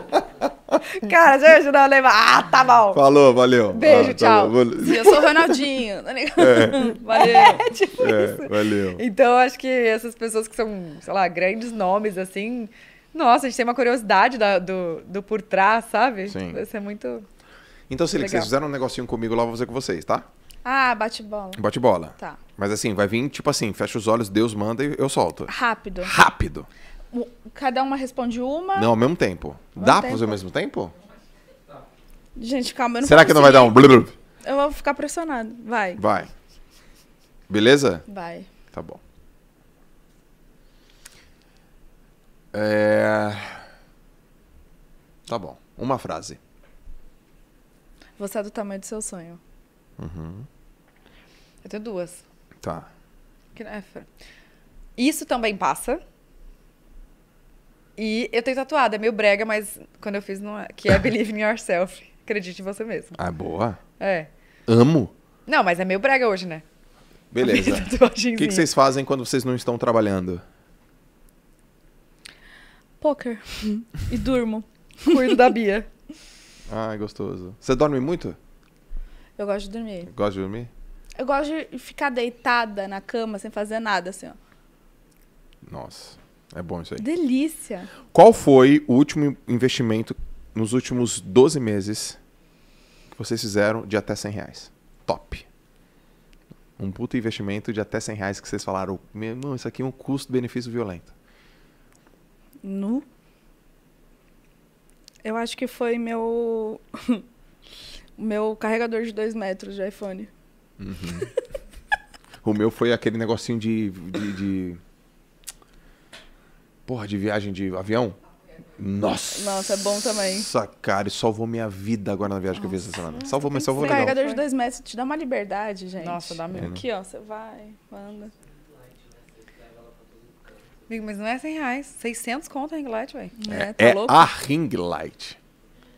Cara, você ajudou o é Neymar? Ah, tá bom. Falou, valeu. Beijo, ah, tá tchau. Tá Sim, eu sou o Ronaldinho. Tá é. Valeu. É, tipo é, isso. Valeu. Então, acho que essas pessoas que são, sei lá, grandes nomes, assim. Nossa, a gente tem uma curiosidade da, do, do por trás, sabe? Sim. Isso é muito. Então, se vocês fizeram um negocinho comigo lá, vou fazer com vocês, tá? Ah, bate bola. Bate bola. Tá. Mas assim, vai vir tipo assim, fecha os olhos, Deus manda e eu solto. Rápido. Rápido. Cada uma responde uma. Não, ao mesmo tempo. Ao Dá pra fazer ao mesmo tempo? Gente, calma, eu não Será que não vai dar um blub? Eu vou ficar pressionado. Vai. Vai. Beleza? Vai. Tá bom. É... Tá bom. Uma frase. Você é do tamanho do seu sonho. Uhum. Eu tenho duas. Tá. É, Isso também passa. E eu tenho tatuada, é meio brega, mas quando eu fiz, não é, que é Believe in Yourself. Acredite em você mesmo. Ah, é boa. É. Amo. Não, mas é meio brega hoje, né? Beleza. O que, que vocês fazem quando vocês não estão trabalhando? Poker. e durmo. Cuido da Bia. Ah, é gostoso. Você dorme muito? Eu gosto de dormir. Gosto de dormir? Eu gosto de ficar deitada na cama sem fazer nada, assim, ó. Nossa, é bom isso aí. Delícia. Qual foi o último investimento nos últimos 12 meses que vocês fizeram de até 100 reais? Top. Um puto investimento de até 100 reais que vocês falaram, não, isso aqui é um custo-benefício violento. No? Eu acho que foi meu... meu carregador de 2 metros de iPhone. Uhum. o meu foi aquele negocinho de, de, de... Porra, de viagem de avião. Nossa. Nossa, é bom também. Nossa, cara, salvou minha vida agora na viagem Nossa. que eu fiz essa semana. Salvou, mas salvou legal. carregador de dois metros te dá uma liberdade, gente. Nossa, dá mesmo. É, né? Aqui, ó, você vai, manda. Amigo, mas não é 100 reais. 600 conto a ring light, velho. É, é, tá é louco? a ring light.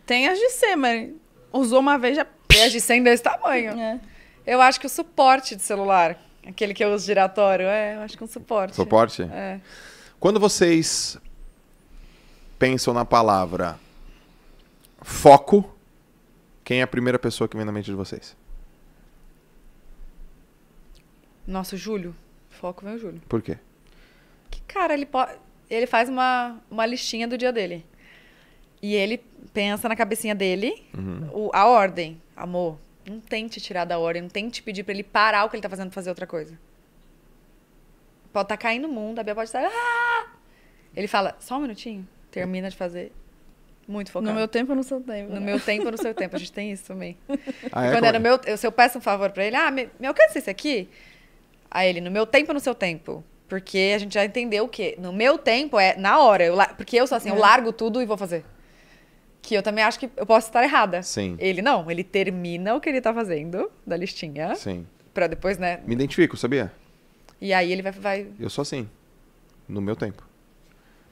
Tem as de cem, mas usou uma vez já... Tem as de 100 desse tamanho. É. Eu acho que o suporte de celular, aquele que eu uso giratório, é, eu acho que é um suporte. Suporte? É. Quando vocês pensam na palavra foco, quem é a primeira pessoa que vem na mente de vocês? Nossa, o Júlio. Foco vem o Júlio. Por quê? Que cara, ele Ele faz uma, uma listinha do dia dele. E ele pensa na cabecinha dele uhum. o, a ordem. Amor, não tente tirar da ordem, não tente pedir para ele parar o que ele tá fazendo pra fazer outra coisa. Pode estar tá caindo o mundo, a Bia pode estar. Ah! Ele fala, só um minutinho, termina de fazer. Muito focado. No meu tempo ou no seu tempo? No né? meu tempo ou no seu tempo. A gente tem isso também. Ah, é, quando era é? meu, eu, se eu peço um favor para ele, ah, me, me alcança isso aqui. Aí ele, no meu tempo ou no seu tempo? Porque a gente já entendeu o que no meu tempo é na hora. Eu, porque eu sou assim, é. eu largo tudo e vou fazer que eu também acho que eu posso estar errada. Sim. Ele não, ele termina o que ele tá fazendo da listinha. Sim. Pra depois, né? Me identifico, sabia? E aí ele vai. vai... Eu sou assim. No meu tempo.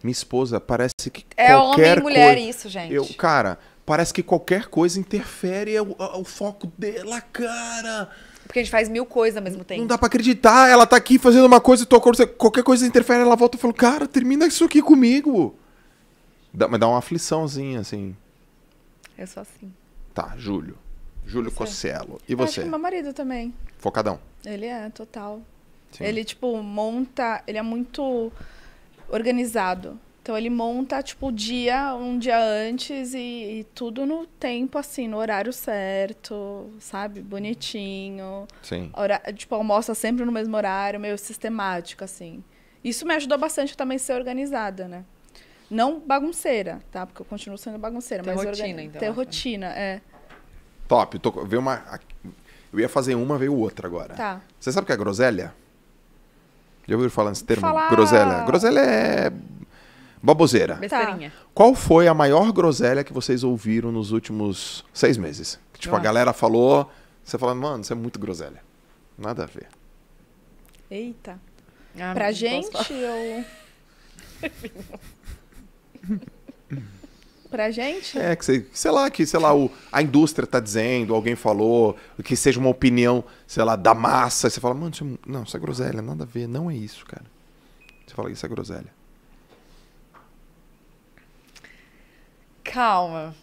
Minha esposa parece que. É qualquer homem e mulher coisa... isso, gente. Eu, cara, parece que qualquer coisa interfere o, o foco dela, cara. Porque a gente faz mil coisas ao mesmo tempo. Não dá pra acreditar, ela tá aqui fazendo uma coisa e tô qualquer coisa interfere, ela volta e fala, cara, termina isso aqui comigo. Dá, mas dá uma afliçãozinha, assim. Eu sou assim. Tá, Júlio. Júlio você? Cosselo. E você? acho que meu marido também. Focadão. Ele é, total. Sim. Ele, tipo, monta. Ele é muito organizado. Então ele monta, tipo, o dia, um dia antes e, e, tudo no tempo, assim, no horário certo, sabe? Bonitinho. Sim. Hora, tipo, almoça sempre no mesmo horário, meio sistemático, assim. Isso me ajudou bastante também a ser organizada, né? Não bagunceira, tá? Porque eu continuo sendo bagunceira. Ter mas rotina, organi... então. Ter rotina, é. Top. Tô... Veio uma... Eu ia fazer uma, veio outra agora. Tá. Você sabe o que é groselha? Já ouviu falar nesse termo? Falar... Groselha. Groselha é baboseira. Besteirinha. Tá. Qual foi a maior groselha que vocês ouviram nos últimos seis meses? tipo, a galera falou, você falando, mano, isso é muito groselha. Nada a ver. Eita. Ah, pra gente ou... pra gente? É, que sei, sei lá, que sei lá, o, a indústria tá dizendo, alguém falou, que seja uma opinião, sei lá, da massa. Você fala, mano, isso, é não, isso é groselha, nada a ver, não é isso, cara. Você fala que isso é groselha. Calma.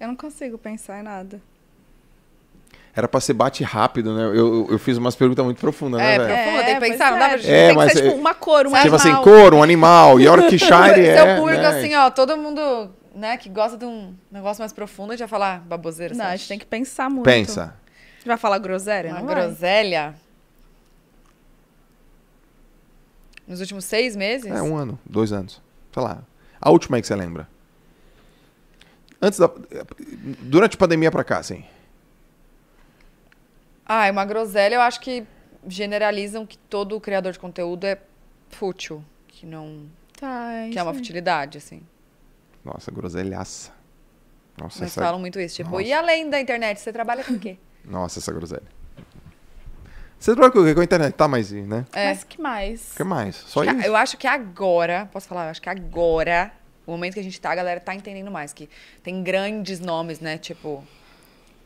Eu não consigo pensar em nada. Era pra ser bate rápido, né? Eu, eu fiz umas perguntas muito profundas, né, é, velho? É, profunda, é. é, tem que pensar, não dá pra gente é, mas, ser, tipo, é- uma cor, um animal. Tipo assim, cor, um animal, Yorkshire é... Seu público, né? assim, ó, todo mundo, né, que gosta de um negócio mais profundo, já falar baboseira, Não, a gente tem que pensar muito. Pensa. Vai falar groselha? né? não groselha? Nos últimos seis meses? É, um ano, dois anos. Sei lá. A última aí que você lembra. Antes da... Durante a pandemia pra cá, assim. Ah, é uma groselha. Eu acho que generalizam que todo criador de conteúdo é fútil. Que não. Tá, é que é uma aí. futilidade, assim. Nossa, groselhaça. Nossa, Mas essa... falam muito isso. Tipo, Nossa. e além da internet, você trabalha com o quê? Nossa, essa groselha. Você trabalha com o quê? Com a internet? Tá, mas, né? É. Mas que mais? que mais? Só que, isso? Eu acho que agora, posso falar? Eu acho que agora, o momento que a gente tá, a galera tá entendendo mais. Que tem grandes nomes, né? Tipo,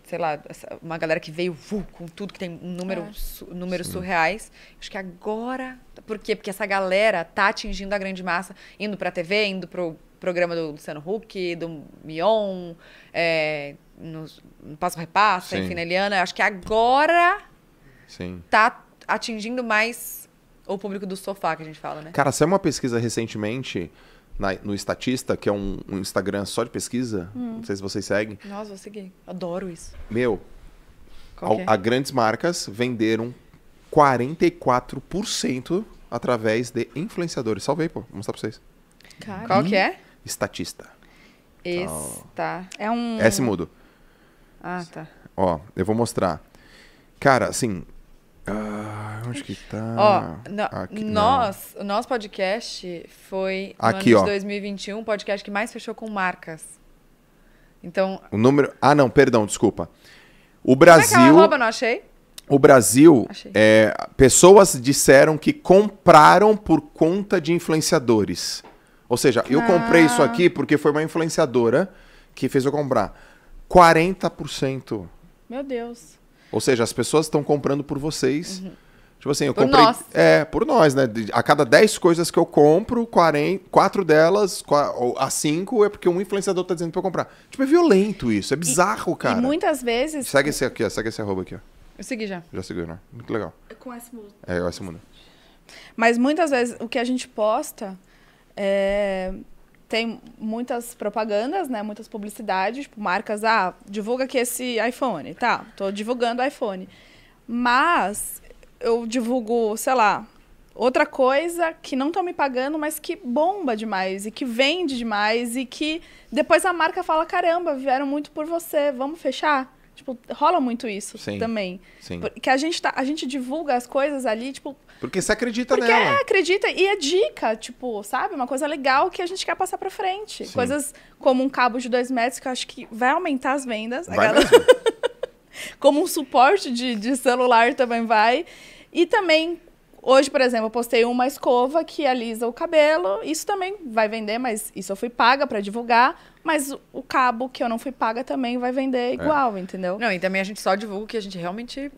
sei lá, uma galera que veio vu, com tudo, que tem número, é. números Sim. surreais. Acho que agora. Por quê? Porque essa galera tá atingindo a grande massa, indo pra TV, indo pro programa do Luciano Huck, do Mion, é, no, no Passo Repassa, Repasso enfim, na Eliana. Acho que agora Sim. tá atingindo mais o público do sofá que a gente fala, né? Cara, saiu uma pesquisa recentemente na, no Estatista, que é um, um Instagram só de pesquisa. Hum. Não sei se vocês seguem. Nossa, vou seguir. Adoro isso. Meu, é? a, a grandes marcas venderam 44% através de influenciadores. Salvei, pô. Vou mostrar pra vocês. Cara. Qual que é? Estatista. Está. Tá. Oh. É um. S é mudo. Ah, tá. Ó, eu vou mostrar. Cara, assim. Uh... Onde que tá? Ó, no, Aqui, nós, o nosso podcast foi no Aqui, ano de ó. 2021, o podcast que mais fechou com marcas. Então. O número. Ah, não, perdão, desculpa. O Brasil. Como é que é arroba, não achei? O Brasil, É, pessoas disseram que compraram por conta de influenciadores. Ou seja, eu comprei isso ah. aqui porque foi uma influenciadora que fez eu comprar. 40%. Meu Deus. Ou seja, as pessoas estão comprando por vocês. Uhum. Tipo assim, eu por comprei. Nós. É, por nós, né? A cada 10 coisas que eu compro, 40, 4 delas, 4, a 5 é porque um influenciador tá dizendo pra eu comprar. Tipo, é violento isso, é bizarro, e, cara. E muitas vezes. Segue esse aqui, ó, segue esse arroba aqui, ó. Eu segui já. Já segui, né? Muito legal. Com essa muda. É, com essa muda. Mas muitas vezes o que a gente posta é... tem muitas propagandas, né? Muitas publicidades, tipo, marcas, ah, divulga aqui esse iPhone. Tá, tô divulgando o iPhone. Mas eu divulgo, sei lá, outra coisa que não estão me pagando, mas que bomba demais e que vende demais e que depois a marca fala: caramba, vieram muito por você, vamos fechar? Tipo, rola muito isso sim, também. Sim. Que a gente, tá, a gente divulga as coisas ali, tipo. Porque você acredita porque nela. Porque é, acredita. E é dica, tipo, sabe? Uma coisa legal que a gente quer passar pra frente. Sim. Coisas como um cabo de dois metros, que eu acho que vai aumentar as vendas. Vai como um suporte de, de celular também vai. E também Hoje, por exemplo, eu postei uma escova que alisa o cabelo. Isso também vai vender, mas isso eu fui paga para divulgar. Mas o cabo que eu não fui paga também vai vender é. igual, é. entendeu? Não, e também a gente só divulga o que a gente realmente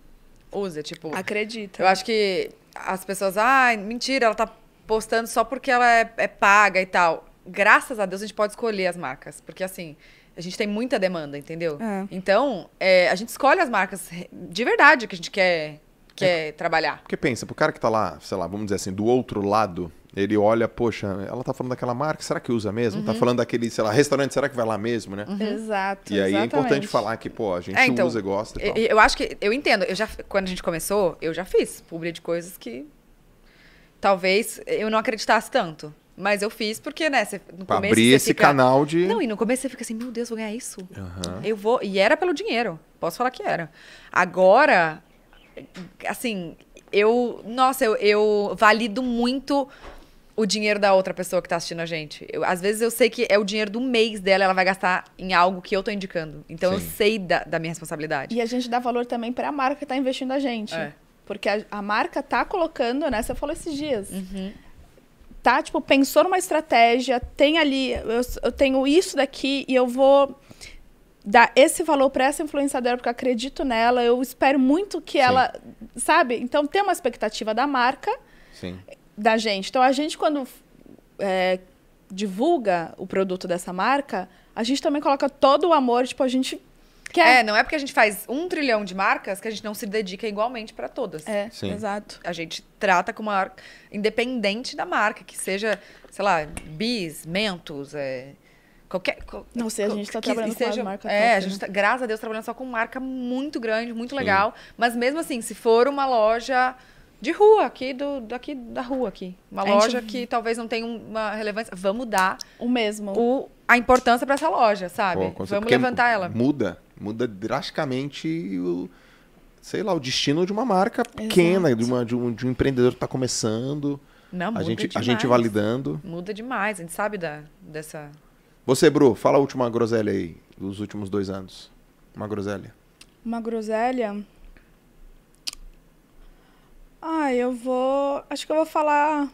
usa, tipo. Acredita. Eu acho que as pessoas, ah, mentira, ela tá postando só porque ela é, é paga e tal. Graças a Deus a gente pode escolher as marcas, porque assim a gente tem muita demanda, entendeu? É. Então, é, a gente escolhe as marcas de verdade que a gente quer, quer é, trabalhar. Porque pensa, pro cara que tá lá, sei lá, vamos dizer assim, do outro lado, ele olha, poxa, ela tá falando daquela marca, será que usa mesmo? Tá uhum. Tá falando daquele, sei lá, restaurante, será que vai lá mesmo, né? Uhum. Exato. E aí é exatamente. é importante falar que, pô, a gente é, então, usa e gosta. E tal. Eu acho que, eu entendo, eu já, quando a gente começou, eu já fiz publi de coisas que talvez eu não acreditasse tanto. Mas eu fiz porque, né, você, no pra começo. Abrir esse fica... canal de. Não, e no começo você fica assim, meu Deus, vou ganhar isso. Uhum. Eu vou. E era pelo dinheiro. Posso falar que era. Agora, assim, eu. Nossa, eu, eu valido muito o dinheiro da outra pessoa que tá assistindo a gente. Eu, às vezes eu sei que é o dinheiro do mês dela, ela vai gastar em algo que eu tô indicando. Então Sim. eu sei da, da, minha responsabilidade. E a gente dá valor também para a marca que tá investindo a gente. É. Porque a, a, marca tá colocando, né? Você falou esses dias. Uhum tá, tipo, pensou numa estratégia, tem ali, eu, eu tenho isso daqui e eu vou dar esse valor para essa influenciadora porque eu acredito nela, eu espero muito que Sim. ela, sabe? Então tem uma expectativa da marca, Sim. da gente. Então a gente quando é, divulga o produto dessa marca, a gente também coloca todo o amor, tipo, a gente é. é... não é porque a gente faz um trilhão de marcas que a gente não se dedica igualmente para todas. É, Sim. exato. A gente trata com uma independente da marca, que seja, sei lá, bis, mentos, é, qualquer. não sei, a gente está trabalhando seja, com marca. É, a gente né? tá, graças a Deus, trabalhando só com marca muito grande, muito Sim. legal. Mas mesmo assim, se for uma loja de rua, aqui do, daqui da rua aqui. Uma loja gente... que talvez não tenha uma relevância. Vamos dar o mesmo. O, a importância para essa loja, sabe? Pô, Vamos levantar ela. Muda, muda drasticamente o sei lá, o destino de uma marca Exato. pequena, de, uma, de, um, de um empreendedor que está começando. Não, a muda gente, demais. a gente validando. Muda demais, a gente sabe da, dessa. Você, Bru, fala a última groselha aí, dos últimos dois anos. Uma groselha. Uma groselha? eu vou. Acho que eu vou falar.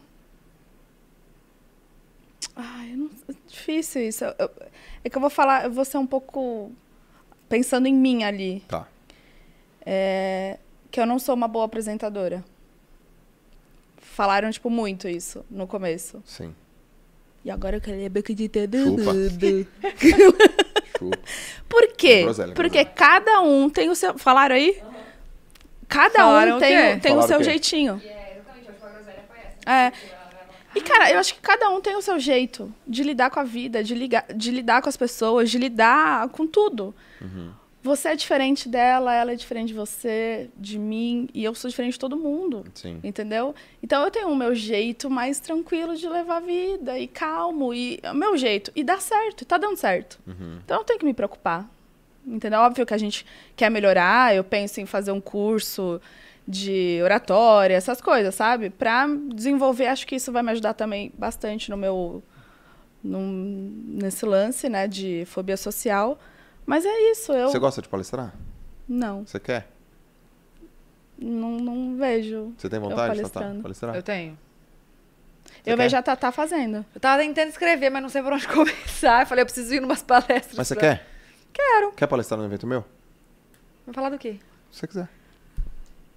Ai, não... é difícil isso. Eu, É que eu vou falar, eu vou ser um pouco pensando em mim ali. Tá. É... Que eu não sou uma boa apresentadora. Falaram, tipo, muito isso no começo. Sim. E agora eu quero saber que de Chupa. Chupa. Por quê? Porque cada um tem o seu. Falaram aí? Cada Falaram um tem, tem o seu o jeitinho. É, é. E, cara, eu acho que cada um tem o seu jeito de lidar com a vida, de, ligar, de lidar com as pessoas, de lidar com tudo. Uhum. Você é diferente dela, ela é diferente de você, de mim, e eu sou diferente de todo mundo. Sim. Entendeu? Então eu tenho o meu jeito mais tranquilo de levar a vida, e calmo, e é o meu jeito. E dá certo, tá dando certo. Uhum. Então eu não tenho que me preocupar. Entendeu? Óbvio que a gente quer melhorar, eu penso em fazer um curso de oratória, essas coisas, sabe? Para desenvolver, acho que isso vai me ajudar também bastante no meu num, nesse lance, né, de fobia social. Mas é isso, eu Você gosta de palestrar? Não. Você quer? Não, não vejo. Você tem vontade de palestrar? Eu tenho. Você eu quer? vejo a Tatá fazendo. Eu tava tentando escrever, mas não sei por onde começar. Eu falei, eu preciso ir em umas palestras. Mas você pra... quer? Quero. Quer palestrar no evento meu? Vou falar do quê? Se você quiser.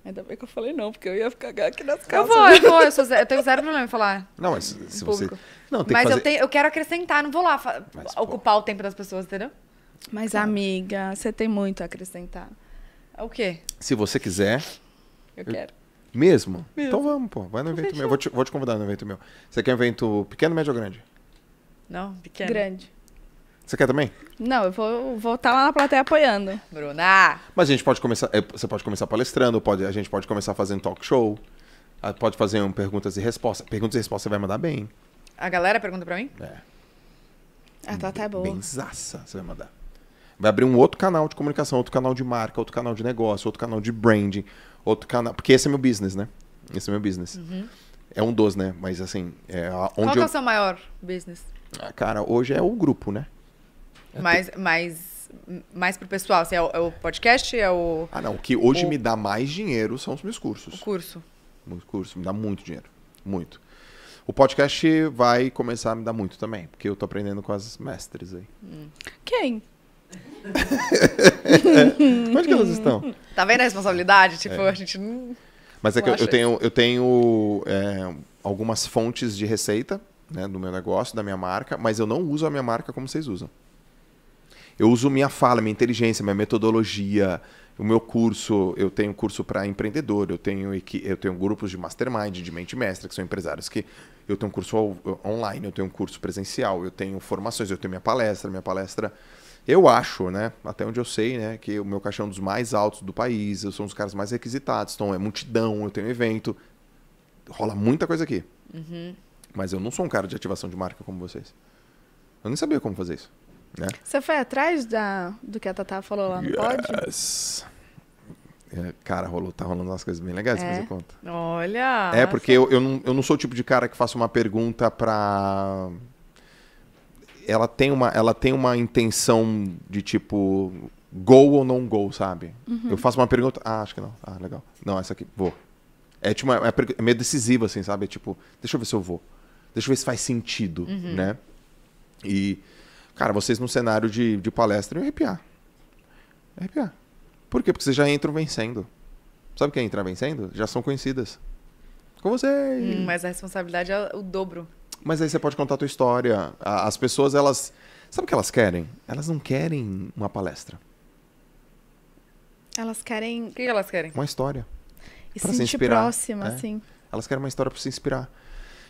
Ainda bem que eu falei não, porque eu ia ficar aqui nas casas. Eu vou, eu vou. Eu, sou zero, eu tenho zero problema em falar. Não, mas se público. você. Não, tem mas que fazer... eu, tenho, eu quero acrescentar, não vou lá mas, ocupar pô. o tempo das pessoas, entendeu? Mas, claro. Tá. amiga, você tem muito a acrescentar. O quê? Se você quiser. Eu, eu... quero. Mesmo? Mesmo? Então vamos, pô. Vai no então evento meu. Vou te, vou te convidar no evento meu. Você quer um evento pequeno, médio ou grande? Não, pequeno. Grande. Você quer também? Não, eu vou estar tá lá na plateia apoiando. Bruna! Mas a gente pode começar. É, você pode começar palestrando, pode, a gente pode começar fazendo talk show. Ah, pode fazer um perguntas e respostas. Perguntas e respostas você vai mandar bem. A galera pergunta pra mim? É. A Tata é tá boa. Benzaça você vai mandar. Vai abrir um outro canal de comunicação, outro canal de marca, outro canal de negócio, outro canal de branding, outro canal. Porque esse é meu business, né? Esse é meu business. Uhum. É um dos, né? Mas assim. É onde Qual que é eu... é o seu maior business? Ah, cara, hoje é o grupo, né? É mas, mas mais pro pessoal, assim, é, o, é o podcast, é o... Ah, não. O que hoje o... me dá mais dinheiro são os meus cursos. O curso. O curso me dá muito dinheiro. Muito. O podcast vai começar a me dar muito também, porque eu tô aprendendo com as mestres aí. Hum. Quem? Onde que elas estão? Tá vendo a responsabilidade? Tipo, é. a gente não. Mas é que eu, eu tenho, eu tenho é, algumas fontes de receita né, do meu negócio, da minha marca, mas eu não uso a minha marca como vocês usam eu uso minha fala, minha inteligência, minha metodologia, o meu curso, eu tenho curso para empreendedor, eu tenho, eu tenho grupos de mastermind, de mente mestra, que são empresários que eu tenho um curso online, eu tenho um curso presencial, eu tenho formações, eu tenho minha palestra, minha palestra. Eu acho, né, até onde eu sei, né, que o meu caixão é um dos mais altos do país, eu sou um dos caras mais requisitados, então é multidão, eu tenho evento, rola muita coisa aqui. Uhum. Mas eu não sou um cara de ativação de marca como vocês. Eu nem sabia como fazer isso. Né? Você foi atrás da, do que a Tatá falou lá no yes. Pod? É, cara, rolou, tá rolando umas coisas bem legais, é. conta. Olha! É, porque eu, eu, não, eu não sou o tipo de cara que faça uma pergunta pra... Ela tem uma, ela tem uma intenção de tipo, gol ou não gol, sabe? Uhum. Eu faço uma pergunta, ah, acho que não, ah, legal. Não, essa aqui, vou. É, tipo, é, é meio decisiva, assim, sabe? É tipo, deixa eu ver se eu vou. Deixa eu ver se faz sentido, uhum. né? E Cara, vocês num cenário de, de palestra iam arrepiar. Arrepiar. Por quê? Porque vocês já entram vencendo. Sabe o que é entrar vencendo? Já são conhecidas. Com vocês. Hum, mas a responsabilidade é o dobro. Mas aí você pode contar a tua história. As pessoas, elas. Sabe o que elas querem? Elas não querem uma palestra. Elas querem. O que elas querem? Uma história. E pra se sentir se inspirar, próxima, né? Elas querem uma história para se inspirar.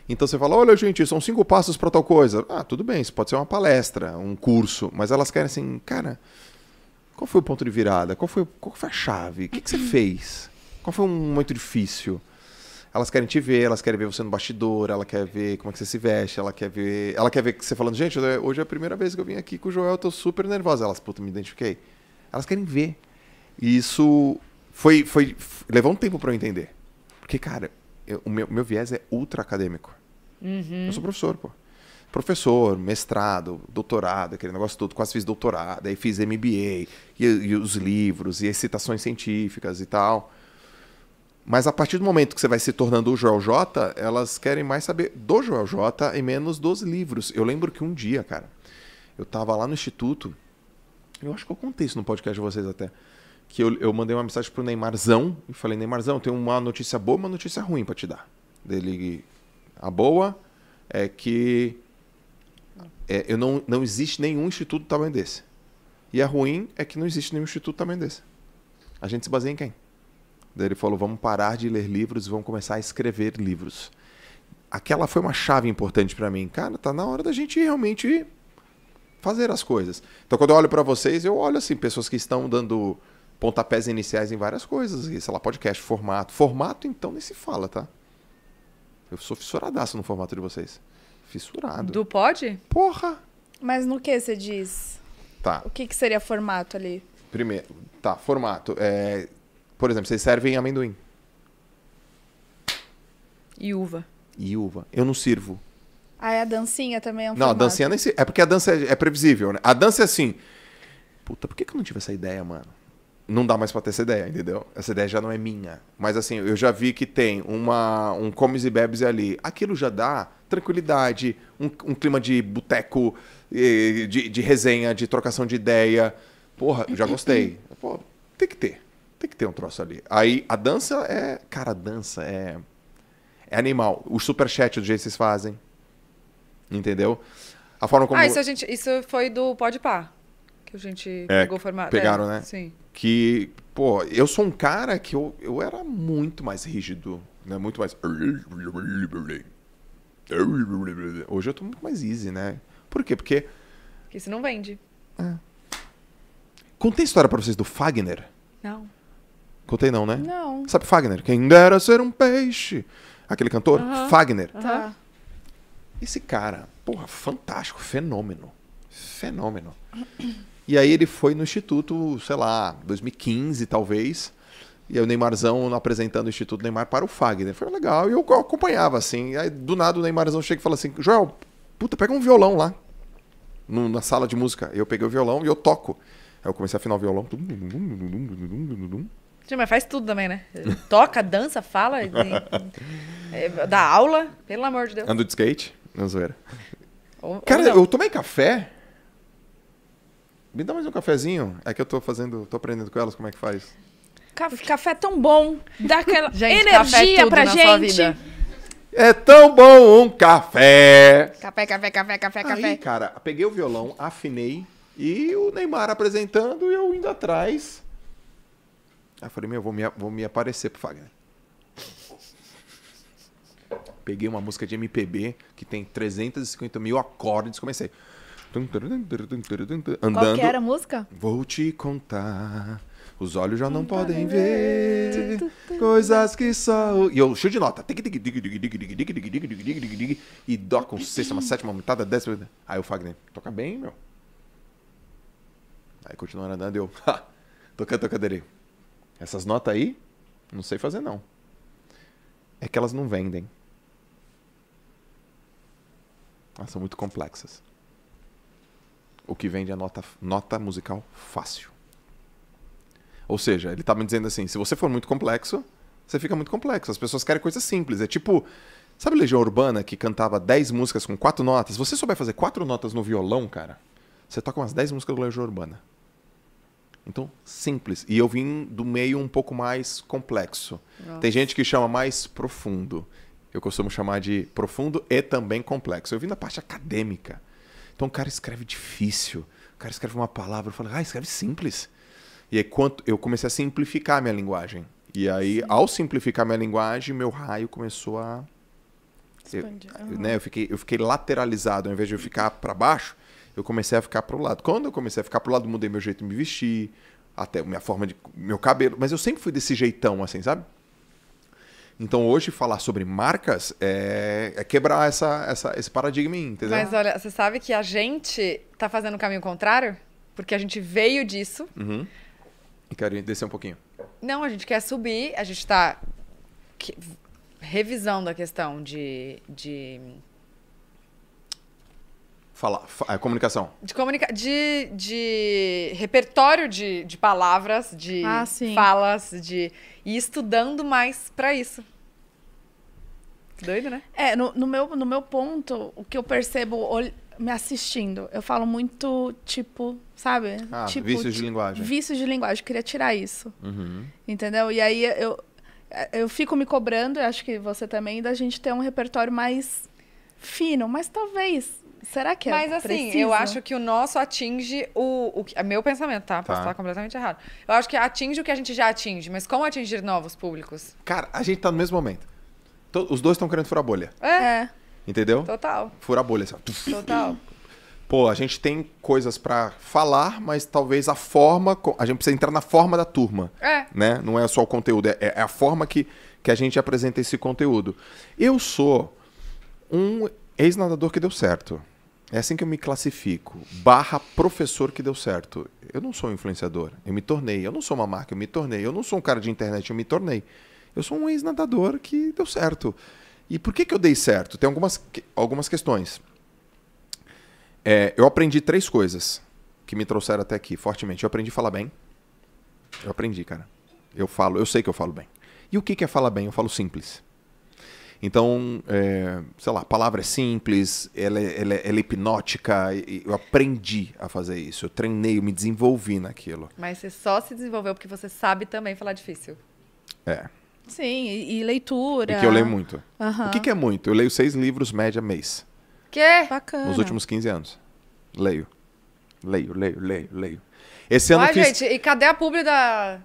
Então você fala: olha, gente, são cinco passos para tal coisa. Ah, tudo bem, isso pode ser uma palestra, um curso, mas elas querem assim, cara, qual foi o ponto de virada? Qual foi, qual foi a chave? O que, que você fez? Qual foi um momento difícil? elas querem te ver, elas querem ver você no bastidor, ela quer ver como é que você se veste, ela quer ver, ela quer ver que você falando, gente, hoje é a primeira vez que eu vim aqui com o Joel, eu tô super nervosa. Elas, puta, me identifiquei. Elas querem ver. E isso foi foi levou um tempo para eu entender. Porque cara, eu, o meu, meu viés é ultra acadêmico. Uhum. Eu sou professor, pô. Professor, mestrado, doutorado, aquele negócio todo, quase fiz doutorado, aí fiz MBA, e, e os livros, e as citações científicas e tal. Mas a partir do momento que você vai se tornando o Joel J, elas querem mais saber do Joel J e menos dos livros. Eu lembro que um dia, cara, eu tava lá no instituto, eu acho que eu contei isso no podcast de vocês até, que eu, eu mandei uma mensagem pro Neymarzão e falei: Neymarzão, tem uma notícia boa e uma notícia ruim para te dar. Dele a boa é que é, eu não, não existe nenhum instituto tamanho desse. E a ruim é que não existe nenhum instituto tamanho desse. A gente se baseia em quem? Daí ele falou: vamos parar de ler livros e vamos começar a escrever livros. Aquela foi uma chave importante para mim. Cara, tá na hora da gente realmente fazer as coisas. Então, quando eu olho para vocês, eu olho assim, pessoas que estão dando pontapés iniciais em várias coisas, sei lá, podcast, formato. Formato, então, nem se fala, tá? Eu sou fissuradaço no formato de vocês. Fissurado. Do pod? Porra! Mas no que você diz? Tá. O que, que seria formato ali? Primeiro, tá, formato. É, por exemplo, vocês servem amendoim. E uva. E uva. Eu não sirvo. Ah, é a dancinha também é um Não, formato. a dancinha nem se... É porque a dança é, é previsível, né? A dança é assim. Puta, por que, que eu não tive essa ideia, mano? não dá mais para ter essa ideia, entendeu? Essa ideia já não é minha. Mas assim, eu já vi que tem uma, um comes e bebes ali. Aquilo já dá tranquilidade, um, um clima de boteco, de, de resenha, de trocação de ideia. Porra, já gostei. Pô, tem que ter. Tem que ter um troço ali. Aí a dança é. Cara, a dança é. É animal. O superchat do jeito que vocês fazem. Entendeu? A forma como. Ah, isso, a gente, isso foi do Pode pá. Que a gente é, pegou o formato. Pegaram, é, né? Sim que, pô, eu sou um cara que eu, eu era muito mais rígido, né? Muito mais. Hoje eu tô muito mais easy, né? Por quê? Porque. Porque isso não vende. É. Contei a história pra vocês do Fagner? Não. Contei não, né? Não. Sabe Fagner? Quem dera ser um peixe. Aquele cantor? Uh -huh. Fagner. Tá. Uh -huh. Esse cara, porra, fantástico, fenômeno. Fenômeno. E aí ele foi no Instituto, sei lá, 2015 talvez. E o Neymarzão apresentando o Instituto Neymar para o Fagner. Foi legal. E eu acompanhava, assim. Aí do nada o Neymarzão chega e fala assim: Joel, puta, pega um violão lá. No, na sala de música. Eu peguei o violão e eu toco. Aí eu comecei a afinar o violão. Mas faz tudo também, né? Toca, dança, fala, é, dá aula, pelo amor de Deus. Ando de skate? Não, zoeira. Ou, Cara, ou eu tomei café me dá mais um cafezinho? É que eu tô fazendo, tô aprendendo com elas como é que faz. Café é tão bom, dá aquela gente, é energia é pra gente. É tão bom um café. Café, café, café, café, Aí, café. cara, peguei o violão, afinei e o Neymar apresentando e eu indo atrás. Aí eu falei, meu, vou me, vou me aparecer pro Fagner. Peguei uma música de MPB que tem 350 mil acordes, comecei. Andando. Qual que era a música? Vou te contar. Os olhos já não, podem ver, coisas que só. E eu cheio de nota. E dó com sexta, uma sétima, uma metade, décima. Aí o Fagner, toca bem, meu. Aí continuaram andando e eu, ha, toca, toca, dele. Essas notas aí, não sei fazer não. É que elas não vendem. Elas são muito complexas. O que vende é nota, nota musical fácil. Ou seja, ele tá me dizendo assim: se você for muito complexo, você fica muito complexo. As pessoas querem coisas simples. É tipo. Sabe Legião Urbana que cantava 10 músicas com 4 notas? Se você souber fazer 4 notas no violão, cara, você toca umas 10 músicas do Legião Urbana. Então, simples. E eu vim do meio um pouco mais complexo. Nossa. Tem gente que chama mais profundo. Eu costumo chamar de profundo e também complexo. Eu vim da parte acadêmica. Então o cara escreve difícil, o cara escreve uma palavra, eu falo, ah, escreve simples. E aí quanto, eu comecei a simplificar a minha linguagem. E aí, ao simplificar minha linguagem, meu raio começou a. Eu, uhum. né, eu, fiquei, eu fiquei lateralizado, ao invés de eu ficar para baixo, eu comecei a ficar para o lado. Quando eu comecei a ficar para o lado, mudei meu jeito de me vestir, até minha forma de. meu cabelo. Mas eu sempre fui desse jeitão, assim, sabe? Então hoje falar sobre marcas é, é quebrar essa, essa, esse paradigma, entendeu? Mas olha, você sabe que a gente tá fazendo o caminho contrário? Porque a gente veio disso. Uhum. Quero descer um pouquinho. Não, a gente quer subir, a gente tá revisando a questão de, de Falar, é, comunicação. De, comunica de, de repertório de, de palavras, de ah, falas, de. E estudando mais para isso. Doido, né? É, no, no, meu, no meu ponto, o que eu percebo me assistindo, eu falo muito tipo, sabe? Ah, tipo, vícios de linguagem. Vícios de linguagem, queria tirar isso. Uhum. Entendeu? E aí eu, eu fico me cobrando, eu acho que você também, da gente ter um repertório mais fino, mas talvez Será que é Mas assim, preciso? eu acho que o nosso atinge o. o é meu pensamento, tá? Posso tá. falar completamente errado. Eu acho que atinge o que a gente já atinge, mas como atingir novos públicos? Cara, a gente tá no mesmo momento. Os dois estão querendo furar bolha. É. é. Entendeu? Total. Furar bolha. Assim, Total. Pô, a gente tem coisas para falar, mas talvez a forma. A gente precisa entrar na forma da turma. É. Né? Não é só o conteúdo, é, é a forma que, que a gente apresenta esse conteúdo. Eu sou um ex-nadador que deu certo. É assim que eu me classifico. Barra professor que deu certo. Eu não sou um influenciador, eu me tornei. Eu não sou uma marca, eu me tornei. Eu não sou um cara de internet, eu me tornei. Eu sou um ex-nadador que deu certo. E por que, que eu dei certo? Tem algumas, algumas questões. É, eu aprendi três coisas que me trouxeram até aqui fortemente. Eu aprendi a falar bem. Eu aprendi, cara. Eu falo, eu sei que eu falo bem. E o que, que é falar bem? Eu falo simples. Então, é, sei lá, a palavra é simples, ela, é, ela, é, ela é hipnótica, eu aprendi a fazer isso, eu treinei, eu me desenvolvi naquilo. Mas você só se desenvolveu porque você sabe também falar difícil. É. Sim, e, e leitura. Porque eu leio muito. Uhum. O que, que é muito? Eu leio seis livros média mês. Que? Bacana. Nos últimos 15 anos. Leio. Leio, leio, leio, leio. Esse ano Uai, fiz... gente, e cadê a publi da...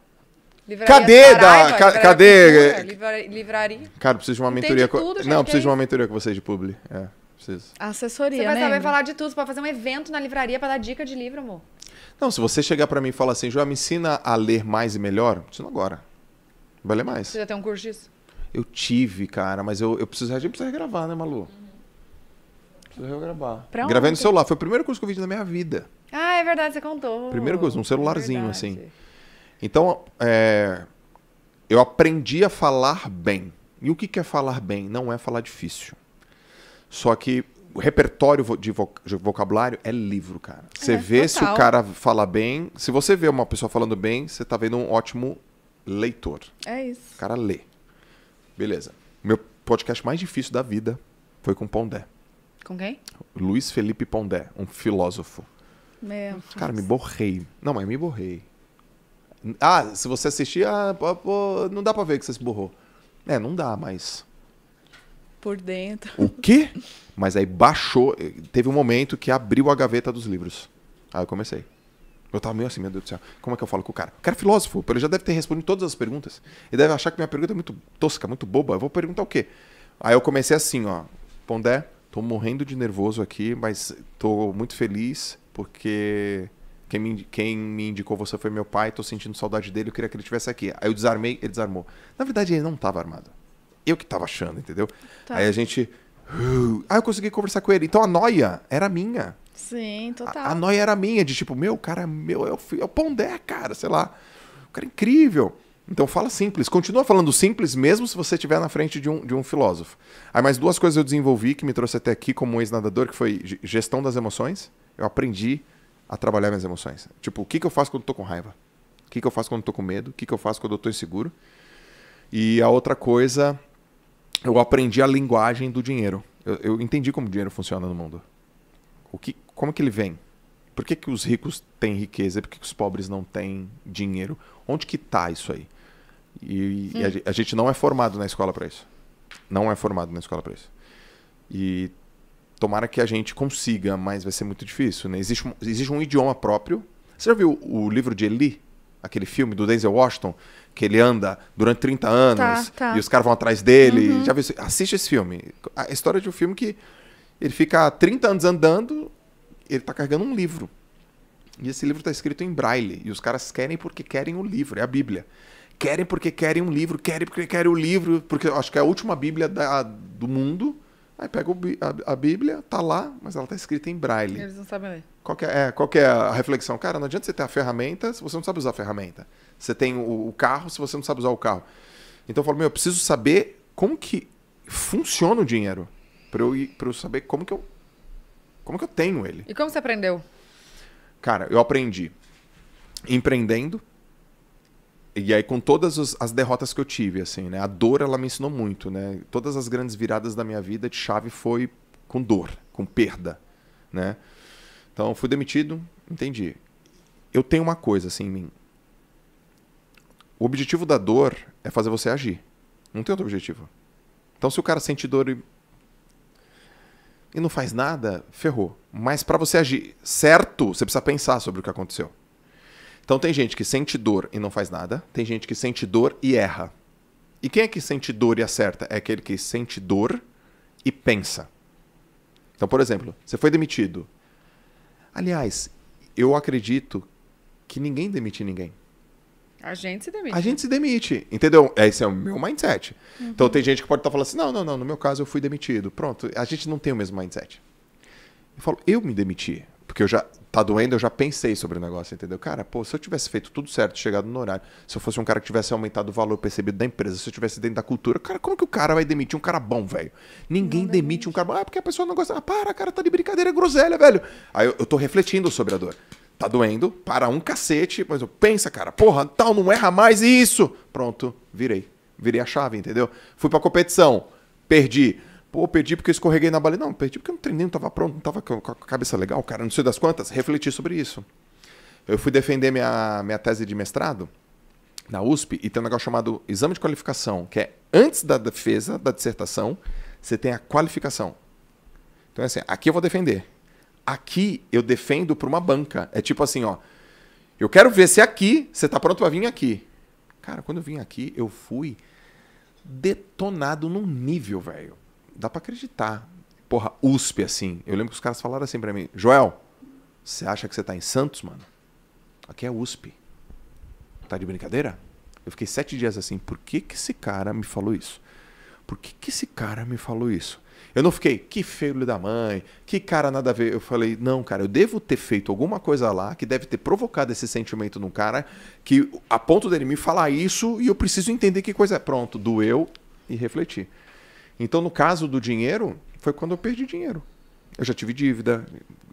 Livraria cadê Saraiva, da. Ca, cadê? Cultura, livraria, Cara, preciso de uma mentoria. Tudo, gente, Não, preciso de uma mentoria com vocês de publi. É, preciso. Assessoria. Você vai né, saber falar de tudo. Você pode fazer um evento na livraria pra dar dica de livro, amor. Não, se você chegar pra mim e falar assim, João, me ensina a ler mais e melhor, ensina agora. Vai ler mais. Você já tem um curso disso? Eu tive, cara, mas eu, eu preciso, a gente precisa gravar, né, Malu? Preciso gravar. Pra Gravei onde? no celular. Foi o primeiro curso que eu vi na minha vida. Ah, é verdade, você contou. Primeiro curso, um celularzinho, é assim. Então, é, eu aprendi a falar bem. E o que é falar bem? Não é falar difícil. Só que o repertório de, vocabulário é livro, cara. Você é, vê total. se o cara fala bem. Se você vê uma pessoa falando bem, você tá vendo um ótimo leitor. É isso. O cara lê. Beleza. Meu podcast mais difícil da vida foi com Pondé. Com quem? Luiz Felipe Pondé, um filósofo. Meu Cara, me borrei. Não, mas me borrei. Ah, se você assistir, ah, pô, não dá pra ver que você se burrou. É, não dá, mas. Por dentro. O quê? Mas aí baixou. Eh, teve um momento que abriu a gaveta dos livros. Aí eu comecei. Eu tava meio assim, meu Deus do céu. Como é que eu falo com o cara? O cara é filósofo, ele já deve ter respondido todas as perguntas. Ele deve achar que minha pergunta é muito tosca, muito boba. Eu vou perguntar o quê? Aí eu comecei assim, ó. Pondé, tô morrendo de nervoso aqui, mas tô muito feliz porque quem me, quem me indicou você foi meu pai, tô sentindo saudade dele, eu queria que ele estivesse aqui. Aí eu desarmei, ele desarmou. Na verdade, ele não tava armado. Eu que tava achando, entendeu? Tá. Aí a gente. Uh, aí eu consegui conversar com ele. Então a noia era minha. Sim, total. A, a noia era minha, de tipo, meu, cara, meu, é o, é o Pondé, cara, sei lá. O cara é incrível. Então fala simples. Continua falando simples, mesmo se você estiver na frente de um, de um filósofo. Aí mais duas coisas eu desenvolvi que me trouxe até aqui como ex-nadador, que foi gestão das emoções. Eu aprendi a trabalhar minhas emoções. Tipo, o que, que eu faço quando estou com raiva? O que, que eu faço quando estou com medo? O que, que eu faço quando estou inseguro? E a outra coisa, eu aprendi a linguagem do dinheiro. Eu, eu entendi como o dinheiro funciona no mundo. O que, como que ele vem? Por que, que os ricos têm riqueza? Por que, que os pobres não têm dinheiro? Onde que tá isso aí? E, e a, hum. a, gente não é formado na escola para isso. Não é formado na escola para isso. E Tomara que a gente consiga, mas vai ser muito difícil, né? Existe, um, existe um idioma próprio. Você já viu o livro de Eli? Aquele filme do Denzel Washington, que ele anda durante 30 anos tá, tá. e os caras vão atrás dele. Uhum. Já viu? Assiste esse filme. A história de um filme que ele fica 30 anos andando, ele está carregando um livro. E esse livro está escrito em braille. E os caras querem porque querem o livro, é a Bíblia. Querem porque querem um livro, querem porque querem o livro, porque eu acho que é a última Bíblia da, do mundo. Aí pega o, a, a, Bíblia, tá lá, mas ela tá escrita em braille. Eles não sabem ler. Qual é, é, qual é a reflexão? Cara, não adianta você ter a ferramenta se você não sabe usar a ferramenta. Você tem o, o carro se você não sabe usar o carro. Então eu falo, meu, eu preciso saber como que funciona o dinheiro. Pra eu, pra eu saber como que eu, como que eu tenho ele. E como você aprendeu? Cara, eu aprendi empreendendo, e aí com todas os, as derrotas que eu tive, assim, né? A dor ela me ensinou muito, né? Todas as grandes viradas da minha vida de chave foi com dor, com perda, né? Então fui demitido, entendi. Eu tenho uma coisa assim em mim. O objetivo da dor é fazer você agir. Não tem outro objetivo. Então se o cara sente dor e, e não faz nada, ferrou. Mas para você agir certo, você precisa pensar sobre o que aconteceu. Então tem gente que sente dor e não faz nada, tem gente que sente dor e erra. E quem é que sente dor e acerta? É aquele que sente dor e pensa. Então, por exemplo, você foi demitido. Aliás, eu acredito que ninguém demite ninguém. A gente se demite. A gente né? se demite, entendeu? É, esse é o meu mindset. Uhum. Então tem gente que pode estar tá falando assim: não, não, não, no meu caso eu fui demitido. Pronto, a gente não tem o mesmo mindset. Eu falo, eu me demiti. Porque eu já tá doendo, eu já pensei sobre o negócio, entendeu? Cara, pô, se eu tivesse feito tudo certo, chegado no horário, se eu fosse um cara que tivesse aumentado o valor percebido da empresa, se eu tivesse dentro da cultura, cara, como que o cara vai demitir um cara bom, velho? Ninguém é demite, um cara bom. Ah, porque a pessoa não gosta. Ah, para, cara, tá de brincadeira, é groselha, velho. Aí eu, eu tô refletindo sobre a dor. Tá doendo, para um cacete, mas eu pensa, cara, porra, tal, não erra mais isso. Pronto, virei. Virei a chave, entendeu? Fui pra competição, perdi Pô, perdi porque eu escorreguei na baleia. Não, perdi porque não treinei, não estava pronto, não estava com a cabeça legal, cara, não sei das quantas. Refleti sobre isso. Eu fui defender minha, minha tese de mestrado na USP e tem um negócio chamado exame de qualificação, que é antes da defesa da dissertação, você tem a qualificação. Então é assim, aqui eu vou defender. Aqui eu defendo para uma banca. É tipo assim, ó. Eu quero ver se aqui você tá pronto para vir aqui. Cara, quando eu vim aqui, eu fui detonado num nível, velho dá para acreditar. Porra, USP assim. Eu lembro que os caras falaram assim para mim: Joel, você acha que você tá em Santos, mano? Aqui é USP. Tá de brincadeira? Eu fiquei sete dias assim: por que, que esse cara me falou isso? Por que, que esse cara me falou isso? Eu não fiquei, que feio da mãe, que cara nada a ver. Eu falei, não, cara, eu devo ter feito alguma coisa lá que deve ter provocado esse sentimento num cara que a ponto dele me falar isso e eu preciso entender que coisa é. Pronto, doeu e refletir. Então, no caso do dinheiro, foi quando eu perdi dinheiro. Eu já tive dívida,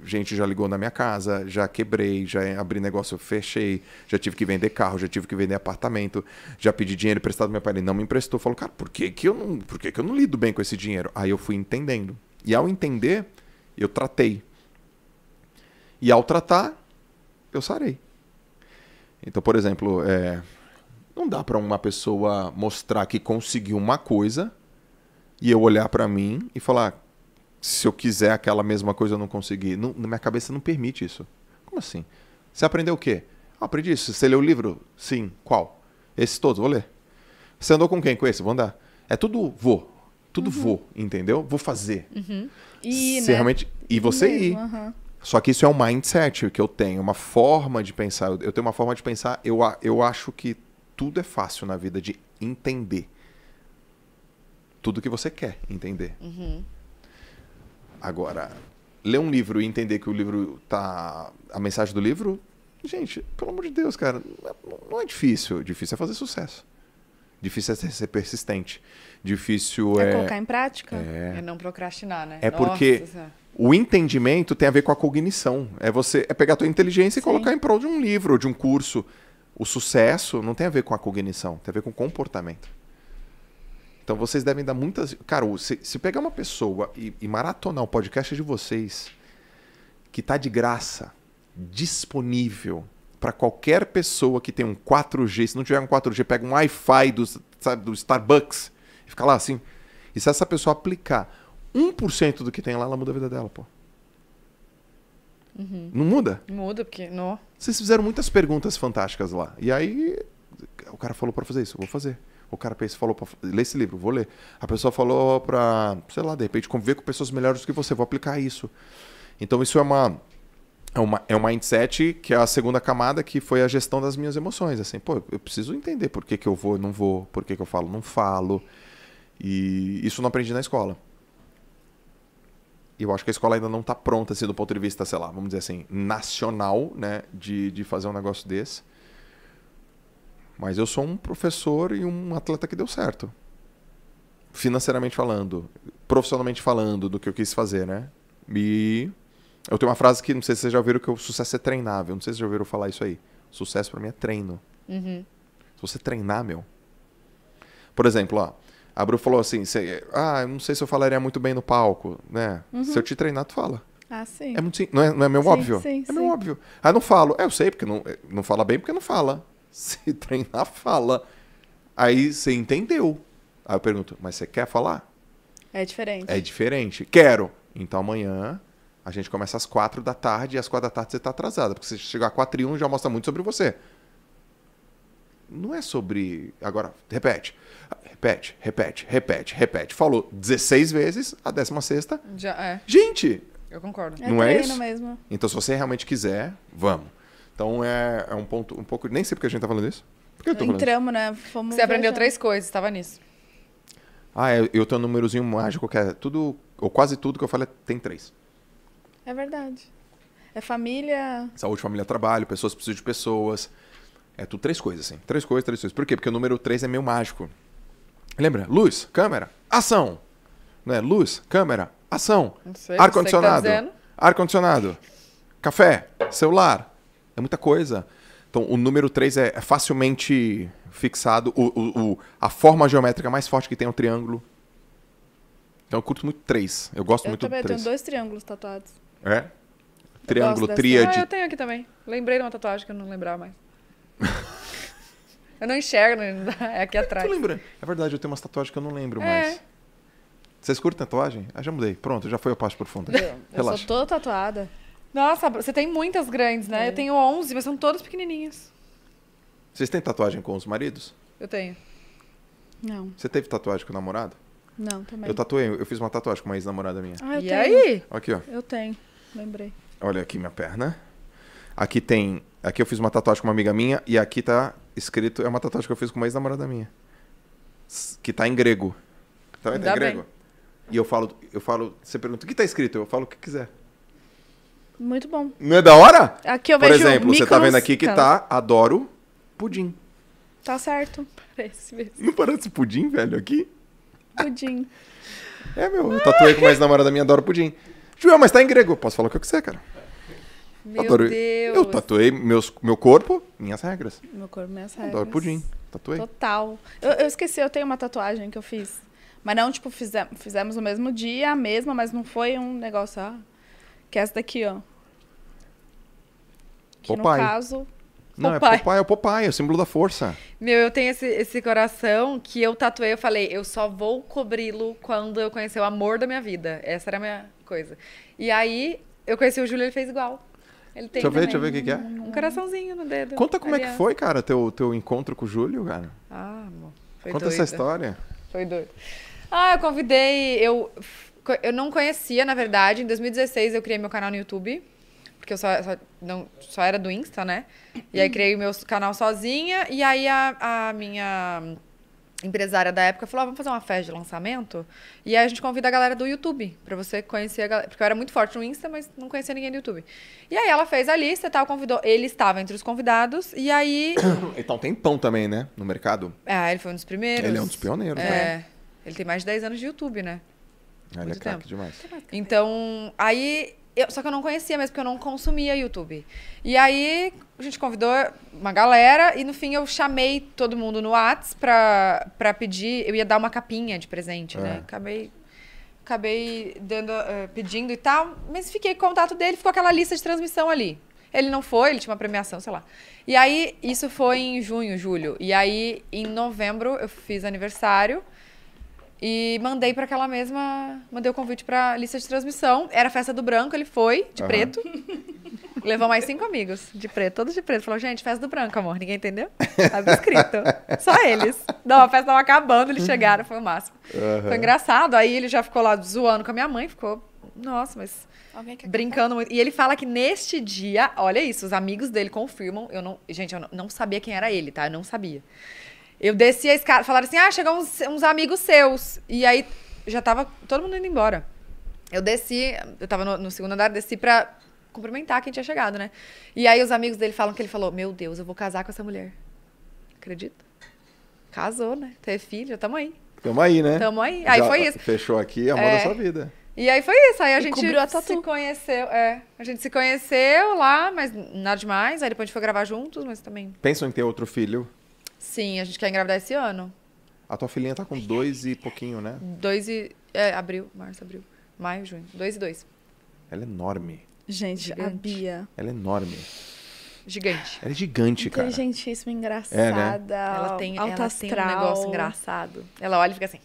gente já ligou na minha casa, já quebrei, já abri negócio, eu fechei, já tive que vender carro, já tive que vender apartamento, já pedi dinheiro emprestado meu pai, ele não me emprestou. Falou, cara, por que, que, eu não, por que, que eu não lido bem com esse dinheiro? Aí eu fui entendendo. E ao entender, eu tratei. E ao tratar, eu sarei. Então, por exemplo, é, não dá para uma pessoa mostrar que conseguiu uma coisa e eu olhar para mim e falar: se eu quiser aquela mesma coisa, eu não conseguir. Não, na minha cabeça não permite isso. Como assim? Você aprendeu o quê? Ah, aprendi isso. Você leu o livro? Sim. Qual? Esse todos, vou ler. Você andou com quem? Com esse? Vou andar. É tudo vou. Tudo uhum. vou, entendeu? Vou fazer. Uhum. E, né? realmente... e você Mesmo, ir. Uhum. Só que isso é um mindset que eu tenho, uma forma de pensar. Eu tenho uma forma de pensar, eu, eu acho que tudo é fácil na vida de entender tudo que você quer entender. Uhum. Agora, ler um livro e entender que o livro tá. A mensagem do livro, gente, pelo amor de Deus, cara, é, não é difícil. Difícil é fazer sucesso. Difícil é ser persistente. Difícil é. É colocar em prática. É, é não procrastinar, né? É Nossa, porque é- o entendimento tem a ver com a cognição. É você é pegar a tua inteligência e colocar em prol de um livro, de um curso. O sucesso não tem a ver com a cognição, tem a ver com o comportamento. Então vocês devem dar muitas. Cara, se, se pegar uma pessoa e, e maratonar o podcast de vocês, que tá de graça, disponível para qualquer pessoa que tem um 4G, se não tiver um 4G, pega um Wi-Fi do, do Starbucks e fica lá assim. E se essa pessoa aplicar 1% do que tem lá, ela muda a vida dela, pô. Uhum. Não muda? Muda, porque. Não. Vocês fizeram muitas perguntas fantásticas lá. E aí o cara falou para fazer isso, eu vou fazer. O cara pensa, falou, ler esse livro, vou ler. A pessoa falou para, sei lá, de repente conviver com pessoas melhores do que você, vou aplicar isso. Então isso é uma é uma é um mindset que é a segunda camada que foi a gestão das minhas emoções, assim, pô, eu preciso entender por que, que eu vou, não vou, por que, que eu falo, não falo. E isso não aprendi na escola. E eu acho que a escola ainda não está pronta, assim, do ponto de vista, sei lá, vamos dizer assim, nacional, né, de, de fazer um negócio desse. Mas eu sou um professor e um atleta que deu certo. Financeiramente falando, profissionalmente falando, do que eu quis fazer, né? E eu tenho uma frase que não sei se vocês já ouviram que é o sucesso é treinável. Não sei se vocês já ouviram falar isso aí. Sucesso para mim é treino. Uhum. Se você treinar, meu. Por exemplo, ó, a Bru falou assim: cê, ah, não sei se eu falaria muito bem no palco, né? Uhum. Se eu te treinar, tu fala. Ah, sim. É muito, não, é, não é meu sim, óbvio? Sim, é meu sim. óbvio. Ah, não falo. É, eu sei, porque não, eh, não fala bem porque não fala se treinar fala. Aí você entendeu. Aí eu pergunto, mas você quer falar? É diferente. É diferente. Quero. Então amanhã a gente começa às quatro da tarde e às quatro da tarde você está atrasada. Porque se chegar às quatro e um já mostra muito sobre você. Não é sobre. Agora, repete. Repete, repete, repete, repete. Falou 16 vezes, a 16. Já é. Gente! Eu concordo. É não é, é isso? mesmo. Então, se você realmente quiser, vamos. Então é, é um ponto um pouco. Nem sei porque a gente tá falando isso. Por que eu tô falando Entramos, né? Fomos Você aprendeu três coisas, estava nisso. Ah, é, eu, tenho um númerozinho mágico que é tudo, ou quase tudo que eu falo é, tem três. É verdade. É família. Saúde, família, trabalho, pessoas precisam de pessoas. É tudo três coisas, assim. Três coisas, três coisas. Por quê? Porque o número três é meio mágico. Lembra? Luz, câmera, ação. é? Luz, câmera, ação. Tá ar-condicionado. Tá ar-condicionado. Café, celular, é muita coisa. Então, o número 3 é, é facilmente fixado. O, o, o, a forma geométrica mais forte que tem é o triângulo. Então, eu curto muito 3. Eu gosto eu muito do 3. Eu também tenho dois triângulos tatuados. É? Triângulo, tríade. Ah, eu tenho aqui também. Lembrei de uma tatuagem que eu não lembrava mais. eu não enxergo, né? é aqui atrás. Tu lembra? É verdade, eu tenho umas tatuagens que eu não lembro é. mais. Vocês curtem tatuagem? Ah, já mudei. Pronto, já foi a parte profunda. Eu, eu sou toda tatuada. Nossa, você tem muitas grandes, né? É. Eu tenho 11, mas são todas pequenininhas. Vocês têm tatuagem com os maridos? Eu tenho. Não. Você teve tatuagem com o namorado? Não, também. Eu tatuei, eu fiz uma tatuagem com uma ex-namorada minha. Ah, eu e tenho. aí? Aqui, ó. Eu tenho, lembrei. Olha aqui minha perna. Aqui tem. Aqui eu fiz uma tatuagem com uma amiga minha e aqui tá escrito. É uma tatuagem que eu fiz com uma ex-namorada minha. Que tá em grego. Tá, tá é em grego? Bem. E eu falo, eu falo, você pergunta, o que tá escrito? Eu falo o que quiser. Muito bom. Não é da hora? Aqui eu Por vejo exemplo, você tá vendo aqui que tá. tá, adoro pudim. Tá certo. Parece mesmo. Não parece pudim, velho, aqui? Pudim. É, meu, eu tatuei com mais namorada minha, adoro pudim. Joel, mas tá em grego. Posso falar o que eu quiser, cara. Meu adoro... Deus. Eu tatuei meus, meu corpo, minhas regras. Meu corpo, minhas regras. Adoro pudim. Tatuei. Total. Eu, eu esqueci, eu tenho uma tatuagem que eu fiz. Mas não, tipo, fizemos, fizemos no mesmo dia, a mesma, mas não foi um negócio, ó. Ah, que é essa daqui, ó. Que Popeye. no caso. Não, é Popeye. é Popeye, é o Popeye, é o símbolo da força. Meu, eu tenho esse, esse coração que eu tatuei, eu falei, eu só vou cobri-lo quando eu conhecer o amor da minha vida. Essa era a minha coisa. E aí, eu conheci o Júlio, ele fez igual. Ele tem deixa eu ver, deixa eu ver o que, que, é. Um coraçãozinho no dedo. Conta como aliás. é que foi, cara, teu, teu encontro com o Júlio, cara. Ah, amor. Foi Conta doido. essa história. Foi doido. Ah, eu convidei. Eu, eu não conhecia, na verdade. Em 2016 eu criei meu canal no YouTube porque eu só, só, não, só era do Insta, né? E aí criei o meu canal sozinha. E aí a, a minha empresária da época falou: ah, vamos fazer uma festa de lançamento? E aí a gente convida a galera do YouTube, pra você conhecer a galera. Porque eu era muito forte no Insta, mas não conhecia ninguém do YouTube. E aí ela fez a lista e tal, convidou. Ele estava entre os convidados, e aí. Ele tá um tempão também, né? No mercado. É, ele foi um dos primeiros. Ele é um dos pioneiros, é. né? Ele tem mais de 10 anos de YouTube, né? Ah, ele muito é craque demais. Então, aí eu, só que eu não conhecia mesmo, porque eu não consumia YouTube. E aí a gente convidou uma galera e no fim eu chamei todo mundo no Whats pra, pra pedir. Eu ia dar uma capinha de presente, né? é. né? Acabei, acabei dando, uh, pedindo e tal, mas fiquei com o contato dele, ficou aquela lista de transmissão ali. Ele não foi, ele tinha uma premiação, sei lá. E aí, isso foi em junho, julho. E aí, em novembro, eu fiz aniversário. E mandei para aquela mesma. Mandei o convite para lista de transmissão. Era a festa do branco, ele foi, de uhum. preto. Levou mais cinco amigos, de preto, todos de preto. Falou, gente, festa do branco, amor. Ninguém entendeu? Tava escrito. Só eles. Não, a festa tava acabando, eles chegaram, foi o máximo. Uhum. Foi engraçado. Aí ele já ficou lá zoando com a minha mãe, ficou. Nossa, mas. Brincando muito. E ele fala que neste dia, olha isso, os amigos dele confirmam. Eu não, gente, eu não, não sabia quem era ele, tá? Eu não sabia. Eu desci a escada, falaram assim: ah, chegou uns, uns amigos seus. E aí já tava todo mundo indo embora. Eu desci, eu tava no, no segundo andar, desci pra cumprimentar quem tinha chegado, né? E aí os amigos dele falam que ele falou: Meu Deus, eu vou casar com essa mulher. Acredita? Casou, né? Ter filho, tamo aí. Tamo aí, né? Tamo aí. Já aí foi isso. Fechou aqui a moda é. da sua vida. E aí foi isso. Aí a e gente a se conheceu. É, a gente se conheceu lá, mas nada demais. Aí depois a gente foi gravar juntos, mas também. Pensam em ter outro filho? Sim, a gente quer engravidar esse ano. A tua filhinha tá com dois e pouquinho, né? Dois e. É, abril, março, abril. Maio, junho. Dois e dois. Ela é enorme. Gente, gigante. a Bia. Ela é enorme. Gigante. Ela é gigante, cara. Inteligentíssima, engraçada. É, né? Ela, tem, ela tem um negócio engraçado. Ela olha e fica assim.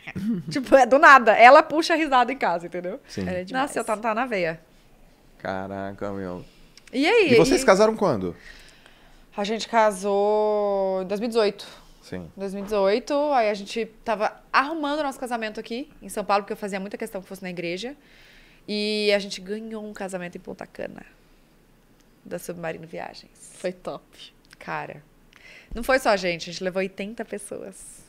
tipo, é do nada. Ela puxa a risada em casa, entendeu? Sim. Ela é demais. Nossa, eu tá, tá na veia. Caraca, meu. E aí? E vocês e... casaram quando? A gente casou em 2018. Sim. 2018, aí a gente tava arrumando o nosso casamento aqui em São Paulo, porque eu fazia muita questão que fosse na igreja. E a gente ganhou um casamento em Ponta Cana, da Submarino Viagens. Foi top. Cara, não foi só a gente, a gente levou 80 pessoas.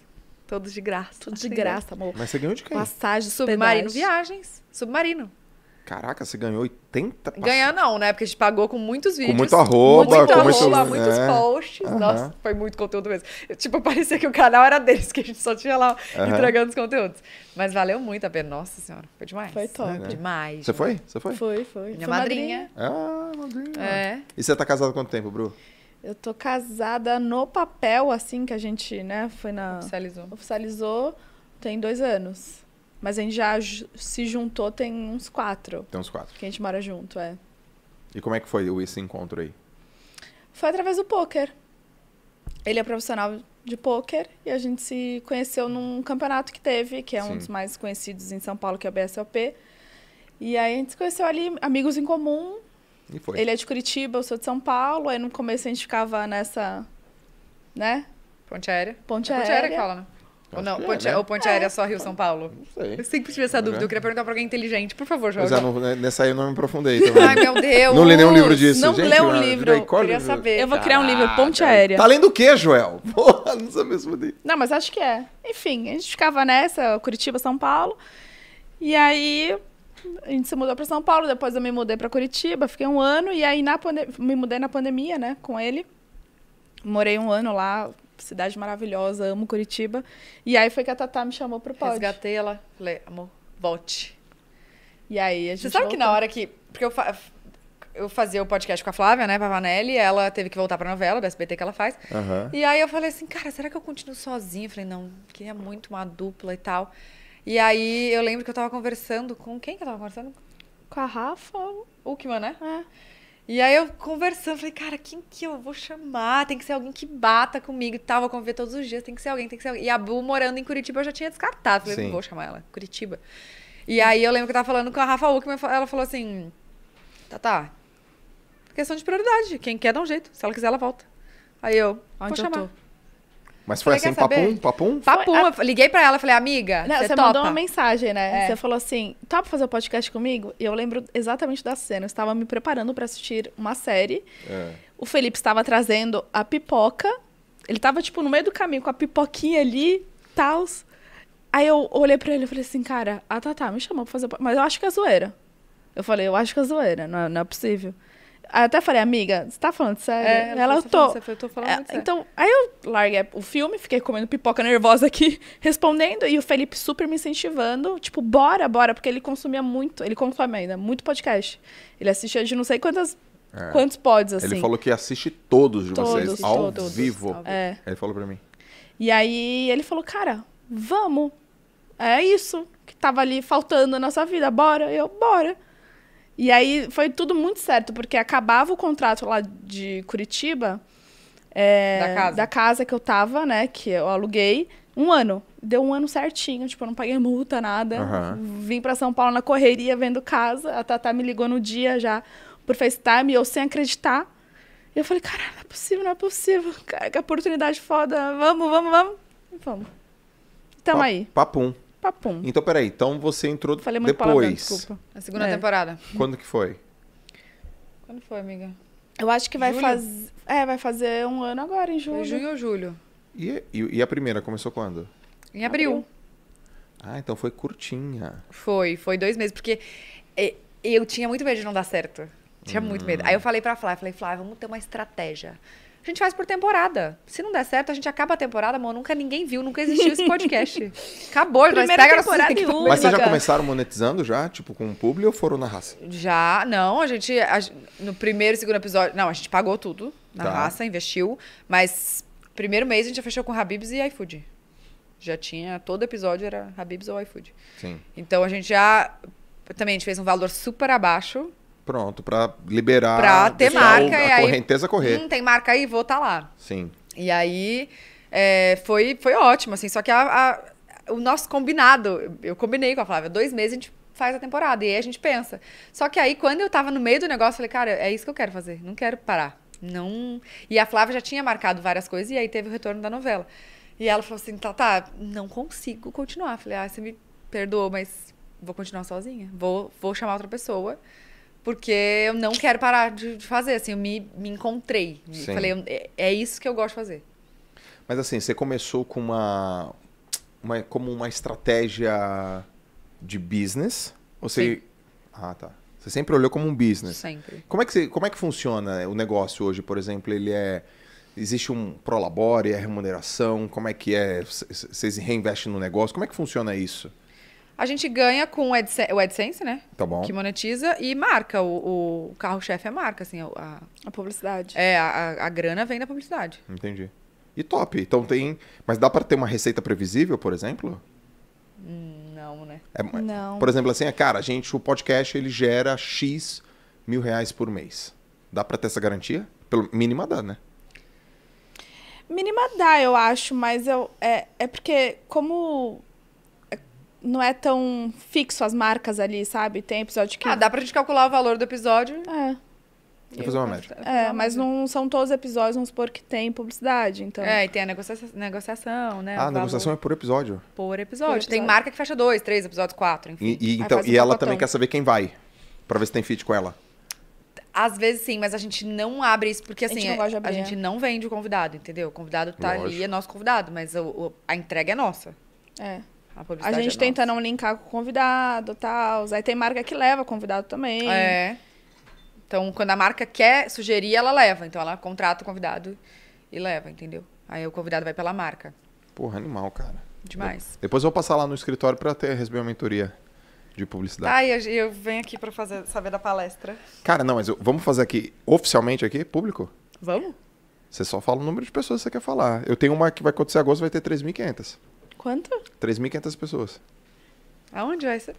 Todos de graça. Tudo de graça, amor. Mas você ganhou de quem? Passagem, submarino, viagens. Submarino. Caraca, você ganhou 80 Ganhar não, né? Porque a gente pagou com muitos vídeos. Com muito arroba. Muito com arroba, muitos é. posts. Uhum. Nossa, foi muito conteúdo mesmo. Tipo, parecia que o canal era deles, que a gente só tinha lá uhum. entregando os conteúdos. Mas valeu muito a pena. Nossa senhora, foi demais. Foi top. É, né? Demais. Você foi? Você foi? Foi, foi. Minha foi madrinha. madrinha. Ah, madrinha. É. E você tá casada há quanto tempo, Bru? Eu tô casada no papel, assim, que a gente, né, foi na... Oficializou. Oficializou, tem dois anos. Mas a gente já se juntou tem uns quatro. Tem uns quatro. Que a gente mora junto, é. E como é que foi esse encontro aí? Foi através do poker. Ele é profissional de poker e a gente se conheceu num campeonato que teve, que é Sim. um dos mais conhecidos em São Paulo, que é o BSOP. E aí a gente se conheceu ali, amigos em comum. E foi. Ele é de Curitiba, eu sou de São Paulo. Aí no começo a gente ficava nessa, né? Ponte aérea. Ponte, é aérea. aérea que fala, né? Ou não, é, né? ponte, é, né? ou ponte aérea só Rio-São Paulo? Não sei. Eu sempre tive essa dúvida. Eu queria perguntar pra alguém inteligente. Por favor, Jorge. Mas é, né, nessa aí eu não me aprofundei também. Ai, meu Deus. Não li nenhum livro disso. Não lê um livro. Eu queria livro? saber. Eu vou criar um livro, Ponte cara. Aérea. Tá lendo o quê, Joel? Porra, não sabia se podia. Não, mas acho que é. Enfim, a gente ficava nessa, Curitiba, São Paulo. E aí, a gente se mudou para São Paulo, depois eu me mudei para Curitiba, fiquei um ano e aí na me mudei na pandemia, né, com ele. Morei um ano lá, cidade maravilhosa, amo Curitiba. E aí foi que a Tatá me chamou pro pódio. Resgatei ela, falei, amor, volte. E aí a gente. Você sabe voltou. que na hora que. Porque eu, fa... eu fazia o podcast com a Flávia, né, Pavanelli, ela teve que voltar pra novela da SBT que ela faz. Uhum. E aí eu falei assim, cara, será que eu continuo sozinha? Eu falei, não, queria é muito uma dupla e tal. E aí eu lembro que eu tava conversando com quem que eu tava conversando? Com a Rafa Uckman, né? É. E aí eu conversando, falei, cara, quem que eu vou chamar? Tem que ser alguém que bata comigo e tal, vou conviver todos os dias, tem que ser alguém, tem que ser alguém. E a Bu morando em Curitiba eu já tinha descartado. Falei, Sim. não vou chamar ela, Curitiba. E aí eu lembro que eu tava falando com a Rafa Uckman, ela falou assim, tá, tá, questão de prioridade, quem quer dá um jeito, se ela quiser ela volta. Aí eu, Onde vou chamar. Eu mas foi assim, papum, papum? Papum, a... eu liguei pra ela e falei, amiga, Não, você topa? mandou uma mensagem, né? É. Você falou assim, topa fazer o um podcast comigo? E eu lembro exatamente da cena. Eu estava me preparando para assistir uma série. É. O Felipe estava trazendo a pipoca. Ele estava, tipo, no meio do caminho com a pipoquinha ali, tal. Aí eu olhei pra ele e falei assim, cara, a Tatá me chamou pra fazer... Mas eu acho que é zoeira. Eu falei, eu acho que é zoeira, não é, não é possível. Até falei, amiga, você tá falando sério? É, ela, tá tô. Falando, eu tô falando é, então, aí eu larguei o filme, fiquei comendo pipoca nervosa aqui, respondendo, e o Felipe super me incentivando, tipo, bora, bora, porque ele consumia muito, ele consome ainda, muito podcast. Ele assistia de não sei quantas é. Quantos pods, assim? Ele falou que assiste todos de todos, vocês, ao todos, vivo. É. Ele falou pra mim. E aí ele falou, cara, vamos. É isso que tava ali faltando na nossa vida, bora. Eu, bora. E aí foi tudo muito certo, porque acabava o contrato lá de Curitiba, é, da, casa. da, casa. que eu tava, né, que eu aluguei, um ano. Deu um ano certinho, tipo, eu não paguei multa, nada. Uhum. Vim para São Paulo na correria, vendo casa. A Tatá me ligou no dia já, por FaceTime, eu sem acreditar. E eu falei, cara, não é possível, não é possível. Cara, que oportunidade foda. Vamos, vamos, vamos. E vamos. Tamo aí. Papum papum. Então, peraí, então você entrou Falei muito depois. Palavrão, desculpa. A segunda é. temporada. Quando que foi? Quando foi, amiga? Eu acho que vai fazer. É, vai fazer um ano agora, em julho. Em junho ou julho? E, e, e, a primeira começou quando? Em abril. abril. Ah, então foi curtinha. Foi, foi dois meses, porque eu tinha muito medo de não dar certo. Tinha hum. muito medo. Hum. Aí eu falei pra Flávia, falei, Flávia, vamos ter uma estratégia. A gente faz por temporada. Se não der certo, a gente acaba a temporada, amor. Nunca ninguém viu, nunca existiu esse podcast. Acabou, Primeira nós pega temporada nossa... Única. Mas vocês já começaram monetizando já, tipo, com o público ou foram na raça? Já, não, a gente. A, no primeiro e segundo episódio. Não, a gente pagou tudo na tá. raça, investiu. Mas primeiro mês a gente já fechou com Habibs e iFood. Já tinha. Todo episódio era Habibs ou iFood. Sim. Então a gente já. Também a gente fez um valor super abaixo Pronto, para liberar. Para ter marca. A, a correnteza aí, correr. Hum, tem marca aí, vou estar tá lá. Sim. E aí é, foi, foi ótimo, assim. Só que a, a, o nosso combinado, eu combinei com a Flávia, dois meses a gente faz a temporada. E aí a gente pensa. Só que aí, quando eu tava no meio do negócio, eu falei, cara, é isso que eu quero fazer. Não quero parar. Não. E a Flávia já tinha marcado várias coisas e aí teve o retorno da novela. E ela falou assim: tá, tá, não consigo continuar. Falei, ah, você me perdoou, mas vou continuar sozinha. Vou, vou chamar outra pessoa porque eu não quero parar de, fazer, assim, eu me, me encontrei. Sim. Falei, é, é isso que eu gosto de fazer. Mas assim, você começou com uma, uma como uma estratégia de business? Ou você... Sim. Ah, tá. Você sempre olhou como um business. Sempre. Como é que, você, como é que funciona o negócio hoje, por exemplo? Ele é existe um prolabore, é remuneração, como é que é? Vocês reinvestem no negócio? Como é que funciona isso? A gente ganha com o AdSense, o AdSense né? Tá bom. Que monetiza e marca. O, o carro-chefe é marca, assim. A, a publicidade. É, a, a grana vem da publicidade. Entendi. E top. Então tem. Mas dá para ter uma receita previsível, por exemplo? Não, né? É, não. Por exemplo, assim, é, cara, a gente, o podcast ele gera X mil reais por mês. Dá para ter essa garantia? Pelo mínima dá, né? Mínima dá, eu acho, mas eu, é, é porque como não é tão fixo as marcas ali, sabe? Tem episódio que. Ah, dá pra gente calcular o valor do episódio. É. Vou fazer uma média. É, mas né? não são todos os episódios, vamos supor, que tem publicidade, então... É, e tem a negociação, negociação né? Ah, a negociação é por episódio? Por episódio. Por episódio. Tem marca que fecha dois, três episódios, quatro, enfim. E, e então, e ela também quer saber quem vai, pra ver se tem fit com ela. Às vezes sim, mas a gente não abre isso, porque assim, a gente assim, não, é, abrir, a gente é. não vende o convidado, entendeu? O convidado tá Lógico. ali, é nosso convidado, mas o, o, a entrega é nossa. É. A, a gente é tenta nossa. não linkar com o convidado e tal. Aí tem marca que leva convidado também. É. Então, quando a marca quer sugerir, ela leva. Então, ela contrata o convidado e leva, entendeu? Aí o convidado vai pela marca. Porra, animal, cara. Demais. Eu, depois eu vou passar lá no escritório pra ter, receber uma mentoria de publicidade. Ah, eu, eu venho aqui pra fazer, saber da palestra. Cara, não, mas eu, vamos fazer aqui, oficialmente aqui, público? Vamos. Você só fala o número de pessoas que você quer falar. Eu tenho uma que vai acontecer em agosto, vai ter 3.500. Quanto? 3.500 pessoas. Aonde vai ser?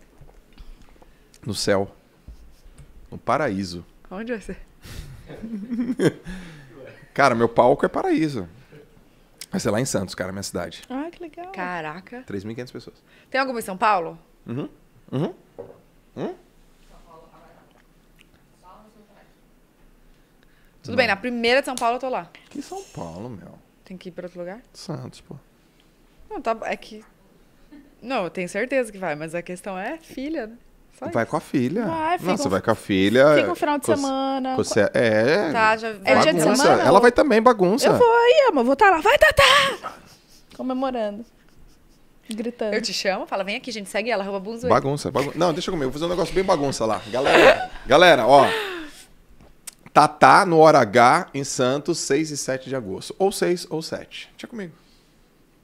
No céu. No paraíso. Aonde vai ser? cara, meu palco é paraíso. Vai ser lá em Santos, cara, minha cidade. Ah, que legal. Caraca. 3.500 pessoas. Tem alguma em São Paulo? Uhum. Uhum. Hum? Tudo Não. bem, na primeira de São Paulo eu tô lá. Que São Paulo, meu? Tem que ir pra outro lugar? Santos, pô. Não, tá, é que. Não, eu tenho certeza que vai, mas a questão é filha, né? Só vai isso. com a filha. Vai, fica Nossa, um, vai com a filha. Fica um final de semana. é. Tá, já, é dia de semana? Ela ou... vai também, bagunça. Eu vou aí, amor. Vou estar tá lá. Vai, Tatá! Comemorando. Gritando. Eu te chamo, fala, vem aqui, gente, segue ela, arroba bunzo. Bagunça, bagunça. Não, deixa comigo, vou fazer um negócio bem bagunça lá. Galera, galera, ó. Tatá no Hora H em Santos, 6 e 7 de agosto. Ou 6 ou 7. Deixa comigo.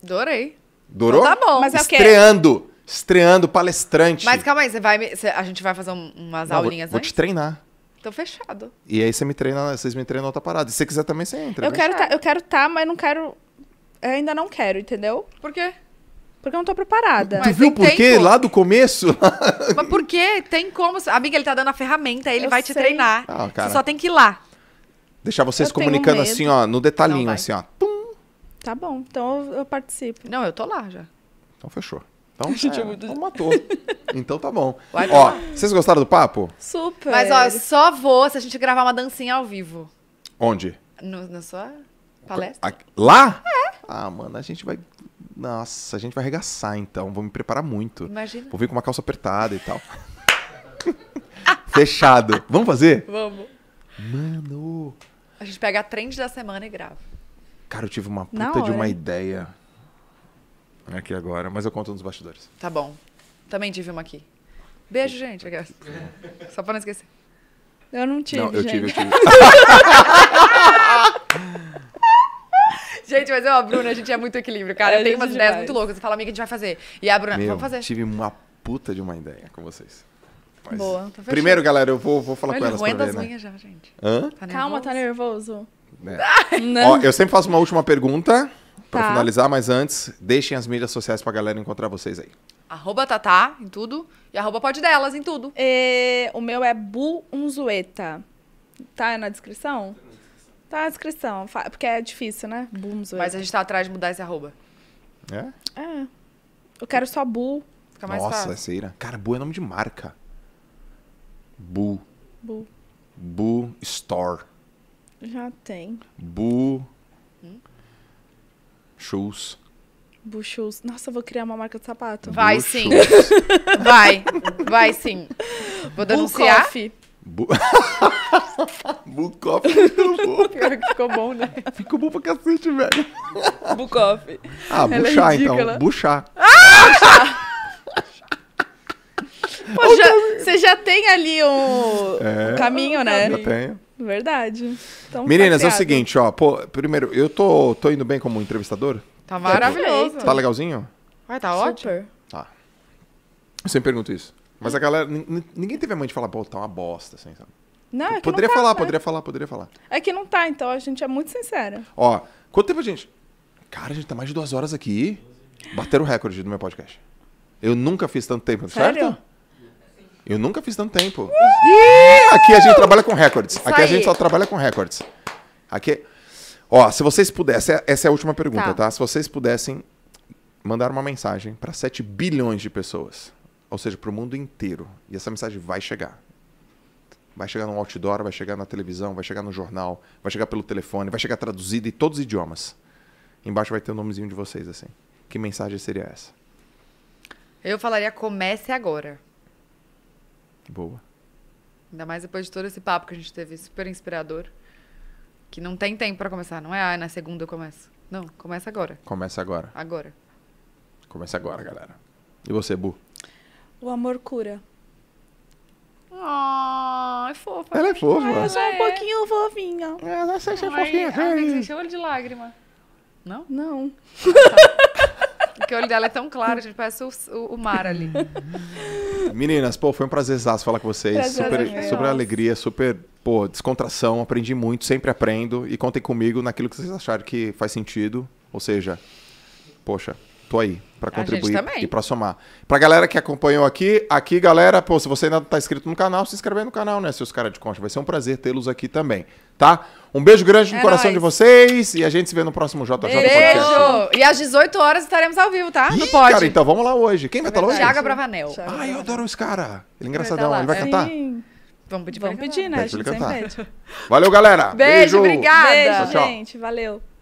Dorei. Durou? Então tá bom. Mas é o quê? Estreando. Estreando, palestrante. Mas calma aí, você vai me- você- a gente vai fazer um- umas Não, vou- aulinhas Vou, te treinar. Tô fechado. E aí você me treina, vocês me treinam outra parada. Se você quiser também, você entra. Eu né? quero, tá, eu quero tá, mas não quero. eu ainda não quero, entendeu? Por quê? Porque eu não tô preparada. Tu viu tem por quê? Lá do começo? Mas por quê? Tem como. Amiga, ele tá dando a ferramenta, ele Eu vai te treinar. Ah, cara. Você só tem que ir lá. Deixar vocês Eu comunicando assim, ó, no detalhinho, assim, ó. Pum. Tá bom, então eu, eu participo. Não, eu tô lá já. Então fechou. Então, gente é, é muito... então matou. então tá bom. Vai ó, lá. vocês gostaram do papo? Super. Mas ó, só vou se a gente gravar uma dancinha ao vivo. Onde? No, na sua palestra. Lá? É. Ah, mano, a gente vai nossa, a gente vai arregaçar então. Vou me preparar muito. Imagina. Vou vir com uma calça apertada e tal. Fechado. Vamos fazer? Vamos. Mano. A gente pega a trend da semana e grava. Cara, eu tive uma puta de uma ideia aqui agora, mas eu conto nos bastidores. Tá bom. Também tive uma aqui. Beijo, gente. Só pra não esquecer. Eu não tive, não, eu gente. Tive, eu tive. gente, mas eu, a Bruna, a gente é muito equilíbrio, cara. É, eu tenho umas ideias muito loucas. Você fala, amiga, a gente vai fazer. E a Bruna, Meu, vamos fazer. tive uma puta de uma ideia com vocês. Mas... Boa, tá Primeiro, galera, eu vou, vou falar Olha, com elas pra ver, né? já, gente. Hã? Tá Calma, tá nervoso? É. Não. Ó, eu sempre faço uma última pergunta para tá. finalizar, mas antes, deixem as mídias sociais pra galera encontrar vocês aí. Arroba Tatá em tudo e arroba pode delas em tudo. E, é, o meu é Bu Unzueta. Tá na descrição? Tá na descrição, tá porque é difícil, né? Bu Mas a gente tá atrás de mudar esse arroba. É? É. Eu quero só Bu. Fica mais Nossa, fácil. Nossa, Cara, Bu é nome de marca. Bu. Bu. Bu Store. Já tem. Bu. Hum? Shoes. Bu Shoes. Nossa, vou criar uma marca de sapato. Vai Bu sim. Shoes. Vai. Vai sim. Vou denunciar. Bu Coffee. Bu... Bukoff ficou que ficou bom, né? Ficou bom pra cacete, velho. Bukoff. Ah, buchar é então. Buchar. Ah! Pô, você já tem ali um, é, um caminho, né? Já tenho. Verdade. Então, tá Meninas, é o seguinte, ó. Pô, primeiro, eu tô, tô indo bem como entrevistador? Tá maravilhoso. Tá legalzinho? Vai, tá ótimo. Tá. Eu sempre pergunto isso. Mas a galera. Ninguém teve a mãe de falar, pô, tá uma bosta, assim, sabe? Não, é que poderia não tá, falar, é. poderia falar, poderia falar. É que não tá, então a gente é muito sincera. Ó, quanto tempo a gente. Cara, a gente tá mais de duas horas aqui. Bateram o recorde do meu podcast. Eu nunca fiz tanto tempo, Sério? certo? Eu nunca fiz tanto tempo. Aqui a gente trabalha com recordes. Aqui a gente só trabalha com recordes. Aqui. Ó, se vocês pudessem, é, essa é a última pergunta, tá? tá? Se vocês pudessem mandar uma mensagem para 7 bilhões de pessoas, ou seja, para o mundo inteiro, e essa mensagem vai chegar. Vai chegar no outdoor, vai chegar na televisão, vai chegar no jornal, vai chegar pelo telefone, vai chegar traduzida em todos os idiomas. Embaixo vai ter o nomezinho de vocês, assim. Que mensagem seria essa? Eu falaria comece agora. Boa. Ainda mais depois de todo esse papo que a gente teve, super inspirador. Que não tem tempo para começar, não é ah, na segunda eu começo. Não, começa agora. Começa agora. Agora. Começa agora, galera. E você, Bu? O amor cura. Ah, é fofa. Ela é fofa. Ela é um pouquinho fofinha. Ela é, é fofinha. Ai, ai, gente, olho de lágrima. Não? Não. Tá. Porque o olho dela é tão claro, a gente parece o, o, o mar ali. Meninas, pô, foi um prazerzaço falar com vocês. Prazer, super, super alegria, super, pô, descontração. Aprendi muito, sempre aprendo. E contem comigo naquilo que vocês acharem que faz sentido. Ou seja, poxa, tô aí para contribuir e para somar. Pra galera que acompanhou aqui, aqui, galera, pô, se você ainda não tá inscrito no canal, se inscreve no canal, né, seus caras de concha. Vai ser um prazer tê-los aqui também, tá? Um beijo grande no é coração nóis. de vocês e a gente se vê no próximo JJ beijo. Podcast. E às 18 horas estaremos ao vivo, tá? Ih, no Cara, então vamos lá hoje. Quem vai estar tá hoje? Thiago Bravanel. Ah, eu adoro esse cara. Ele é engraçadão. Tá ele vai cantar? Sim. Vamos pedir, Vamos pedir, né? Pede a gente sempre pede. Valeu, galera. Beijo, beijo. obrigada. Beijo, tchau, tchau. gente. Valeu.